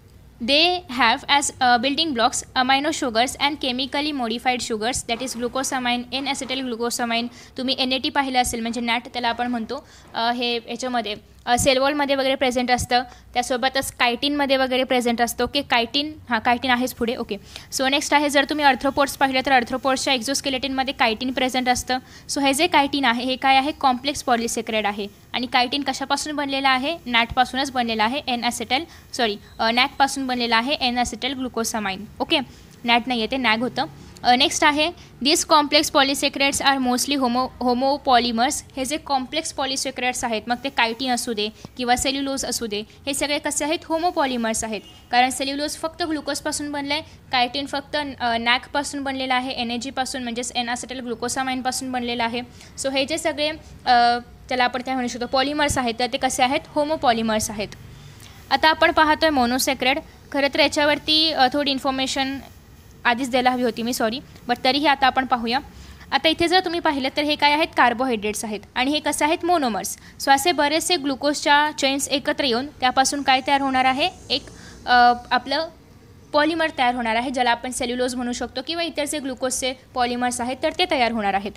they have as building blocks amino sugars and chemically modified sugars that is glucosamine N acetyl glucosamine तुम्ही एन ए टी पाहिलं असेल म्हणजे नॅट त्याला आपण म्हणतो हे याच्यामध्ये सेलवॉलमध्ये वगैरे प्रेझेंट असतं त्यासोबतच कायटीनमध्ये वगैरे प्रेझेंट असतो की कायटीन हां कायटीन आहेच पुढे ओके सो नेक्स्ट आहे जर तुम्ही अर्थ्रोपोर्ट्स पाहिलं तर अर्थ्रोपोर्ट्सच्या एक्झोस्केलेटिनमध्ये कायटीन प्रेझेंट असतं सो हे जे कायटीन आहे हे काय आहे कॉम्प्लेक्स पॉलिसेक्रेड आहे आणि कायटीन कशापासून बनलेलं आहे नॅटपासूनच बनलेलं आहे एन ॲसेटल सॉरी नॅकपासून बनलेलं आहे N acetyl glucosamine okay NAT नाही आहे ते नॅग होतं नेक्स्ट आहे this complex polysaccharides are mostly homo homopolymers हे जे कॉम्प्लेक्स पॉलिसेक्रेट्स आहेत मग ते कायटीन असू दे किंवा सेल्युलोज असू दे हे सगळे कसे आहेत होमोपॉलिमर्स आहेत कारण सेल्युलोज फक्त ग्लुकोजपासून बनलं आहे कायटीन फक्त नॅकपासून बनलेलं आहे एन म्हणजेच एन म्हणजेच एनासेटल ग्लुकोसामाईनपासून बनलेलं आहे सो हे जे सगळे त्याला आपण काय म्हणू शकतो पॉलिमर्स आहेत तर ते कसे आहेत होमोपॉलिमर्स आहेत आता आपण पाहतोय मोनोसेक्रेड खरं तर याच्यावरती थोडी इन्फॉर्मेशन आधीच द्यायला हवी होती मी सॉरी बट तरीही आता आपण पाहूया आता इथे जर तुम्ही पाहिलं तर हे काय आहेत कार्बोहायड्रेट्स आहेत आणि हे कसं आहेत मोनोमर्स सो असे बरेचसे ग्लुकोजच्या चेन्स एकत्र येऊन त्यापासून काय तयार होणार आहे एक आपलं पॉलिमर तयार होणार आहे ज्याला आपण सेल्युलोज म्हणू शकतो किंवा इतर जे ग्लुकोजचे पॉलिमर्स आहेत तर ते तयार होणार आहेत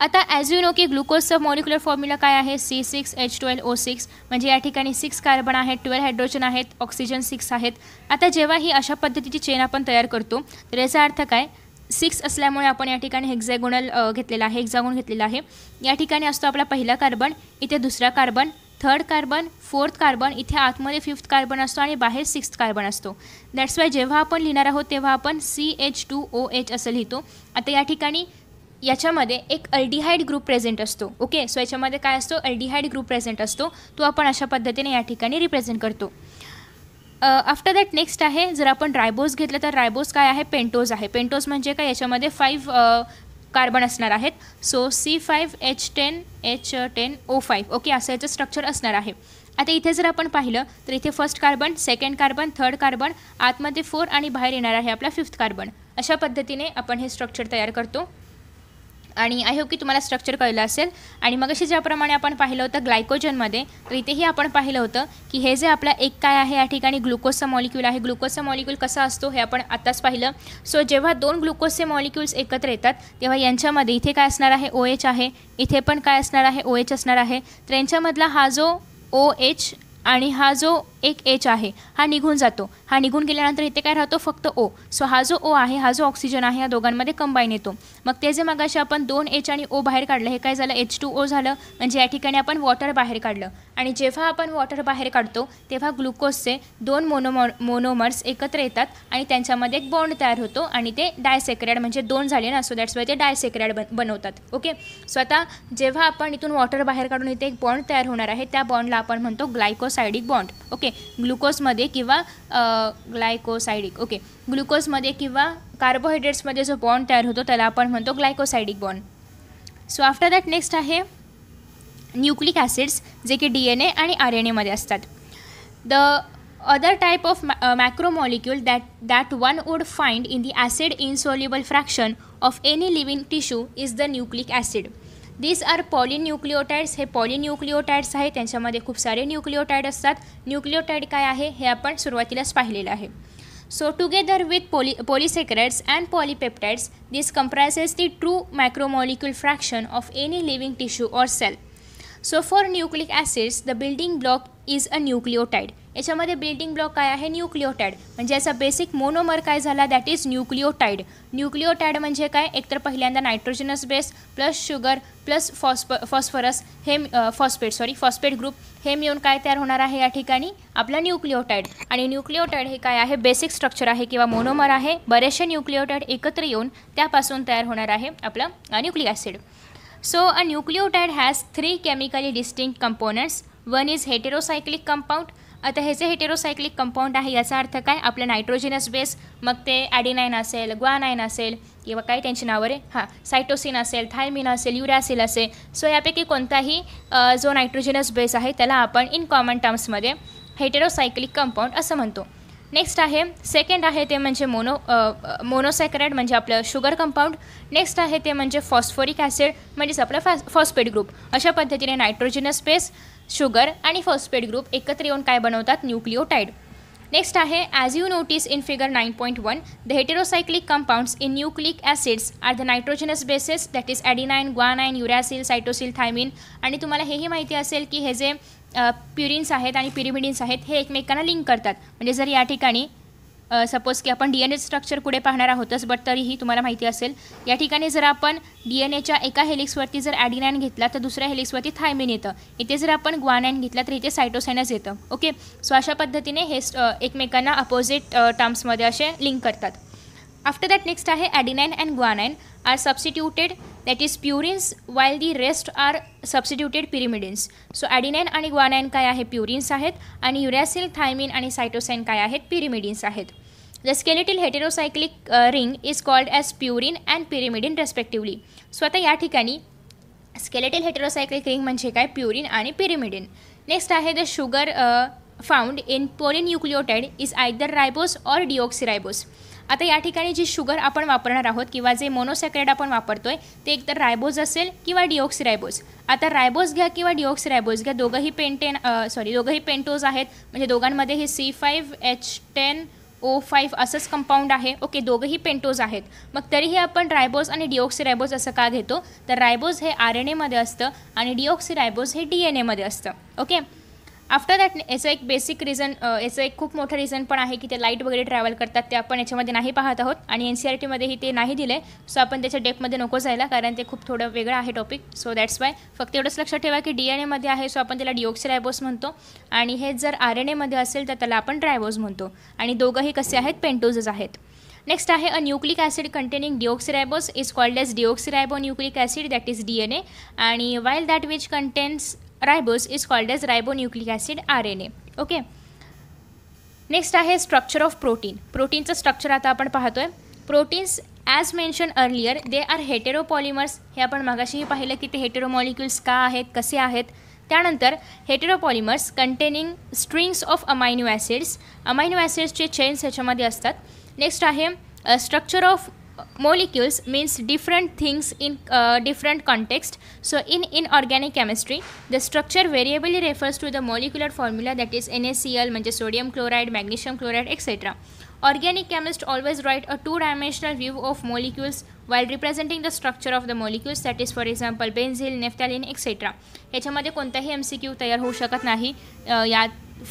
आता ॲज यू नो की ग्लुकोजचं मॉलिक्युलर फॉर्म्युला काय आहे C six H twelve O six म्हणजे या ठिकाणी सिक्स कार्बन आहेत ट्वेल्व हायड्रोजन आहेत ऑक्सिजन सिक्स आहेत आता जेव्हा ही अशा पद्धतीची चेन आपण तयार करतो तर याचा अर्थ काय सिक्स असल्यामुळे आपण या ठिकाणी हेक्झॅगोनल घेतलेला आहे हेक्झागोन घेतलेला आहे या ठिकाणी असतो आपला पहिला कार्बन इथे दुसरा carbon third carbon fourth carbon इथे आतमध्ये फिफ्थ कार्बन असतो आणि बाहेर सिक्स्थ कार्बन असतो दॅट्स वाय जेव्हा आपण लिहिणार आहोत तेव्हा आपण C H two O H असं लिहितो आता या ठिकाणी याच्यामध्ये एक अल्डिहाईड ग्रुप प्रेझेंट असतो ओके सो याच्यामध्ये काय असतो अल्डिहाईड ग्रुप प्रेझेंट असतो तो आपण अशा पद्धतीने या ठिकाणी रिप्रेझेंट करतो आफ्टर दॅट नेक्स्ट आहे जर आपण रायबोज घेतलं तर रायबोज काय आहे पेंटोज आहे पेंटोज म्हणजे काय याच्यामध्ये फाईव्ह कार्बन असणार आहेत so C five H ten H ten O five okay असं याचं स्ट्रक्चर असणार आहे आता इथे जर आपण पाहिलं तर इथे first carbon second carbon third carbon आतमध्ये फोर आणि बाहेर येणार आहे आपला फिफ्थ कार्बन अशा पद्धतीने आपण हे स्ट्रक्चर तयार करतो आणि आय होप की तुम्हाला स्ट्रक्चर कळलं असेल आणि मग अशी ज्याप्रमाणे आपण पाहिलं होतं ग्लायकोजनमध्ये तर इथेही आपण पाहिलं होतं की हे जे आपला एक काय आहे या ठिकाणी ग्लुकोजचा मॉलिक्यूल आहे ग्लुकोजचा मॉलिक्यूल कसा असतो हे आपण आत्ताच पाहिलं सो जेव्हा दोन ग्लुकोजचे मॉलिक्युल्स एकत्र येतात तेव्हा यांच्यामध्ये इथे काय असणार आहे ओ एच आहे इथे पण काय असणार आहे ओ एच असणार आहे तर यांच्यामधला हा जो ओ एच आणि हा जो एक एच आहे हा निघून जातो हा निघून गेल्यानंतर इथे काय राहतो फक्त ओ सो हा जो ओ आहे हा जो ऑक्सिजन आहे या दोघांमध्ये कंबाईन येतो मग ते जे मगाशी आपण दोन एच आणि ओ बाहेर काढलं हे काय झालं एच टू ओ झालं म्हणजे या ठिकाणी आपण वॉटर बाहेर काढलं आणि जेव्हा आपण वॉटर बाहेर काढतो तेव्हा ग्लुकोजचे दोन मोनोमॉ मोनोमर्स एकत्र येतात आणि त्यांच्यामध्ये एक बॉन्ड तयार होतो आणि ते डायसेक्रेड म्हणजे दोन झाले ना सो दॅट्स वाय ते डायसेक्रेड बन बनवतात ओके स्वतः जेव्हा आपण इथून वॉटर बाहेर काढून इथे एक बॉन्ड तयार होणार आहे त्या बॉन्डला आपण म्हणतो ग्लायकोस ग्लायकोसायडिक बॉन्ड ओके ग्लुकोजमध्ये किंवा ग्लायकोसायडिक ओके ग्लुकोजमध्ये किंवा कार्बोहायड्रेट्समध्ये जो बॉन्ड तयार होतो त्याला आपण म्हणतो glycosidic bond so after that next आहे न्यूक्लिक ॲसिड्स जे की डी एन ए आणि आर एन एमध्ये असतात the other type of macromolecule that that one would find in the acid insoluble fraction of any living tissue is the nucleic acid these are polynucleotides हे polynucleotides आहेत त्यांच्यामध्ये खूप सारे nucleotide असतात nucleotide काय आहे हे आपण सुरुवातीलाच पाहिलेलं आहे so together with poly polysaccharides and polypeptides this comprises the true macromolecule fraction of any living tissue or cell so for nucleic acids the building block is a nucleotide याच्यामध्ये building block काय आहे nucleotide म्हणजे याचा basic monomer काय झाला that is nucleotide nucleotide म्हणजे काय एकतर पहिल्यांदा nitrogenous base plus sugar plus फॉस्फ फॉस्फरस हे फॉस्फेट सॉरी फॉस्फेट ग्रुप हे मिळून काय तयार होणार आहे या ठिकाणी आपला न्यूक्लिओटाईड आणि न्यूक्लिओटाईड हे काय आहे बेसिक स्ट्रक्चर आहे किंवा मोनोमर आहे बरेचसे न्यूक्लिओटाईड एकत्र येऊन त्यापासून तयार होणार आहे आपलं nucleic so a nucleotide has three chemically distinct components one is heterocyclic compound आता हे जे हेटेरोसायक्लिक कंपाऊंड आहे याचा अर्थ काय आपलं नायट्रोजिनस बेस मग ते ॲडिनाईन असेल ग्वानाईन असेल किंवा काय त्यांची नावं आहे हां सायटोसिन असेल थायमिन असेल युरॅसिल असेल सो यापैकी कोणताही जो नायट्रोजिनस बेस आहे त्याला आपण इन कॉमन टर्म्समध्ये हेटेरोसायक्लिक कंपाऊंड असं म्हणतो नेक्स्ट आहे सेकंड आहे ते म्हणजे मोनो मोनोसॅक्राईड म्हणजे आपलं शुगर कंपाऊंड नेक्स्ट आहे ते म्हणजे फॉस्फोरिक ॲसिड म्हणजेच आपलं फॉस्फेट ग्रुप अशा पद्धतीने नायट्रोजिनस बेस शुगर आणि फॉस्फेट ग्रुप एकत्र येऊन काय बनवतात न्यूक्लिओटाईड नेक्स्ट आहे as you notice in figure nine point one the heterocyclic compounds in nucleic acids are the nitrogenous bases that is adenine guanine uracil cytosine thymine आणि तुम्हाला हेही माहिती असेल की हे जे प्युरिन्स आहेत आणि पिरिमिडिन्स आहेत हे एकमेकांना लिंक करतात म्हणजे जर या ठिकाणी सपोज की आपण डी एन ए स्ट्रक्चर पुढे पाहणार आहोतच बट तरीही तुम्हाला माहिती असेल या ठिकाणी जर आपण डी एन एच्या एका हेलिक्सवरती जर ॲडिनाईन घेतला तर दुसऱ्या हेलिक्सवरती थायमिन येतं इथे जर आपण ग्वानॅन घेतला तर इथे सायटोसायनस येतं ओके सो अशा पद्धतीने हे एकमेकांना अपोजिट टर्म्समध्ये असे लिंक करतात आफ्टर दॅट नेक्स्ट आहे adenine and guanine are substituted that is purines while the rest are substituted pyrimidines so adenine आणि ग्वानॅन काय आहे प्युरिन्स आहेत आणि युरॅसिल थायमिन आणि सायटोसाईन काय आहेत पिरिमिडिन्स आहेत the skeletal heterocyclic ring is called as purine and pyrimidine respectively स्वतः सो आता या ठिकाणी स्केलेटल हेटेरोसायक्लिक रिंग म्हणजे काय प्युरिन आणि पिरिमिडिन नेक्स्ट आहे the sugar found in polynucleotide is either ribose or deoxyribose आता या ठिकाणी जी शुगर आपण वापरणार आहोत किंवा जे मोनोसॅक्रेड आपण वापरतोय ते एकतर रायबोज असेल किंवा डिओक्सिरायबोज आता रायबोज घ्या किंवा डिओक्सिरायबोज घ्या दोघंही पेंटेन सॉरी uh, दोघंही पेंटोज आहेत म्हणजे दोघांमध्ये हे C five H ten O five असंच कंपाऊंड आहे ओके दोघंही पेंटोज आहेत मग तरीही आपण रायबोज आणि रायबोज असं का घेतो तर रायबोज हे आर एन एमध्ये असतं आणि रायबोज हे डी एन एमध्ये असतं ओके आफ्टर दॅट याचं एक बेसिक रिझन याचं एक खूप मोठं रिझन पण आहे की ते लाईट वगैरे ट्रॅव्हल करतात ते आपण याच्यामध्ये नाही पाहत आहोत आणि एन सी आर टीमध्येही ते नाही दिले सो आपण त्याच्या डेपमध्ये नको जायला कारण ते खूप थोडं वेगळं आहे टॉपिक सो दॅट्स वाय फक्त एवढंच लक्षात ठेवा की डी एन एमध्ये आहे सो आपण त्याला डिओक्सिरायबोस म्हणतो आणि हे जर आर एन एमध्ये असेल तर त्याला आपण ड्रायबोज म्हणतो आणि दोघंही कसे आहेत पेंटोजच आहेत नेक्स्ट आहे a nucleic acid containing deoxyribose is called as deoxyribonucleic acid that is D N A आणि while that which contains ribose is called as ribonucleic acid R N A okay next आहे structure of protein प्रोटीनचं structure आता आपण पाहतो आहे proteins as mentioned earlier they are heteropolymers हे आपण मागाशीही पाहिलं की ते हेटेरोमॉलिक्युल्स का आहेत कसे आहेत त्यानंतर heteropolymers containing strings of amino acids amino ॲसिड्सचे चेन्स ह्याच्यामध्ये असतात नेक्स्ट आहे structure uh, of molecules means different things in uh, different context so in inorganic chemistry the structure variably refers to the molecular formula that is NaCl means sodium chloride magnesium chloride etc organic chemist always write a two dimensional view of molecules while representing the structure of the molecules that is for example benzyl naphthalene etc याच्यामध्ये कोणताही MCQ तयार होऊ शकत नाही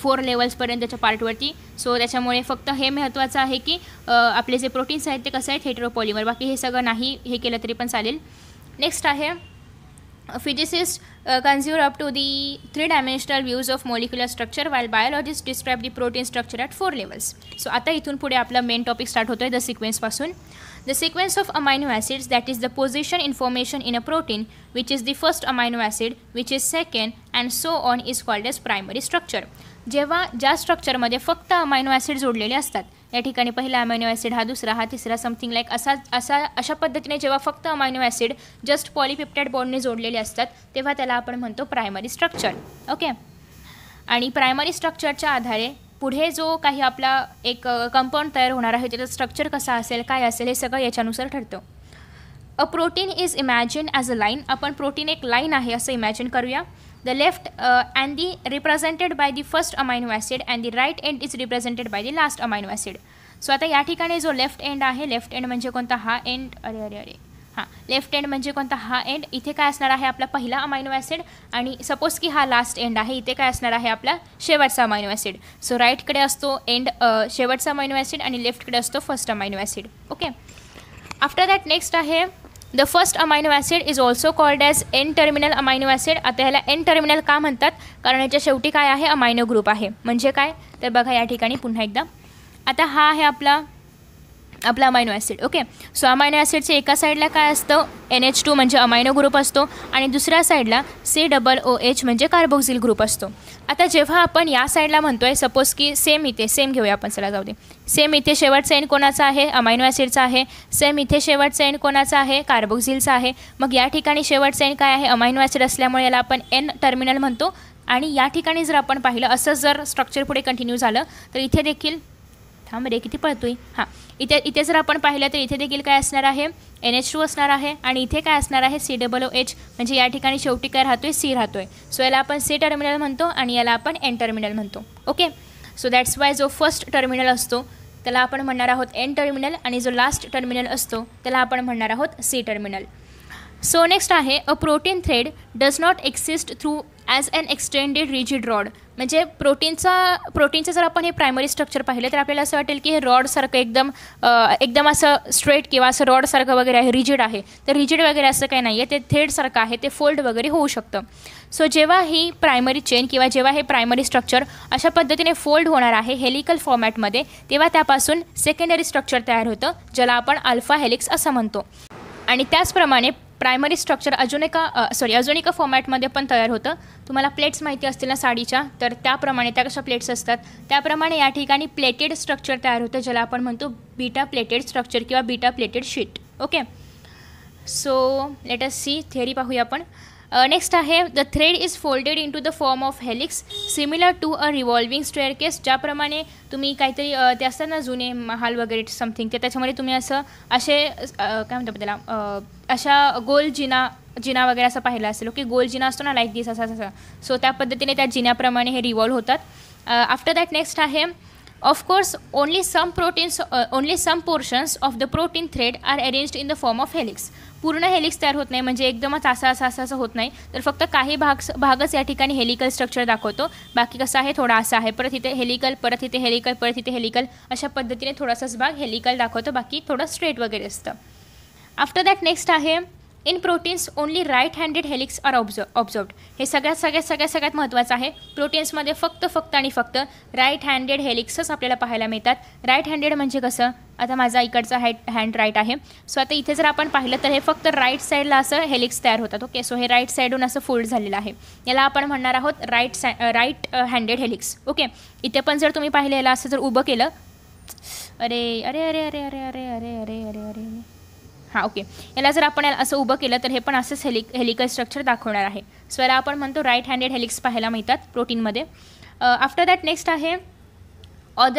four लेवल्सपर्यंतच्या पार्टवरती so त्याच्यामुळे फक्त हे महत्त्वाचं आहे की आपले जे प्रोटीन्स आहेत ते कसं आहेत हेट्रोपॉलिमर बाकी हे सगळं नाही हे केलं तरी पण चालेल नेक्स्ट आहे physicist conjure up to the three dimensional views of molecular structure while biologist describe the protein structure at four levels so आता इथून पुढे आपला मेन टॉपिक स्टार्ट होतो आहे द सिक्वेन्सपासून the sequence of amino acids that is the position information in a protein which is the first amino acid which is second and so on is called as primary structure जेव्हा ज्या स्ट्रक्चरमध्ये फक्त amino acid जोडलेले असतात या ठिकाणी पहिला amino acid हा दुसरा हा तिसरा समथिंग लाईक असा असा अशा पद्धतीने जेव्हा फक्त अमायनो ॲसिड जस्ट पॉलिपिप्टाइड बॉन्डने जोडलेले असतात तेव्हा त्याला आपण म्हणतो प्रायमरी स्ट्रक्चर ओके आणि प्रायमरी स्ट्रक्चरच्या आधारे पुढे जो काही आपला एक कंपाऊंड तयार होणार आहे त्याचं स्ट्रक्चर कसा असेल काय असेल हे सगळं याच्यानुसार ठरतं a protein is imagine as a line आपण प्रोटीन एक लाईन आहे असं इमॅजिन करूया The left uh, and the represented by the first amino acid and the right end is represented by the last amino acid. So आता या ठिकाणी जो left end आहे लेफ्ट एंड म्हणजे कोणता हा एंड अरे अरे अरे हां लेफ्ट एंड म्हणजे कोणता हा एंड इथे काय असणार आहे आपला पहिला अमायनो ॲसिड आणि सपोज की हा लास्ट एंड आहे इथे काय असणार आहे आपला शेवटचा अमायनो ॲसिड सो राईटकडे असतो एंड शेवटचा अमायनो ॲसिड आणि लेफ्टकडे असतो first amino acid okay after that next आहे the first amino acid is also called as N terminal amino acid आता ह्याला एन टर्मिनल का म्हणतात कारण याच्या शेवटी काय आहे अमायनो ग्रुप आहे म्हणजे काय तर बघा या ठिकाणी पुन्हा एकदा आता हा आहे आपला आपला amino acid okay so amino ॲसिडचे एका साईडला काय असतं एन एच टू म्हणजे अमायनो ग्रुप असतो आणि दुसऱ्या साईडला सी डबल ओ एच म्हणजे कार्बोक्झिल ग्रुप असतो आता जेव्हा आपण या साईडला म्हणतो आहे सपोज की सेम इथे सेम घेऊया आपण चला जाऊ दे सेम इथे शेवटचा एन कोणाचा आहे अमायनो ॲसिडचा आहे सेम इथे शेवटचा एन कोणाचा आहे कार्बोक्झिलचा आहे मग या ठिकाणी शेवटचा एन काय आहे अमायनो ॲसिड असल्यामुळे याला आपण एन टर्मिनल म्हणतो आणि या ठिकाणी जर आपण पाहिलं असंच जर स्ट्रक्चर पुढे कंटिन्यू झालं तर इथे देखील थांब रे किती पळतोय हां इथे इथे जर आपण पाहिलं तर इथे देखील काय असणार आहे एन एच टू असणार आहे आणि इथे काय असणार आहे सी डबल ओ एच म्हणजे या ठिकाणी शेवटी काय राहतो सी राहतो आहे सो याला आपण सी टर्मिनल म्हणतो आणि याला आपण एन टर्मिनल म्हणतो ओके सो दॅट्स वाय जो फर्स्ट टर्मिनल असतो त्याला आपण म्हणणार आहोत एन टर्मिनल आणि जो लास्ट टर्मिनल असतो त्याला आपण म्हणणार आहोत सी टर्मिनल सो नेक्स्ट आहे a protein thread does not exist through as an extended rigid rod म्हणजे प्रोटीनचा प्रोटीनचं जर आपण हे प्रायमरी स्ट्रक्चर पाहिलं तर आपल्याला असं वाटेल की हे रॉडसारखं एकदम एकदम असं स्ट्रेट किंवा असं रॉडसारखं वगैरे आहे रिजिड आहे तर रिजिड वगैरे असं काही नाही आहे ते थेडसारखं आहे ते फोल्ड वगैरे होऊ शकतं सो जेव्हा ही प्रायमरी चेन किंवा जेव्हा हे प्रायमरी स्ट्रक्चर अशा पद्धतीने फोल्ड होणार आहे हेलिकल फॉर्मॅटमध्ये तेव्हा त्यापासून सेकंडरी स्ट्रक्चर तयार होतं ज्याला आपण अल्फा हेलिक्स असं म्हणतो आणि त्याचप्रमाणे प्रायमरी स्ट्रक्चर अजून एका सॉरी अजून एका फॉर्मॅटमध्ये पण तयार होतं तुम्हाला प्लेट्स माहिती असतील ना साडीच्या तर त्याप्रमाणे त्या कशा प्लेट्स असतात त्याप्रमाणे या ठिकाणी प्लेटेड स्ट्रक्चर तयार होतं ज्याला आपण म्हणतो बीटा प्लेटेड स्ट्रक्चर किंवा beta pleated sheet okay so let us see theory पाहूया आपण नेक्स्ट आहे the thread is folded into the form of helix similar to a revolving case ज्याप्रमाणे तुम्ही काहीतरी ते असतात ना जुने महाल वगैरे समथिंग ते त्याच्यामध्ये तुम्ही असं असे काय म्हणतात त्याला अशा गोल जिना जिना वगैरे असं पाहिलं असेल ओके गोल जिना असतो ना लाईक दिस असा असा सो त्या पद्धतीने त्या जिन्याप्रमाणे हे रिवॉल्व होतात आफ्टर दॅट नेक्स्ट आहे Of course, only some proteins, uh, only some portions of the protein thread are arranged in the form of helix. पूर्ण हेलिक्स तयार होत नाही म्हणजे एकदमच असा असा असा असं होत नाही तर फक्त काही भाग भागच या ठिकाणी हेलिकल स्ट्रक्चर दाखवतो बाकी कसं आहे थोडा असा आहे परत इथे हेलिकल परत इथे हेलिकल परत इथे हेलिकल अशा पद्धतीने थोडासाच भाग हेलिकल दाखवतो बाकी थोडं स्ट्रेट वगैरे असतं आफ्टर दॅट नेक्स्ट आहे in proteins only right handed helix are observe observed हे सगळ्यात सगळ्यात सगळ्यात सगळ्यात महत्त्वाचं आहे प्रोटीन्समध्ये फक्त फक्त आणि फक्त राईट हँडेड हेलिक्सच आपल्याला पाहायला मिळतात राईट हँडेड म्हणजे कसं आता माझा इकडचा हॅड हँड राईट आहे सो आता इथे जर आपण पाहिलं तर हे फक्त राईट साईडला असं हेलिक्स तयार होतात ओके सो हे राईट साईडहून असं फोल्ड झालेलं आहे याला आपण म्हणणार आहोत राईट साय राईट हँडेड हेलिक्स ओके इथे पण जर तुम्ही पाहिलेलं असं जर उभं केलं अरे अरे अरे अरे अरे अरे अरे अरे अरे अरे हा ओके याला जर आपण असं उभं केलं तर हे पण असंच हेलिक हेलिकल स्ट्रक्चर दाखवणार आहे स्वरा आपण म्हणतो राईट हँडेड हेलिक्स पाहायला मिळतात प्रोटीनमध्ये आफ्टर दॅट नेक्स्ट आहे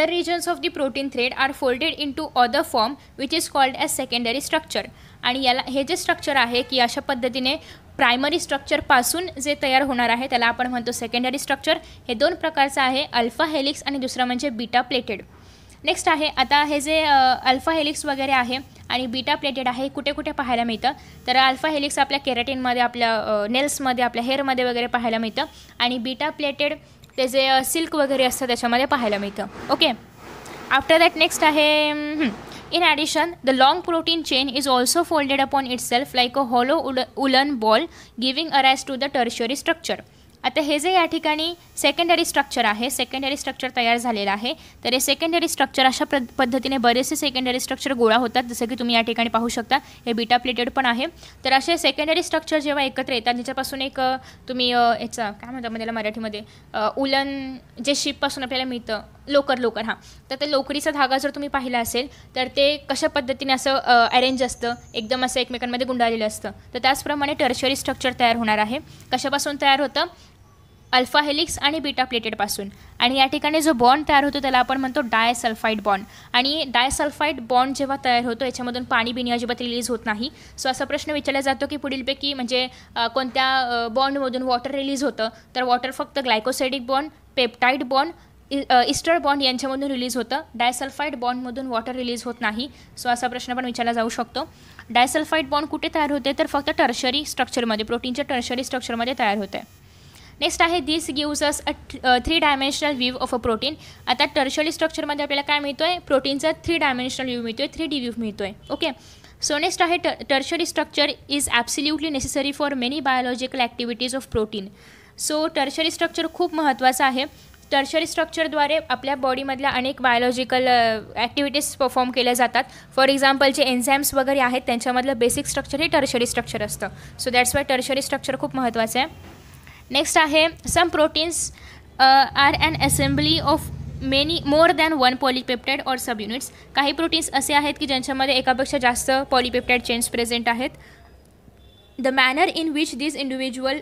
regions of the protein thread are folded into other form which is called as secondary structure आणि याला हे जे स्ट्रक्चर आहे की अशा पद्धतीने प्रायमरी स्ट्रक्चरपासून जे तयार होणार आहे त्याला आपण म्हणतो सेकंडरी स्ट्रक्चर हे दोन प्रकारचं आहे अल्फा हेलिक्स आणि दुसरं म्हणजे बीटा प्लेटेड नेक्स्ट आहे आता हे जे अल्फा हेलिक्स वगैरे आहे आणि बीटा प्लेटेड आहे कुठे कुठे पाहायला मिळतं तर अल्फा हेलिक्स आपल्या केराटीनमध्ये आपल्या नेल्समध्ये आपल्या हेअरमध्ये वगैरे पाहायला मिळतं आणि बीटा प्लेटेड ते जे सिल्क वगैरे असतं त्याच्यामध्ये पाहायला मिळतं ओके आफ्टर दॅट नेक्स्ट आहे in addition the long protein chain is also folded upon self like a hollow wool woollen ball giving arise to the tertiary structure आता हे जे या ठिकाणी सेकंडरी स्ट्रक्चर आहे सेकंडरी स्ट्रक्चर तयार झालेलं आहे तर हे सेकंडरी स्ट्रक्चर अशा पद्धतीने बरेचसे सेकंडरी स्ट्रक्चर गोळा होतात जसं की तुम्ही या ठिकाणी पाहू शकता हे बीटा प्लेटेड पण आहे तर असे सेकंडरी स्ट्रक्चर जेव्हा एकत्र येतात ज्याच्यापासून एक तुम्ही याचा काय म्हणता मग त्याला मराठीमध्ये उलन जे शिपपासून आपल्याला मिळतं लोकर लोकर हां तर ते लोकरीचा धागा जर तुम्ही पाहिला असेल तर ते कशा पद्धतीने असं अरेंज असतं एकदम असं एकमेकांमध्ये गुंडाळलेलं असतं तर त्याचप्रमाणे टर्शरी स्ट्रक्चर तयार होणार आहे कशापासून तयार होतं अल्फा हेलिक्स आणि बीटा प्लेटेडपासून आणि या ठिकाणी जो बॉन्ड तयार होतो त्याला आपण म्हणतो डायसल्फाईड बॉन्ड आणि डायसल्फाईड बॉन्ड जेव्हा तयार होतो याच्यामधून पाणी बिनी अजिबात रिलीज होत नाही सो असा प्रश्न विचारला जातो की पुढीलपैकी म्हणजे कोणत्या बॉन्डमधून वॉटर रिलीज होतं तर वॉटर फक्त glycosidic bond peptide bond ester bond यांच्यामधून रिलीज होतं डायसल्फाईड बॉन्डमधून वॉटर रिलीज होत नाही सो असा प्रश्न पण विचारला जाऊ शकतो डायसल्फाईड बॉन्ड कुठे तयार होते तर फक्त टर्शरी स्ट्रक्चरमध्ये प्रोटीनच्या टर्शरी स्ट्रक्चरमध्ये तयार होते नेक्स्ट आहे this gives us a three dimensional view of a protein आता टर्शरी स्ट्रक्चरमध्ये आपल्याला काय मिळतो आहे प्रोटीनचा थ्री डायमेन्शनल व्ह्यू मिळतो आहे थ्री डी व्ह्यू मिळतो आहे ओके सो नेक्स्ट आहे the tertiary structure is absolutely necessary for many biological activities of protein so tertiary structure खूप महत्त्वाचं आहे टर्शरी स्ट्रक्चरद्वारे आपल्या बॉडीमधल्या अनेक बायोलॉजिकल ॲक्टिव्हिटीज परफॉर्म केल्या जातात फॉर एक्झाम्पल जे एन्झाम्स वगैरे आहेत त्यांच्यामधलं बेसिक स्ट्रक्चर हे टर्शरी स्ट्रक्चर असतं so that's why tertiary structure खूप महत्त्वाचं आहे नेक्स्ट आहे some proteins are an assembly of many more than one polypeptide or subunits काही प्रोटीन्स असे आहेत की ज्यांच्यामध्ये एकापेक्षा जास्त पॉलिपेप्टाईड चेन्स प्रेझेंट आहेत the manner in which this individual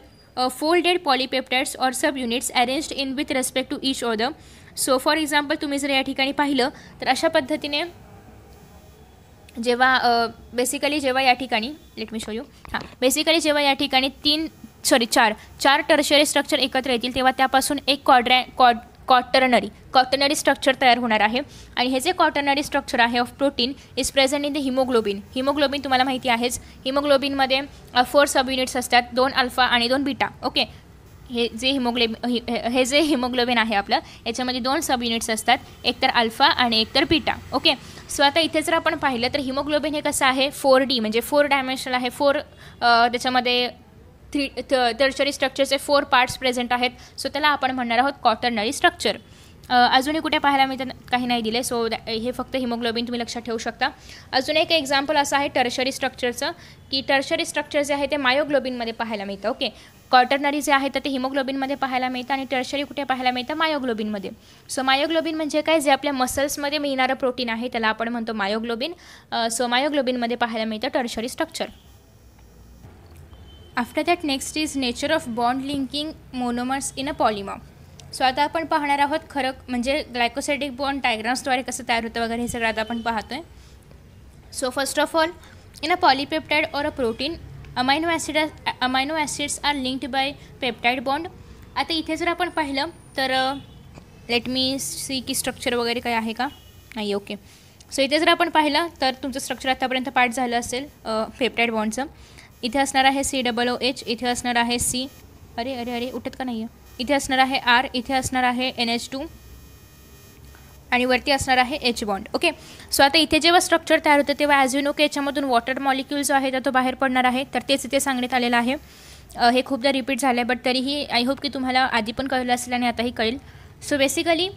folded polypeptides or subunits arranged in with respect to each or so for example तुम्ही जर या ठिकाणी पाहिलं तर अशा पद्धतीने जेव्हा बेसिकली uh, जेव्हा या ठिकाणी लेट मी शो यू हां बेसिकली जेव्हा या ठिकाणी तीन सॉरी चार चार टर्शरी स्ट्रक्चर एकत्र येतील तेव्हा त्यापासून एक कॉड्रॅ क्वाड कॉटर्नरी कॉटर्नरी स्ट्रक्चर तयार होणार आहे आणि हे जे कॉटर्नरी स्ट्रक्चर आहे of protein is present in the haemoglobin haemoglobin तुम्हाला माहिती आहेच हिमोग्लोबिनमध्ये फोर सब युनिट्स असतात दोन अल्फा आणि दोन बीटा ओके हे जे हिमोग्लोबि हे जे हिमोग्लोबिन आहे आपलं याच्यामध्ये दोन सब युनिट्स असतात एकतर अल्फा आणि एकतर बीटा ओके सो आता इथे जर आपण पाहिलं तर हिमोग्लोबिन हे कसं आहे फोर डी म्हणजे फोर डायमेन्शनल आहे फोर त्याच्यामध्ये थ्री टर्शरी स्ट्रक्चरचे फोर पार्ट्स प्रेझेंट आहेत सो त्याला आपण म्हणणार आहोत कॉटर्नरी स्ट्रक्चर अजूनही कुठे पाहायला मिळतं काही नाही दिले सो हे फक्त हिमोग्लोबिन तुम्ही लक्षात ठेवू शकता अजून एक एक्झाम्पल असं आहे टर्शरी स्ट्रक्चरचं की टर्शरी स्ट्रक्चर जे आहे ते मायोग्लोबिनमध्ये पाहायला मिळतं ओके कॉटर्नरी जे आहे तर ते हिमोग्लोबिनमध्ये पाहायला मिळतं आणि टर्शरी कुठे पाहायला मिळतं मायोग्लोबिनमध्ये सो मायोग्लोबिन म्हणजे काय जे आपल्या मसल्समध्ये मिळणारं प्रोटीन आहे त्याला आपण म्हणतो मायोग्लोबिन सो मायोग्लोबिनमध्ये पाहायला मिळतं tertiary structure after that next is nature of bond linking monomers in a polymer so आता आपण पाहणार आहोत खरं म्हणजे ग्लायकोसायटिक बॉन्ड डायग्राम्सद्वारे कसं तयार होतं वगैरे हे सगळं आता आपण पाहतो आहे so first of all in a polypeptide or a protein amino acid amino acids are linked by peptide bond आता इथे जर आपण पाहिलं तर लेट मी सी की स्ट्रक्चर वगैरे काय आहे का नाही ओके सो इथे जर आपण पाहिलं तर तुमचं स्ट्रक्चर आतापर्यंत पाठ झालं असेल पेप्टाइड बॉन्डचं इथे असणार आहे सी डबल ओ एच इथे असणार आहे सी अरे अरे अरे उठत का नाही आहे इथे असणार आहे आर इथे असणार आहे एन एच टू आणि वरती असणार आहे एच बॉन्ड ओके सो आता इथे जेव्हा स्ट्रक्चर तयार होतं तेव्हा ॲज यू नो की याच्यामधून वॉटर मॉलिक्युल जो आहे तो बाहेर पडणार आहे तर तेच इथे सांगण्यात आलेलं आहे हे खूपदा रिपीट झालं आहे बट तरीही आय होप की तुम्हाला आधी पण कळलं असेल आणि आताही कळेल so basically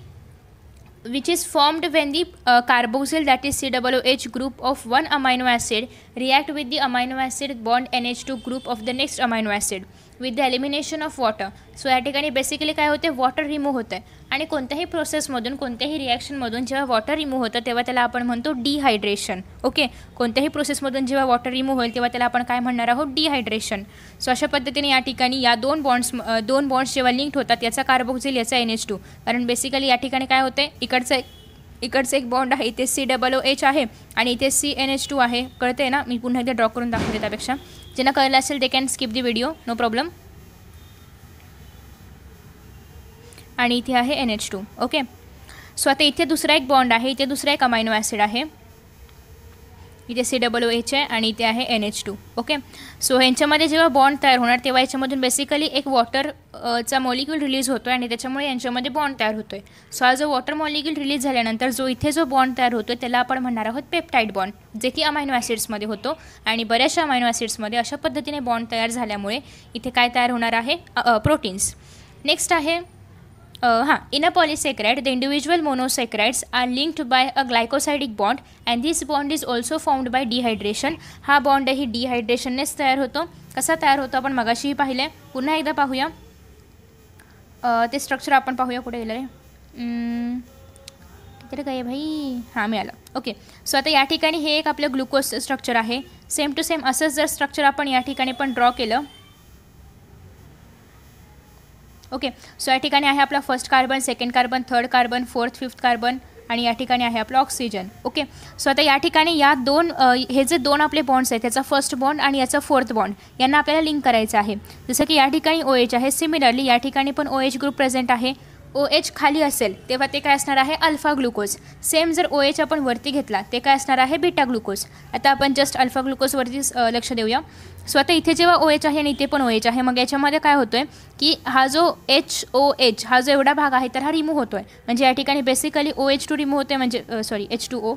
which is formed when the uh, carboxyl that is COOH group of one amino acid react with the amino acid bond NH2 group of the next amino acid. With the elimination of water so या ठिकाणी basically काय होते water remove होतं आहे आणि कोणत्याही प्रोसेसमधून कोणत्याही रिॲक्शनमधून जेव्हा वॉटर रिमूव्ह होतं तेव्हा त्याला आपण म्हणतो डिहायड्रेशन ओके कोणत्याही प्रोसेसमधून जेव्हा वॉटर रिमूव्ह होईल तेव्हा त्याला आपण काय म्हणणार आहोत डिहायड्रेशन सो अशा पद्धतीने या ठिकाणी या दोन बॉन्ड्स दोन बॉन्ड्स जेव्हा लिंक्ड होतात याचा कार्बोक्झिल याचा एन एच टू कारण बेसिकली या ठिकाणी काय होते इकडचं इकडचं एक बॉन्ड आहे इथे सी डबल ओ एच आहे आणि इथे सी एन एच टू आहे कळते ना मी पुन्हा एकदा ड्रॉ करून दाखवते त्यापेक्षा ज्यांना कळलं असेल they can skip the video no problem आणि इथे आहे N H two okay so आता इथे दुसरा एक बॉन्ड आहे इथे दुसरा एक अमायनो ॲसिड आहे इथे सी डबल ओ एच आहे आणि इथे आहे N H two okay so ह्यांच्यामध्ये जेव्हा बॉन्ड तयार होणार तेव्हा याच्यामधून बेसिकली एक वॉटरचा मॉलिक्युल रिलीज होतो आहे आणि त्याच्यामुळे यांच्यामध्ये बॉन्ड तयार होतो आहे सो हा जो वॉटर मॉलिक्यूल रिलीज झाल्यानंतर जो इथे जो बॉन्ड तयार होतो त्याला आपण म्हणणार आहोत पेप्टाईड बॉन्ड जे की अमायनो ॲसिड्समध्ये होतो आणि बऱ्याचशा अमायनो ॲसिड्समध्ये अशा पद्धतीने बॉन्ड तयार झाल्यामुळे इथे काय तयार होणार आहे प्रोटीन्स नेक्स्ट आहे हां in a polysaccharide the individual monosaccharides are linked by a glycosidic bond and this bond is also found by dehydration हा बॉन्ड ही डिहायड्रेशननेच तयार होतो कसा तयार होतो आपण मगाशीही पाहिलं पुन्हा एकदा पाहूया ते स्ट्रक्चर आपण पाहूया कुठे गेलं तिकडे काय भाई हां मिळालं ओके सो आता या ठिकाणी हे एक आपलं ग्लुकोज स्ट्रक्चर आहे सेम टू सेम असंच जर स्ट्रक्चर आपण या ठिकाणी पण ड्रॉ केलं ओके सो या ठिकाणी आहे आपला first carbon second carbon third carbon fourth fifth carbon आणि या ठिकाणी आहे आपला ऑक्सिजन ओके सो आता या ठिकाणी या दोन हे जे दोन आपले बॉन्ड्स आहेत त्याचा फर्स्ट बॉन्ड आणि याचा फोर्थ बॉन्ड यांना आपल्याला लिंक करायचं आहे जसं की या ठिकाणी ओ एच आहे सिमिलरली या ठिकाणी पण ओ एच ग्रुप प्रेझेंट आहे ओ एच खाली असेल तेव्हा ते काय असणार आहे अल्फा ग्लुकोज सेम जर ओ एच आपण वरती घेतला ते काय असणार आहे बीटा ग्लुकोज आता आपण जस्ट अल्फा ग्लुकोजवरती लक्ष देऊया सो आता इथे जेव्हा ओ एच आहे आणि इथे पण ओ एच आहे मग याच्यामध्ये काय होतो आहे की हा जो एच ओ एच हा जो एवढा भाग आहे तर हा रिमूव्ह होतो आहे म्हणजे या ठिकाणी basically O H two remove होते म्हणजे sorry H two O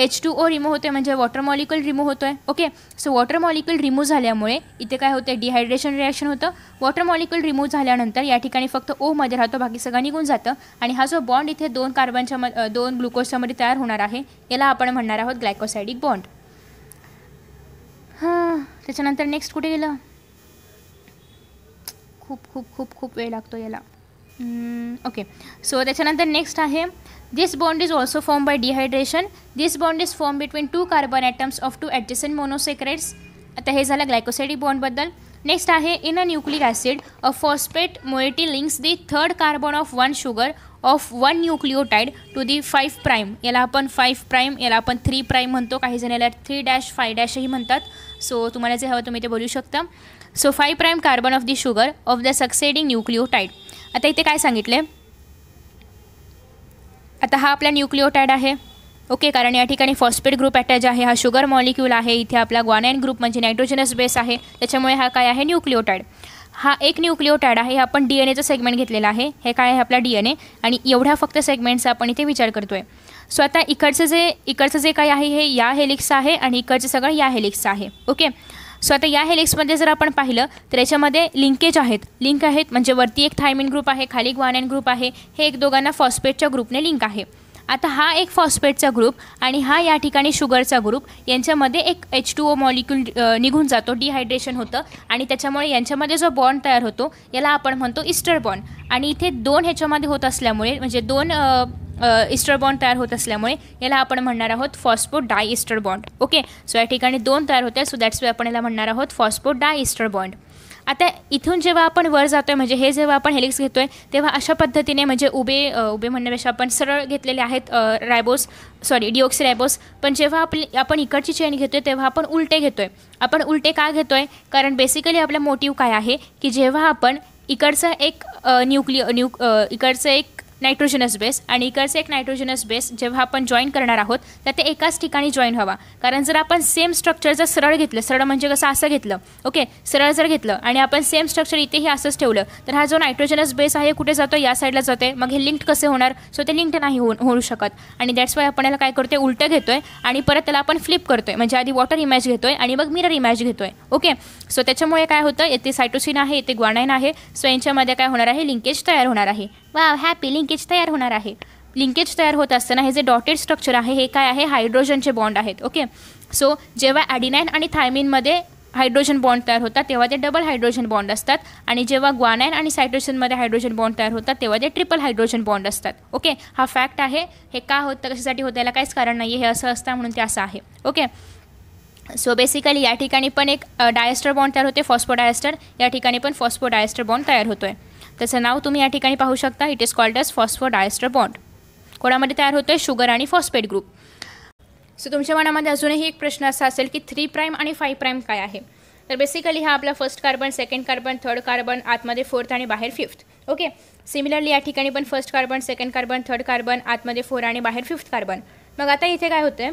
H two O remove होते म्हणजे वॉटर मॉलिक्युल रिमूव्ह होतो आहे okay so water molecule remove झाल्यामुळे इथे काय होते डिहायड्रेशन रिॲक्शन होतं वॉटर मॉलिक्युल रिमूव्ह झाल्यानंतर या ठिकाणी फक्त ओमध्ये राहतो बाकी सगळं निघून जातं आणि हा जो बॉन्ड इथे दोन कार्बनच्या दोन दोन मध्ये तयार होणार आहे याला आपण म्हणणार आहोत ग्लायकोसायडिक बॉन्ड हां त्याच्यानंतर नेक्स्ट कुठे गेलं खूप खूप खूप खूप वेळ लागतो याला ओके सो त्याच्यानंतर नेक्स्ट आहे this bond is also form by dehydration this bond is form between two carbon atoms of two adjacent monosaccharides आता हे झालं ग्लायकोसायडिक बॉन्डबद्दल नेक्स्ट आहे in a nucleic acid a phosphate moiety links the third carbon of one sugar of one nucleotide to the five prime याला आपण five prime याला आपण three prime म्हणतो काही जण याला थ्री डॅश फाय डॅशही म्हणतात सो तुम्हाला जे हवं तुम्ही ते बोलू शकता so five prime carbon of the sugar of the succeeding nucleotide आता इथे काय सांगितले आता हा आपला न्यूक्लिओटाईड आहे ओके कारण या ठिकाणी फॉस्फेट ग्रुप अटॅच आहे हा शुगर मॉलिक्यूल आहे इथे आपला ग्वानायन ग्रुप म्हणजे नायट्रोजनस बेस आहे त्याच्यामुळे हा काय आहे न्यूक्लिओटाईड हा एक न्यूक्लिओटाईड आहे आपण डी एन सेगमेंट घेतलेला आहे हे काय आहे आपला डी एन ए आणि एवढ्या फक्त सेगमेंटचा आपण इथे विचार करतो आहे सो आता इकडचं जे इकडचं जे काही आहे हे या हेलिक्स आहे आणि इकडचं सगळं या हेलिक्स आहे ओके सो आता या हेलिक्समध्ये जर आपण पाहिलं तर याच्यामध्ये लिंकेज आहेत लिंक आहेत म्हणजे वरती एक थायमिन ग्रुप आहे खाली ग्वानॅन ग्रुप आहे हे एक दोघांना फॉस्फेटच्या ग्रुपने लिंक आहे आता हा एक फॉस्फेटचा ग्रुप आणि हा या ठिकाणी शुगरचा ग्रुप यांच्यामध्ये एक एच टू ओ मॉलिक्यूल निघून जातो डिहायड्रेशन होतं आणि त्याच्यामुळे यांच्यामध्ये जो बॉन्ड तयार होतो याला आपण म्हणतो इस्टर बॉन्ड आणि इथे दोन ह्याच्यामध्ये होत असल्यामुळे म्हणजे दोन इस्टर बॉन्ड तयार होत असल्यामुळे याला आपण म्हणणार आहोत phosphodiester bond okay so या ठिकाणी दोन तयार आहेत सो दॅट्स वे आपण याला म्हणणार आहोत फॉस्फो डाय इस्टर बॉन्ड आता इथून जेव्हा आपण वर जातो आहे म्हणजे हे जेव्हा आपण हेलिक्स घेतो आहे तेव्हा अशा पद्धतीने म्हणजे उभे उभे म्हणण्यापेक्षा आपण सरळ घेतलेले आहेत रायबोस सॉरी डिओक्सी रायबोस पण जेव्हा आपली आपण इकडची चेन घेतो आहे तेव्हा आपण उलटे घेतो आहे आपण उलटे का घेतो आहे कारण बेसिकली आपला मोटिव काय आहे की जेव्हा आपण इकडचं एक न्यूक्लिय न्यू इकडचं एक नायट्रोजनस बेस आणि इकडचं एक नायट्रोजनस बेस जेव्हा आपण जॉईन करणार आहोत तर ते एकाच ठिकाणी जॉईन व्हावा कारण जर आपण सेम स्ट्रक्चर जर सरळ घेतलं सरळ म्हणजे कसं असं घेतलं ओके सरळ जर घेतलं आणि आपण सेम स्ट्रक्चर इथेही असंच ठेवलं तर हा जो नायट्रोजनस बेस आहे कुठे जातो या साईडला जातो आहे मग हे लिंक्ड कसे होणार सो ते लिंक्ड नाही होऊ होऊ शकत आणि दॅट्स वाय आपण याला काय करतो आहे उलटं घेतो आहे आणि परत त्याला आपण फ्लिप करतो आहे म्हणजे आधी वॉटर इमॅज घेतो आहे आणि मग मिरर इमॅज घेतो आहे ओके सो त्याच्यामुळे काय होतं येथे सायटोसिन आहे येथे ग्वानाईन आहे सो यांच्यामध्ये काय होणार आहे लिंकेज तयार होणार आहे वा हॅपी लिंकेज तयार होणार आहे लिंकेज तयार होत असताना हे जे डॉटेड स्ट्रक्चर आहे हे काय आहे हायड्रोजनचे बॉन्ड आहेत ओके सो जेव्हा ॲडिनाईन आणि थायमिनमध्ये हायड्रोजन बॉन्ड तयार होतात तेव्हा ते डबल हायड्रोजन बॉन्ड असतात आणि जेव्हा ग्वानायन आणि सायट्रोजनमध्ये हायड्रोजन बॉन्ड तयार होतात तेव्हा ते ट्रिपल हायड्रोजन बॉन्ड असतात ओके हा फॅक्ट आहे हे का होतं कशासाठी होतं याला काहीच कारण नाही हे असं असतं म्हणून ते असं आहे ओके सो बेसिकली या ठिकाणी पण एक डायस्टर बॉन्ड तयार होते फॉस्फोडायस्टर या ठिकाणी पण फॉस्फोडायस्टर बॉन्ड तयार होतो आहे त्याचं नाव तुम्ही या ठिकाणी पाहू शकता it is called as phosphodiester bond कोणामध्ये तयार होतं शुगर आणि फॉस्फेट ग्रुप सो तुमच्या मनामध्ये अजूनही एक प्रश्न असा असेल की थ्री प्राईम आणि फाईव्ह प्राईम काय आहे तर बेसिकली हा आपला first carbon second carbon third carbon आतमध्ये फोर्थ आणि बाहेर फिफ्थ ओके सिमिलरली या ठिकाणी पण first carbon second carbon third carbon आतमध्ये फोर आणि बाहेर फिफ्थ कार्बन मग आता इथे काय होतं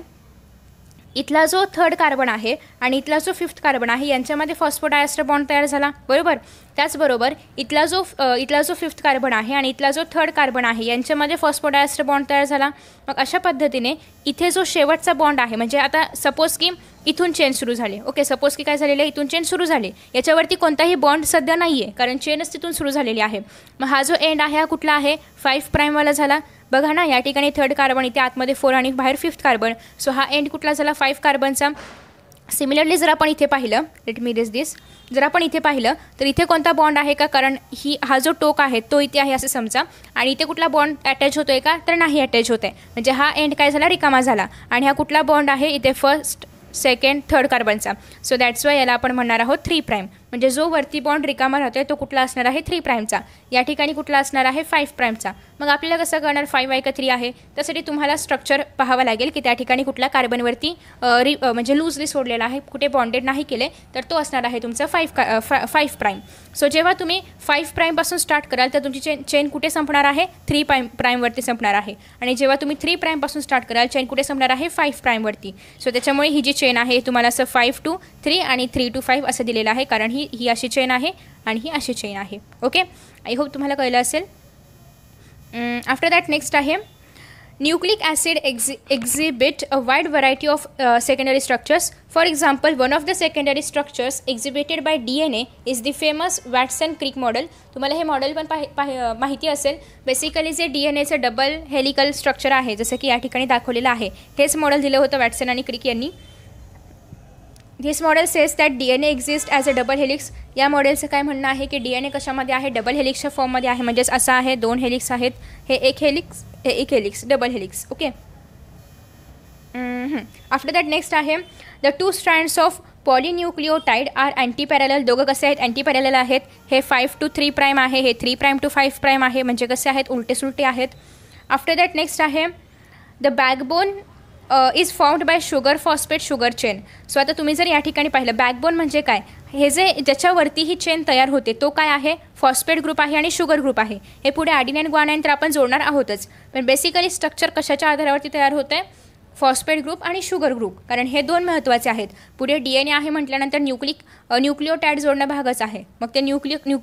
इथला जो थर्ड कार्बन आहे आणि इथला जो फिफ्थ कार्बन आहे यांच्यामध्ये फॉस्फोडायस्टर बॉन्ड तयार झाला बरोबर त्याचबरोबर इथला जो इथला जो फिफ्थ कार्बन आहे आणि इथला जो थर्ड कार्बन आहे यांच्यामध्ये फर्स्ट पोडायस्टर बॉन्ड तयार झाला मग अशा पद्धतीने इथे जो शेवटचा बॉन्ड आहे म्हणजे आता सपोज की इथून चेन सुरू झाले ओके सपोज की काय झालेलं आहे इथून चेन सुरू झाले याच्यावरती कोणताही बॉन्ड सध्या नाही आहे कारण चेनच तिथून सुरू झालेली आहे मग हा जो एंड आहे हा कुठला आहे फाईव्ह प्राईमवाला झाला बघा ना या ठिकाणी थर्ड कार्बन इथे आतमध्ये फोर आणि बाहेर फिफ्थ कार्बन सो हा एंड कुठला झाला फाईव्ह कार्बनचा सिमिलरली जर आपण इथे पाहिलं लेट मी रेस दिस जर आपण इथे पाहिलं तर इथे कोणता बॉन्ड आहे का कारण ही हा जो टोक आहे तो इथे आहे असं समजा आणि इथे कुठला बॉन्ड अटॅच होतो आहे का तर नाही अटॅच होत आहे म्हणजे हा एंड काय झाला रिकामा झाला आणि हा कुठला बॉन्ड आहे इथे फर्स्ट सेकंड थर्ड कार्बनचा सो दॅट्स वाय याला आपण म्हणणार आहोत थ्री प्राईम म्हणजे जो वरती बॉन्ड रिकामा राहतोय तो कुठला असणार आहे थ्री प्राईमचा या ठिकाणी कुठला असणार आहे फाईव्ह प्राईमचा मग आपल्याला कसं करणार फाईव्ह आहे का थ्री आहे त्यासाठी तुम्हाला स्ट्रक्चर पाहावं लागेल की त्या ठिकाणी कुठला कार्बनवरती रि म्हणजे लूजली सोडलेला आहे कुठे बॉन्डेड नाही केले तर तो असणार आहे तुमचा फाईव्ह का फा फाईव्ह प्राईम सो जेव्हा तुम्ही फाईव्ह प्राईमपासून स्टार्ट कराल तर तुमची चेन चेन कुठे संपणार आहे थ्री प्राईम प्राईमवरती संपणार आहे आणि जेव्हा तुम्ही थ्री प्राईमपासून स्टार्ट कराल चेन कुठे संपणार आहे फाईव्ह प्राईमवरती सो त्याच्यामुळे ही जी चेन आहे तुम्हाला असं फाईव्ह टू थ्री आणि थ्री टू फाईव्ह असं दिलेलं आहे कारण ही ही अशी चेन आहे आणि ही अशी चेन आहे ओके आय होप तुम्हाला कळलं असेल आफ्टर दॅट नेक्स्ट आहे न्यूक्लिक ॲसिड एक्झि exhibit a wide variety of secondary structures for example one of the secondary structures exhibited by D N A is the famous Watson Crick model तुम्हाला हे model पण पाहि माहिती असेल basically जे D N एचं double helical structure आहे जसं की या ठिकाणी दाखवलेलं आहे हेच मॉडेल दिलं होतं वॅटसन आणि क्रिक यांनी this model says that D N A exist as a double helix या मॉडेलचं काय म्हणणं आहे की डी एन ए कशामध्ये आहे डबल हेलिक्सच्या फॉर्ममध्ये आहे म्हणजेच असं आहे दोन हेलिक्स आहेत हे एक हेलिक्स हे एक helix double helix okay after that next आहे the two strands of polynucleotide are anti parallel दोघं कसे आहेत अँटी पॅरेलल आहेत हे फाईव्ह टू थ्री प्राईम आहे हे three prime to five prime आहे म्हणजे कसे आहेत उलटे सुलटे आहेत आफ्टर दॅट नेक्स्ट आहे the backbone is formed by sugar phosphate sugar chain so आता तुम्ही जर या ठिकाणी पाहिलं बॅकबोन म्हणजे काय हे जे ज्याच्यावरती ही चेन तयार होते तो काय आहे फॉस्पेट ग्रुप आहे आणि शुगर ग्रुप आहे हे पुढे आडिनॅन अँड तर आपण जोडणार आहोतच पण बेसिकली स्ट्रक्चर कशाच्या आधारावरती तयार होते फॉस्फेट ग्रुप आणि शुगर ग्रुप कारण हे दोन महत्त्वाचे आहेत पुढे डी एन ए आहे म्हटल्यानंतर न्यूक्लिक न्यूक्लिओटॅड जोडणं भागच आहे मग ते न्यूक्लिक न्यू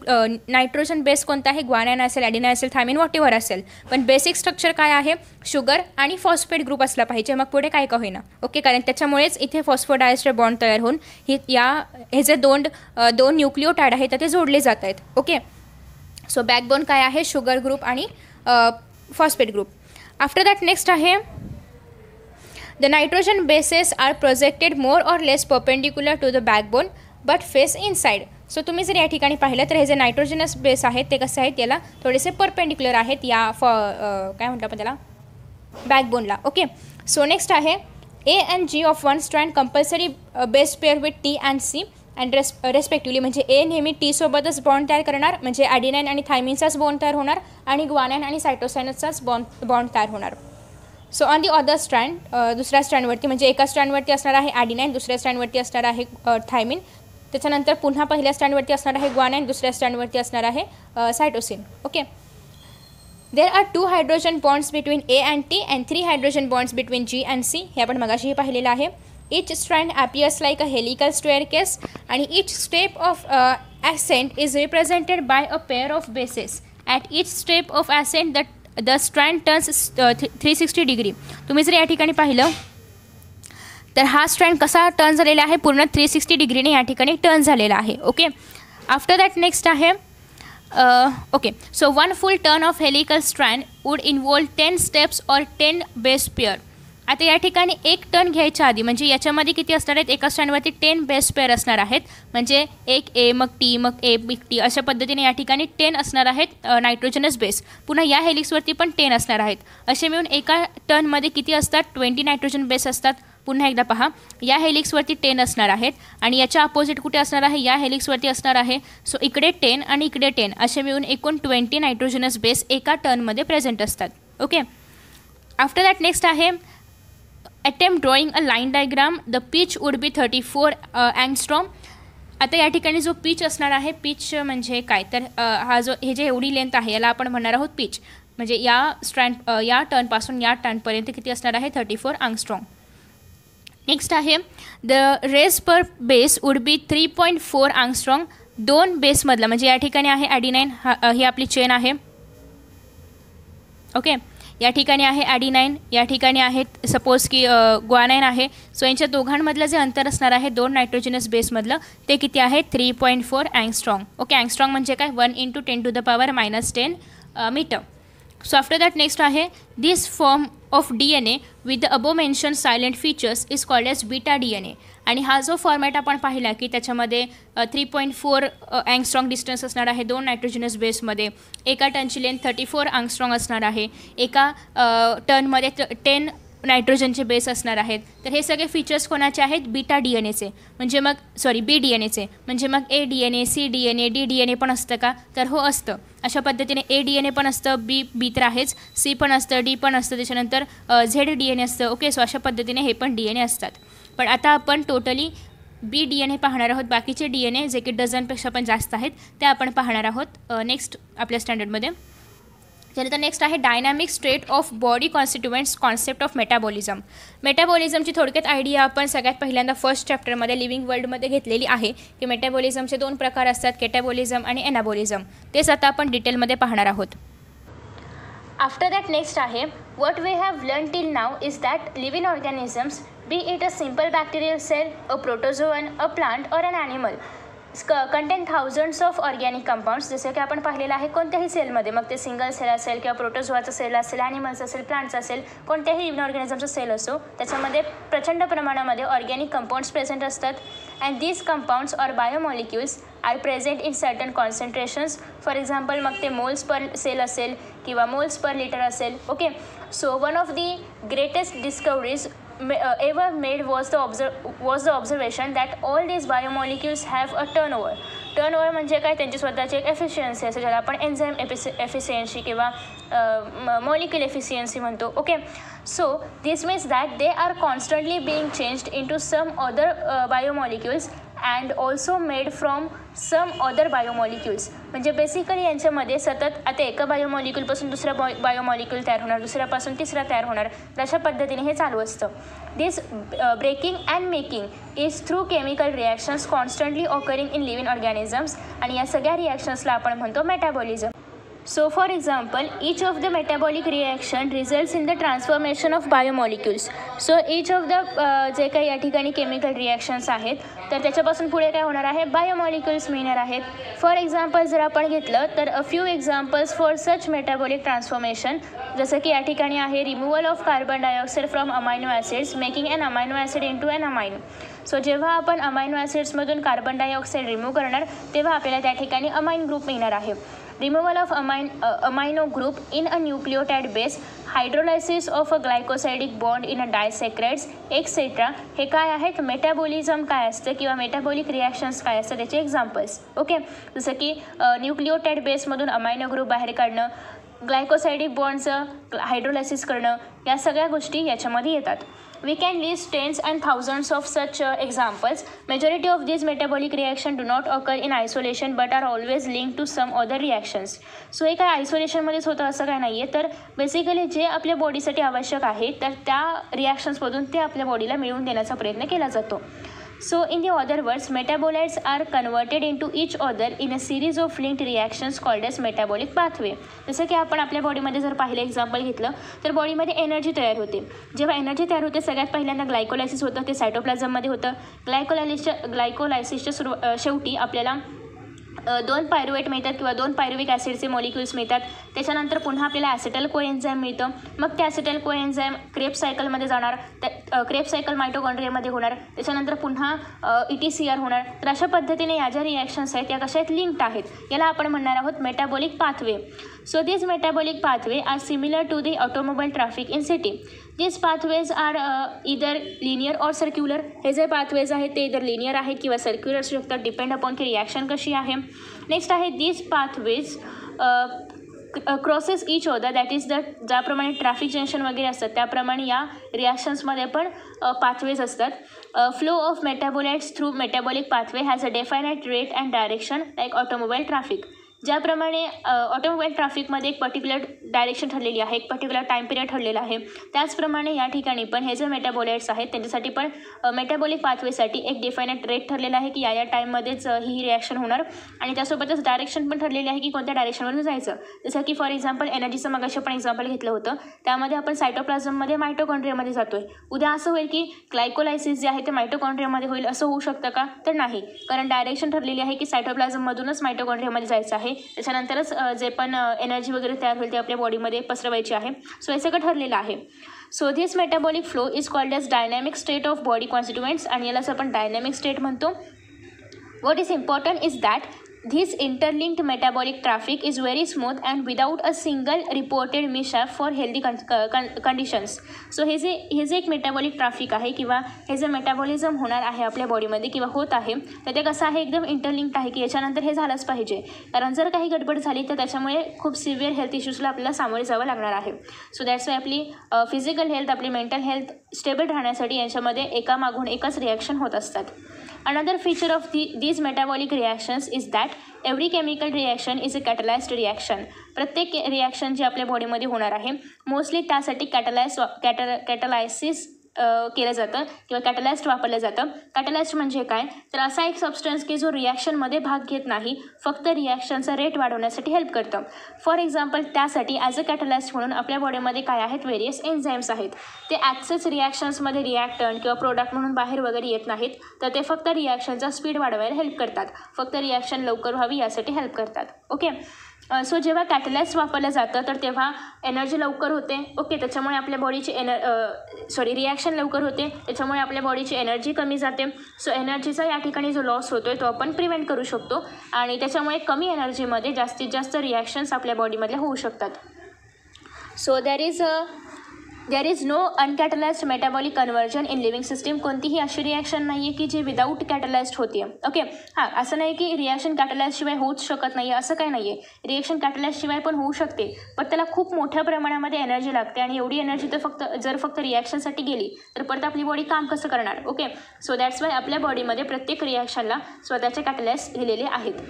नायट्रोजन बेस कोणता आहे ग्वानॅन असेल ॲडिना असेल थायमिन वॉटेवर असेल पण बेसिक स्ट्रक्चर काय आहे शुगर आणि फॉस्फेट ग्रुप असला पाहिजे मग पुढे काय का होईना ओके कारण त्याच्यामुळेच इथे फॉस्फोडायस्टर बॉन्ड तयार होऊन हे या हे जे दोन दोन न्यूक्लिओटॅड आहेत तर ते जोडले जात आहेत ओके सो बॅकबोन काय आहे शुगर ग्रुप आणि phosphate group after that next आहे The nitrogen bases are projected more or less perpendicular to the backbone but face inside. So so, तुम्ही जर या ठिकाणी पाहिलं तर हे जे नायट्रोजनस बेस आहेत ते कसं आहेत याला थोडेसे परपेंडिक्युलर आहेत या फ काय म्हणतो आपण त्याला बॅकबोनला ओके सो नेक्स्ट आहे A and G of one strand compulsory base pair with T and C and रेस रेस्पेक्टिव्हली म्हणजे ए नेहमी टीसोबतच बॉन्ड तयार करणार म्हणजे ॲडिनाईन आणि थायमिनचाच बॉन्ड तयार होणार आणि ग्वानाईन आणि सायटोसायनसचाच बॉन्ड बॉन्ड तयार होणार so on the other stand दुसऱ्या स्टँडवरती म्हणजे एका स्टँडवरती असणार आहे ॲडिनाईन दुसऱ्या स्टँडवरती असणार आहे थायमिन uh, त्याच्यानंतर पुन्हा पहिल्या स्टँडवरती असणार आहे ग्वानाईन दुसऱ्या स्टँडवरती असणार आहे cytosine okay there are two hydrogen bonds between A and T and three hydrogen bonds between G and C हे आपण मगाशीही पाहिलेलं आहे each strand appears like a helical staircase आणि each step of ascent is represented by a pair of bases at each step of ascent the the strand turns three sixty degree तुम्ही जर या ठिकाणी पाहिलं तर हा strand कसा turn झालेला आहे पूर्ण थ्री सिक्स्टी डिग्रीने या ठिकाणी टर्न झालेला आहे ओके आफ्टर दॅट नेक्स्ट आहे okay so one full turn of helical strand would involve ten steps और टेन बेस्ट पेअर आता या ठिकाणी एक टर्न घ्यायच्या आधी म्हणजे याच्यामध्ये किती असणार आहेत एका स्टँडवरती टेन बेस्ट पेअर असणार आहेत म्हणजे एक ए मग टी मग ए बिग टी अशा पद्धतीने या ठिकाणी टेन असणार आहेत नायट्रोजनस बेस पुन्हा या हेलिक्सवरती पण टेन असणार आहेत असे मिळून एका टर्नमध्ये किती असतात ट्वेंटी नायट्रोजन बेस असतात पुन्हा एकदा पहा या हेलिक्सवरती टेन असणार आहेत आणि याच्या अपोजिट कुठे असणार आहे या हेलिक्सवरती असणार आहे सो इकडे टेन आणि इकडे टेन असे मिळून एकूण ट्वेंटी नायट्रोजनस बेस एका टर्नमध्ये प्रेझेंट असतात ओके आफ्टर दॅट नेक्स्ट आहे attempt drawing a line diagram the pitch would be thirty four angstrom आता या ठिकाणी जो पिच असणार आहे पिच म्हणजे काय तर हा जो हे जे एवढी लेंथ आहे याला आपण म्हणणार आहोत पिच म्हणजे या स्ट्रँड या टर्नपासून या टर्नपर्यंत किती असणार आहे थर्टी फोर आंगस्ट्रॉंग नेक्स्ट आहे the rise per base would be three point four angstrom दोन बेसमधला म्हणजे या ठिकाणी आहे ॲडी नाईन हा ही आपली चेन आहे ओके okay. या ठिकाणी आहे नाईन या ठिकाणी आहेत सपोज की ग्वानाईन आहे सो यांच्या दोघांमधलं जे अंतर असणार आहे दोन नायट्रोजनस बेसमधलं ते किती आहे three point four angstrom okay angstrom म्हणजे काय one into ten to the power minus ten meter so after that next आहे this form of D N A with the above mention salient features is called as beta D N A आणि हा जो format आपण पाहिला की त्याच्यामध्ये three point four angstrom distance असणार आहे दोन नायट्रोजनस बेसमध्ये एका टनची लेंथ थर्टी फोर अँगस्ट्रॉंग असणार आहे एका टनमध्ये टेन नायट्रोजनचे बेस असणार आहेत तर हे सगळे फीचर्स कोणाचे आहेत बीटा डी एन एचे म्हणजे मग सॉरी बी डी एन एचे म्हणजे मग A D N A C D N A D D N A पण असतं का तर हो असतं अशा पद्धतीने ए डी एन ए पण असतं बी बी तर आहेच सी पण असतं डी पण असतं त्याच्यानंतर झेड डी एन ए असतं ओके सो अशा पद्धतीने हे पण डी एन ए असतात पण आता आपण totally B D N A पाहणार आहोत बाकीचे डी एन ए जे की डझनपेक्षा पण जास्त आहेत ते आपण पाहणार आहोत नेक्स्ट आपल्या स्टँडर्डमध्ये त्यानंतर नेक्स्ट आहे dynamic state of body constituents concept of metabolism मेटाबॉलिझमची थोडक्यात आयडिया आपण सगळ्यात पहिल्यांदा फर्स्ट चॅप्टरमध्ये लिव्हिंग वर्ल्डमध्ये घेतलेली आहे की मेटाबॉलिझमचे दोन प्रकार असतात कॅटाबॉलिझम आणि एनाबॉलिझम तेच आता आपण डिटेलमध्ये पाहणार आहोत आफ्टर दॅट नेक्स्ट आहे what we have learn till now is that living organisms it a simple bacterial cell a protozoan a plant or and animal क contain thousands of organic compounds जसं की आपण पाहिलेलं आहे कोणत्याही सेलमध्ये मग ते सिंगल सेल असेल किंवा प्रोटोझोआचा सेल असेल ॲनिमल्स असेल प्लांट्स असेल कोणत्याही इव्हन ऑर्गॅनिझमचा सेल असो त्याच्यामध्ये प्रचंड प्रमाणामध्ये ऑर्गॅनिक कंपाऊंड्स प्रेझेंट असतात and these compounds or biomolecules are present in certain concentrations for example मग ते मोल्स पर सेल असेल किंवा मोल्स पर लिटर असेल okay so one of the greatest discoveries ever made was the observ was the observation that all these biomolecules have a turnover turnover म्हणजे काय त्यांची स्वतःची एक एफिशियन्सी असं ज्याला आपण एन्झाईम एफिसि एफिशियन्सी किंवा मॉलिक्युल एफिशियन्सी म्हणतो okay so this means that they are constantly being changed into some other biomolecules and also made from some other biomolecules म्हणजे बेसिकली यांच्यामध्ये सतत आता एका बायोमॉलिक्युलपासून दुसरा बॉ बायोमॉलिक्यूल तयार होणार दुसऱ्यापासून तिसरा तयार होणार अशा पद्धतीने हे चालू असतं this breaking and making is through chemical reactions constantly occurring in living organisms आणि या सगळ्या रिॲक्शन्सला आपण म्हणतो metabolism so for example each of the metabolic reaction results in the transformation of biomolecules. So each of the uh, जे काही या ठिकाणी केमिकल रिॲक्शन्स आहेत तर त्याच्यापासून पुढे काय होणार आहे बायोमॉलिक्युल्स मिळणार आहेत फॉर एक्झाम्पल जर आपण घेतलं तर a few examples for such metabolic transformation जसं की या ठिकाणी आहे removal of carbon dioxide from amino acids making an amino acid to an amino so जेव्हा आपण अमायनो ॲसिड्समधून कार्बन डायऑक्साईड रिमूव्ह करणार तेव्हा आपल्याला त्या ठिकाणी अमाइन ग्रुप मिळणार आहे removal of amine amino group in a nucleotide base hydrolysis of a glycosidic bond in a disaccharides etcetera हे काय आहेत मेटाबॉलिझम काय असतं किंवा मेटाबॉलिक रिॲक्शन्स काय असतं त्याचे एक्झाम्पल्स ओके जसं की न्यूक्लिओटाइड बेसमधून अमायनो ग्रुप बाहेर काढणं ग्लायकोसायडिक बॉन्डचं हायड्रोलायसिस करणं या सगळ्या गोष्टी याच्यामध्ये येतात we can list tens and thousands of such uh, examples. Majority of these metabolic reaction do not occur in isolation but are always linked to some other reactions. so so isolation काय आयसोलेशनमध्येच होतं nahiye tar basically je तर basically जे avashyak ahe tar आहे तर त्या te ते body la milun denacha prayatna kela jato so in the other words, metabolites are converted into each other in a series of linked reactions called as metabolic pathway. जसं की आपण आपल्या बॉडीमध्ये जर पाहिलं एक्झाम्पल घेतलं तर बॉडीमध्ये एनर्जी तयार होते जेव्हा एनर्जी तयार होते सगळ्यात पहिल्यांदा ग्लायकोलायसिस होतं ते सायटोप्लाझममध्ये होतं ग्लायकोलायसिसच्या ग्लायकोलायसिसच्या सुरुवा शेवटी आपल्याला दोन पायरुवेट मिळतात किंवा दोन पायरुविक ॲसिडचे मॉलिक्युल्स मिळतात त्याच्यानंतर पुन्हा आपल्याला ॲसिटल कोएन्झाईम मिळतं मग ते ॲसिटल कोएन्झाईम क्रेप सायकलमध्ये जाणार त्या क्रेप सायकल मायटोकॉन्ड्रियामध्ये होणार त्याच्यानंतर पुन्हा ई टी सी आर होणार तर अशा पद्धतीने या ज्या रिॲक्शन्स आहेत त्या कशा आहेत लिंक्ड आहेत याला आपण म्हणणार आहोत metabolic pathway so this metabolic pathway are similar to the automobile traffic in city this pathways are either linear और सर्क्युलर हे जे पाथवेज आहेत ते इधर लिनियर आहेत किंवा सर्क्युलर असू शकतात डिपेंड अपॉन की रिॲक्शन कशी आहे नेक्स्ट आहे दिस पाथवेज क्रॉसेस इच होता दॅट इज द ज्याप्रमाणे ट्रॅफिक जंक्शन वगैरे असतात त्याप्रमाणे या रिॲक्शन्समध्ये पण पाथवेज uh, असतात flow of metabolites through metabolic pathway has a definite rate and direction like automobile traffic ज्याप्रमाणे ऑटोमोबाईल ट्राफिकमध्ये एक पर्टिक्युलर डायरेक्शन ठरलेली आहे एक पर्टिक्युलर टाईम पिरियड ठरलेला आहे त्याचप्रमाणे या ठिकाणी पण हे जे मेटाबोलाइट्स आहेत त्यांच्यासाठी पण मेटाबॉलिक पाथवेसाठी एक डिफायनाईट रेट ठरलेला आहे की या या टाईममध्येच ही रिॲक्शन होणार आणि त्यासोबतच डायरेक्शन पण ठरलेली आहे की कोणत्या डायरेक्शनवरून जायचं जसं की फॉर एक्झाम्पल एनर्जीचं अशा पण एक्झाम्पल घेतलं होतं त्यामध्ये आपण सायटोप्लाझममध्ये मायटोकॉन्ड्रियामध्ये जातो आहे उद्या असं होईल की ग्लायकोलायसिस जे आहे ते मायटोकॉन्ड्रियामध्ये होईल असं होऊ शकतं का तर नाही कारण डायरेक्शन ठरलेली आहे की सायटोप्लाझममधूनच मायटोकॉन्ड्रियामध्ये जायचं आहे त्याच्यानंतरच जे पण एनर्जी वगैरे तयार होईल ते आपल्या बॉडीमध्ये पसरवायची आहे सो हे सगळं ठरलेलं आहे so this metabolic flow is called as dynamic state of body constituents आणि यालाच आपण डायनॅमिक स्टेट म्हणतो what is important is that This interlinked metabolic traffic is very smooth and without a single reported mishap for healthy con con conditions. So हे जे हे जे एक metabolic traffic आहे किंवा हे जे मेटाबॉलिझम होणार आहे आपल्या बॉडीमध्ये किंवा होत आहे तर ते कसं आहे एकदम इंटरलिंक्ड आहे की याच्यानंतर हे झालंच पाहिजे कारण जर काही गडबड झाली तर त्याच्यामुळे खूप सिव्हिअर हेल्थ इश्यूजला आपल्याला सामोरे जावं लागणार आहे सो दॅट्स वाय आपली फिजिकल हेल्थ आपली मेंटल हेल्थ स्टेबल राहण्यासाठी यांच्यामध्ये एकामागून एकच रिॲक्शन होत असतात another feature of the these metabolic reactions is that every chemical reaction is a catalysed reaction प्रत्येक रिॲक्शन जे आपल्या बॉडीमध्ये होणार आहे मोस्टली त्यासाठी कॅटलाइज कॅटल कॅटलायसिस केलं जातं किंवा कॅटलाइस्ट वापरलं जातं कॅटलाइस्ट म्हणजे काय तर असा एक सबस्टन्स की जो रिॲक्शनमध्ये भाग घेत नाही फक्त रिॲक्शनचा रेट वाढवण्यासाठी हेल्प करतं फॉर एक्झाम्पल त्यासाठी ॲज अ कॅटलाइस्ट म्हणून आपल्या बॉडीमध्ये काय आहेत व्हेरियस एन्झाईम्स आहेत ते ॲक्सेस रिॲक्शन्समध्ये रिॲक्टन किंवा प्रोडक्ट म्हणून बाहेर वगैरे येत नाहीत तर ते फक्त रिॲक्शनचा स्पीड वाढवायला हेल्प करतात फक्त रिॲक्शन लवकर व्हावी यासाठी हेल्प करतात ओके सो जेव्हा कॅटलाइस्ट वापरलं जातं तर तेव्हा एनर्जी लवकर होते ओके त्याच्यामुळे आपल्या बॉडीची एनर् सॉरी रिॲक्शन लवकर होते त्याच्यामुळे आपल्या बॉडीची एनर्जी कमी जाते सो एनर्जीचा या ठिकाणी जो लॉस होतो आहे तो आपण प्रिव्हेंट करू शकतो आणि त्याच्यामुळे कमी एनर्जीमध्ये जास्तीत जास्त रिॲक्शन्स आपल्या बॉडीमधल्या होऊ शकतात so there is a there is no uncatalysed metabolic conversion in living system कोणतीही अशी रिॲक्शन नाही आहे की जी विदाऊट कॅटलाइज्ड होते ओके हां असं नाही की रिॲक्शन शिवाय होऊच शकत नाही असं काही नाही आहे रिॲक्शन शिवाय पण होऊ शकते पण त्याला खूप मोठ्या प्रमाणामध्ये एनर्जी लागते आणि एवढी एनर्जी तर फक्त जर फक्त रिॲक्शनसाठी गेली तर परत आपली बॉडी काम कसं करणार ओके सो दॅट्स वाय आपल्या बॉडीमध्ये प्रत्येक रिॲक्शनला स्वतःचे कॅटलाइज दिलेले आहेत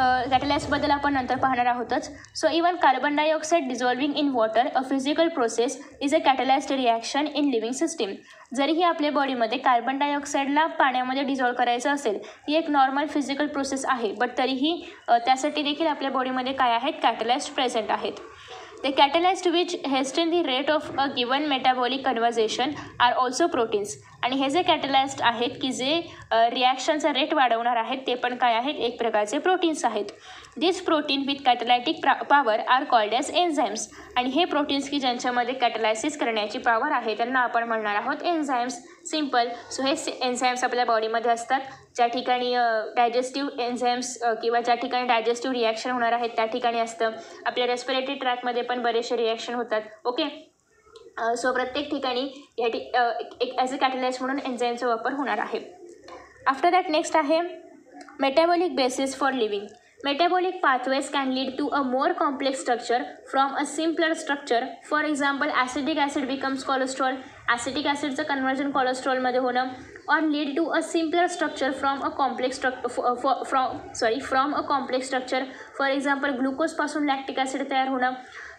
बद्दल आपण नंतर पाहणार आहोतच so even carbon dioxide dissolving in water a physical process is a catalysed reaction in living system जरीही आपल्या बॉडीमध्ये कार्बन डायऑक्साईडला पाण्यामध्ये डिझॉल्व करायचं असेल ही एक नॉर्मल फिजिकल प्रोसेस आहे बट तरीही त्यासाठी देखील आपल्या बॉडीमध्ये काय आहेत कॅटलाइस्ड प्रेझेंट आहेत The catalyst to which hasten the rate of a given metabolic conversation are also proteins. आणि हे जे कॅटलाइज्ड आहेत की जे रिॲक्शनचा रेट वाढवणार आहेत ते पण काय आहेत एक प्रकारचे प्रोटीन्स आहेत this protein with catalytic power are called as enzymes आणि हे प्रोटीन्स की ज्यांच्यामध्ये कॅटलायसिस करण्याची पॉवर आहे त्यांना आपण म्हणणार आहोत एन्झाईम्स सिम्पल सो हे एन्झाईम्स आपल्या बॉडीमध्ये असतात ज्या ठिकाणी डायजेस्टिव्ह एन्झाईम्स किंवा ज्या ठिकाणी डायजेस्टिव्ह रिॲक्शन होणार आहेत त्या ठिकाणी असतं आपल्या रेस्पिरेटरी ट्रॅकमध्ये पण बरेचसे रिॲक्शन होतात ओके सो प्रत्येक ठिकाणी या ठिक एक ॲज अ कॅटलाइज म्हणून एन्झाईमचा वापर होणार आहे आफ्टर दॅट नेक्स्ट आहे metabolic basis for living metabolic pathways can lead to a more complex structure from a simpler structure for example acidic acid becomes cholesterol acidic ॲसिडचं कन्व्हर्जन कोलेस्ट्रॉलमध्ये होणं or lead to a simpler structure from a complex स्ट्रक् from sorry from a complex structure for example ग्लुकोजपासून lactic acid तयार होणं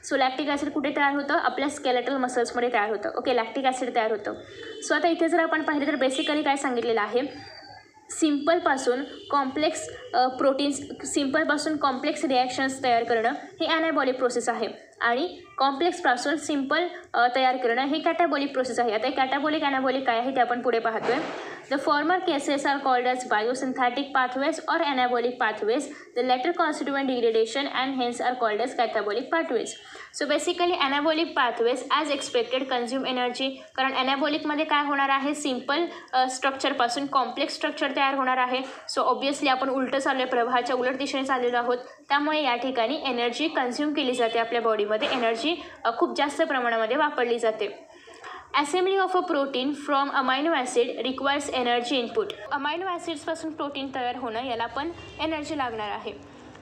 so lactic acid कुठे तयार होतं आपल्या स्केलेटल मसल्समध्ये तयार होतं ओके लॅक्टिक ॲसिड तयार होतं सो आता इथे जर आपण पाहिलं तर बेसिकली काय सांगितलेलं आहे सिम्पलपासून कॉम्प्लेक्स प्रोटीन्स सिम्पलपासून कॉम्प्लेक्स रिॲक्शन्स तयार करणं हे अनॅबॉलिक प्रोसेस आहे आणि कॉम्प्लेक्सपासून सिम्पल तयार करणं हे कॅटाबॉलिक प्रोसेस आहे आता कॅटाबॉलिक ॲनाबॉलिक काय आहे ते आपण पुढे पाहतोय the former cases are called as biosynthetic pathways or anabolic pathways the latter constituent degradation and hence are called as catabolic pathways so basically anabolic pathways as expected consume energy कारण ॲनाबॉलिकमध्ये काय होणार आहे सिम्पल स्ट्रक्चरपासून कॉम्प्लेक्स स्ट्रक्चर तयार होणार आहे so obviously आपण उलटं चाललो आहे प्रवाहाच्या उलट दिशेने चाललेलो आहोत त्यामुळे या ठिकाणी एनर्जी कन्झ्युम केली जाते आपल्या बॉडीमध्ये एनर्जी uh, खूप जास्त प्रमाणामध्ये वापरली जाते assembly of a protein from amino acid requires energy input amino ॲसिड्सपासून प्रोटीन तयार होणं याला पण एनर्जी लागणार आहे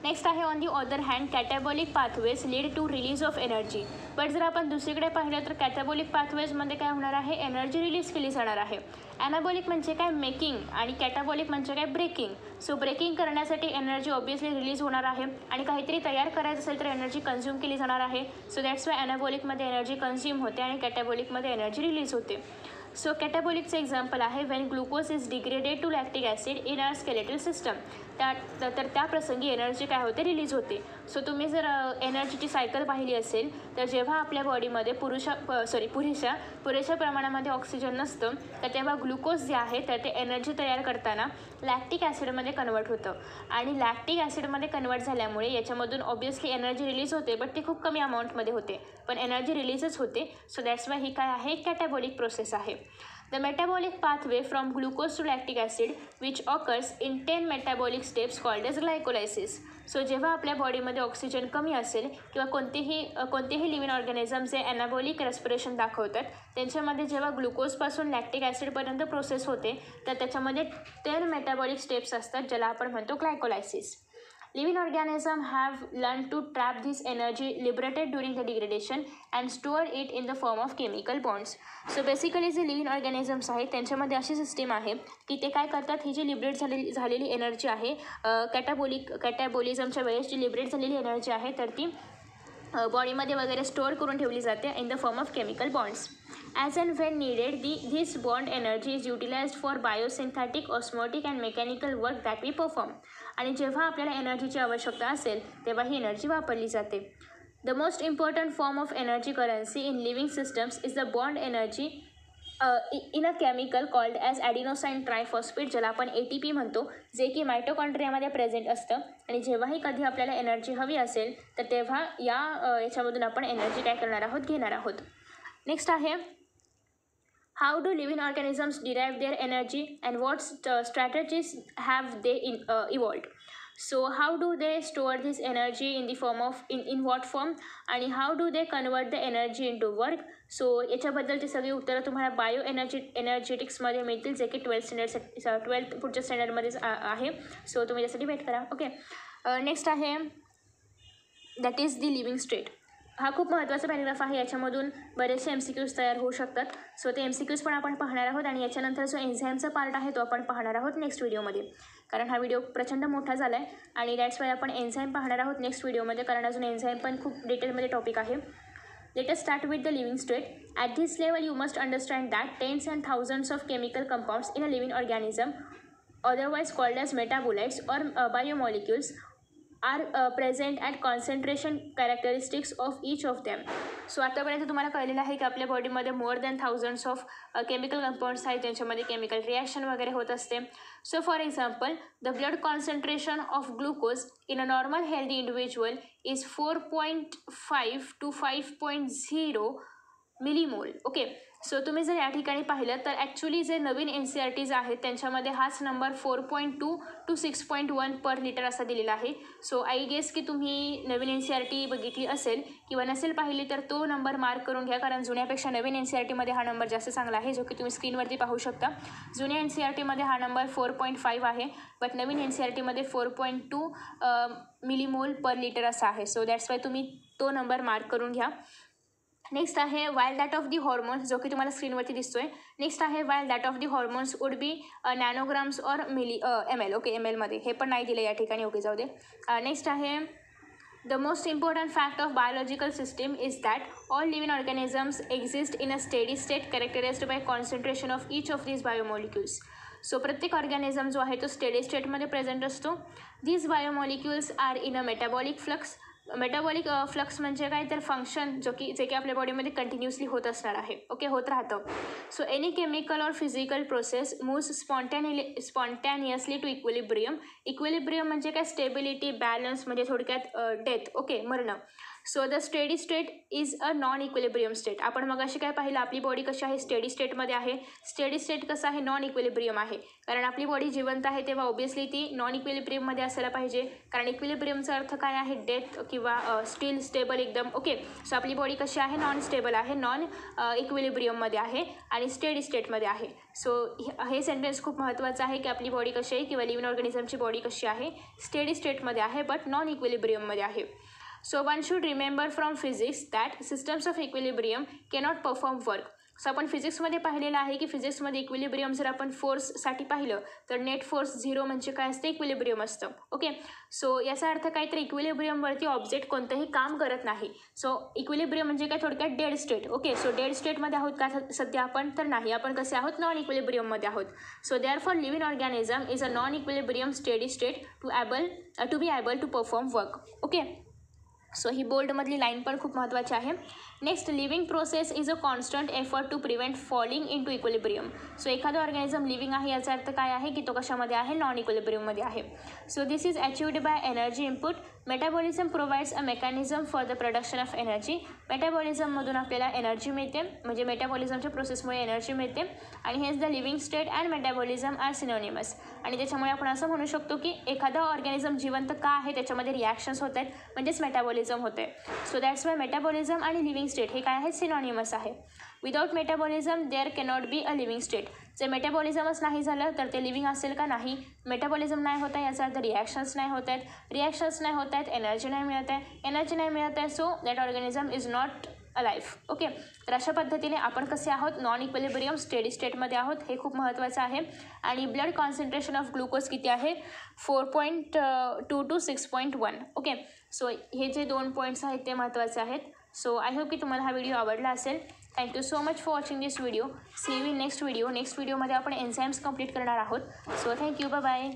नेक्स्ट आहे on the other hand catabolic pathways lead to release of energy but जर आपण दुसरीकडे पाहिलं तर कॅटॅबॉलिक पाथवेजमध्ये काय होणार आहे एनर्जी रिलीज केली जाणार आहे ॲनाबॉलिक म्हणजे काय मेकिंग आणि कॅटाबॉलिक म्हणजे काय ब्रेकिंग सो ब्रेकिंग करण्यासाठी एनर्जी ऑब्वियसली रिलीज होणार आहे आणि काहीतरी तयार करायचं असेल तर एनर्जी कन्झ्युम केली जाणार आहे सो दॅट्स वाय ॲनाबॉलिकमध्ये एनर्जी कन्झ्युम होते आणि कॅटाबॉलिकमध्ये एनर्जी रिलीज होते सो कॅटाबॉलिकचं एक्झाम्पल आहे when glucose is degraded to lactic acid in our skeletal system त्या तर त्या प्रसंगी एनर्जी काय होते रिलीज होते सो तुम्ही जर एनर्जीची सायकल पाहिली असेल तर जेव्हा आपल्या बॉडीमध्ये पुरुषा सॉरी पुरेशा पुरेशा प्रमाणामध्ये ऑक्सिजन नसतं तर तेव्हा ग्लुकोज जे आहे तर ते एनर्जी तयार करताना लॅक्टिक ॲसिडमध्ये कन्वर्ट होतं आणि लॅक्टिक ॲसिडमध्ये कन्वर्ट झाल्यामुळे याच्यामधून ऑब्वियसली एनर्जी रिलीज होते बट ती खूप कमी अमाऊंटमध्ये होते पण एनर्जी रिलीजच होते सो दॅट्स वाय ही काय आहे कॅटाबॉलिक प्रोसेस आहे the metabolic pathway from glucose to lactic acid which occurs in 10 metabolic steps called as glycolysis so जेव्हा आपल्या बॉडीमध्ये ऑक्सिजन कमी असेल किंवा कोणतेही कोणतेही लिव्हिंग ऑर्गॅनिझम जे ॲनाबॉलिक रेस्पिरेशन दाखवतात त्यांच्यामध्ये जेव्हा ग्लुकोजपासून लॅक्टिक ॲसिडपर्यंत प्रोसेस होते तर त्याच्यामध्ये टेन मेटाबॉलिक स्टेप्स असतात ज्याला आपण म्हणतो glycolysis Living organisms have learned to trap this energy liberated during the degradation and store it in the form of chemical bonds. So basically जे लिव्हिंग ऑर्गॅनिझम्स आहेत त्यांच्यामध्ये अशी सिस्टीम आहे की ते काय करतात ही जी लिबरेट झालेली झालेली एनर्जी आहे कॅटाबोलिक कॅटाबोलिझमच्या वेळेस जी लिबरेट झालेली एनर्जी आहे तर ती बॉडीमध्ये वगैरे स्टोअर करून ठेवली जाते in the form of chemical bonds as and when needed the this bond energy is utilise for biosynthetic osmotic and mechanical work that we perform आणि जेव्हा आपल्याला एनर्जीची आवश्यकता असेल तेव्हा ही एनर्जी वापरली जाते the most important form of energy currency in living systems is the bond energy in a chemical called as adenosine triphosphate ज्याला आपण ए टी पी म्हणतो जे की मायटोकॉन्ट्रियामध्ये प्रेझेंट असतं आणि जेव्हाही कधी आपल्याला एनर्जी हवी असेल तर तेव्हा या याच्यामधून आपण एनर्जी काय करणार आहोत घेणार आहोत नेक्स्ट आहे How do living organisms derive their energy and what st uh, strategies have they in, uh, evolved? So how do they store this energy in the form of in, in what form and how do they convert the energy into work? So याच्याबद्दलची सगळी उत्तरं तुम्हाला bio energy एनर्जेटिक्समध्ये मिळतील जे की twelfth standard twelfth पुढच्या स्टँडर्डमध्येच आहे so तुम्ही त्यासाठी वेट करा ओके नेक्स्ट uh, आहे that is the living state हा खूप महत्त्वाचा पॅरेग्राफ आहे याच्यामधून बरेचसे एम सी क्यूज तयार होऊ शकतात सो ते एम सी क्यूज पण आपण पाहणार आहोत आणि याच्यानंतर जो एक्झामचा पार्ट आहे तो आपण पाहणार आहोत नेक्स्ट व्हिडिओमध्ये कारण हा व्हिडिओ प्रचंड मोठा झाला आहे आणि दॅट्स वाय आपण एन्झाईम पाहणार आहोत नेक्स्ट व्हिडिओमध्ये कारण अजून एन्झाईम पण खूप डिटेलमध्ये टॉपिक आहे let us start with the living state at this level you must understand that tens and thousands of chemical compounds in a living organism otherwise called as metabolites or biomolecules are present at concentration characteristics of each of them so आतापर्यंत तुम्हाला कळलेलं आहे की आपल्या बॉडीमध्ये more than thousands of chemical compounds आहेत ज्यांच्यामध्ये chemical reaction वगैरे होत असते so for example the blood concentration of glucose in a normal healthy individual is four point five to five point zero millimole okay so तुम्ही जर या ठिकाणी पाहिलं तर ॲक्च्युली जे नवीन एन सी आर टीज आहेत त्यांच्यामध्ये हाच number four point two to six point one per litre असा दिलेला आहे सो आय गेस की तुम्ही नवीन एन सी आर टी बघितली असेल किंवा नसेल पाहिली तर तो नंबर मार्क करून घ्या कारण जुन्यापेक्षा नवीन एन सी आर e टीमध्ये हा नंबर जास्त चांगला आहे जो की तुम्ही स्क्रीनवरती पाहू शकता जुन्या एन सी आर e टीमध्ये हा नंबर फोर पॉईंट फाईव्ह आहे बट नवीन एन सी आर टीमध्ये four point two millimole per litre असा आहे सो दॅट्स वाय तुम्ही तो नंबर मार्क करून घ्या नेक्स्ट आहे wild that of the hormones जो की तुम्हाला स्क्रीनवरती दिसतोय नेक्स्ट आहे wild that of the hormones would be nanograms or milli M L okay M एलमध्ये हे पण नाही दिलं या ठिकाणी ओके जाऊ दे नेक्स्ट uh, आहे the most important fact of biological system is that all living organisms exist in a steady state characterised by concentration of each of these biomolecules so प्रत्येक ऑर्गॅनिझम जो आहे तो स्टेडी स्टेटमध्ये present असतो these biomolecules are in a metabolic flux metabolic flux uh, म्हणजे काय तर function जो की जे की आपल्या बॉडीमध्ये कंटिन्युअसली होत असणार आहे ओके होत राहतं so any chemical or physical process moves spontaneously spontaneously to equilibrium equilibrium म्हणजे काय स्टेबिलिटी बॅलन्स म्हणजे थोडक्यात डेथ uh, ओके मरणं so the steady state is a non equilibrium state आपण मग अशी काय पाहिलं आपली बॉडी कशी आहे स्टेडी स्टेटमध्ये आहे स्टेडी स्टेट कसं आहे नॉन इक्विलिब्रियम आहे कारण आपली बॉडी जिवंत आहे तेव्हा ऑब्वियसली ती नॉन इक्विलिब्रियममध्ये असायला पाहिजे कारण इक्विलिब्रियमचा अर्थ काय आहे डेथ किंवा स्टील स्टेबल एकदम ओके सो आपली बॉडी कशी आहे नॉन स्टेबल आहे नॉन इक्विलिब्रियममध्ये आहे आणि स्टेडी स्टेटमध्ये आहे सो हे सेंटेन्स खूप महत्त्वाचं आहे की आपली बॉडी कशी आहे किंवा लिव्हन ऑर्गॅनिझमची बॉडी कशी आहे स्टेडी स्टेटमध्ये आहे बट नॉन इक्विलिब्रियममध्ये आहे so one should remember from physics that systems of equilibrium cannot perform work so आपण फिजिक्समध्ये पाहिलेलं आहे की फिजिक्समध्ये इक्विलिब्रियम जर आपण फोर्ससाठी पाहिलं तर नेट फोर्स झिरो म्हणजे काय असतं इक्विलिब्रियम असतं ओके सो याचा अर्थ काय तर इक्विलिब्रियमवरती ऑब्जेक्ट कोणतंही काम करत नाही सो इक्विलिब्रियम म्हणजे काय थोडक्यात dead state okay so dead स्टेटमध्ये आहोत का सध्या आपण तर नाही आपण कसे आहोत नॉन इक्विलिब्रियममध्ये आहोत so therefore living organism is a non equilibrium steady state to able to be able to perform work okay so ही बोल्डमधली लाईन पण खूप महत्त्वाची आहे next living process is a constant effort to prevent falling into equilibrium so एखादा organism living आहे याचा अर्थ काय आहे की तो कशामध्ये आहे नॉन इक्विलिब्रियममध्ये आहे so this is achieved by energy input metabolism provides a mechanism for the production of energy मेटाबॉलिझममधून आपल्याला एनर्जी मिळते म्हणजे मेटाबॉलिझमच्या प्रोसेसमुळे एनर्जी मिळते आणि हेच the living state and metabolism are synonymous आणि त्याच्यामुळे आपण असं म्हणू शकतो की एखादा ऑर्गॅनिझम जिवंत का आहे त्याच्यामध्ये रिॲक्शन्स होत आहेत म्हणजेच मेटाबॉलिझम होते सो दॅट्स वाय मेटाबॉलिझम आणि लिव्हिंग स्टेट हे काय आहे सिनॉनिमस आहे without metabolism there cannot be a living state जर मेटाबॉलिझमच नाही झालं तर ते लिव्हिंग असेल का नाही मेटाबॉलिझम नाही होत आहे याचा अर्थ रिॲक्शन्स नाही होत आहेत रिॲक्शन्स नाही होत आहेत एनर्जी नाही मिळत आहे एनर्जी नाही मिळत आहे so that organism is not a life okay तर अशा पद्धतीने आपण कसे आहोत नॉन इक्वेलिब्रियम स्टेडी स्टेटमध्ये आहोत हे खूप महत्त्वाचं आहे आणि ब्लड कॉन्सन्ट्रेशन ऑफ ग्लुकोज किती आहे four point two to six point one okay so हे जे दोन पॉईंट्स आहेत ते महत्त्वाचे आहेत सो आय होप की तुम्हाला हा व्हिडिओ आवडला असेल thank you so much for watching this video see in next video next व्हिडिओमध्ये आपण एन्झाईम्स कंप्लीट करणार आहोत सो थँक्यू बाय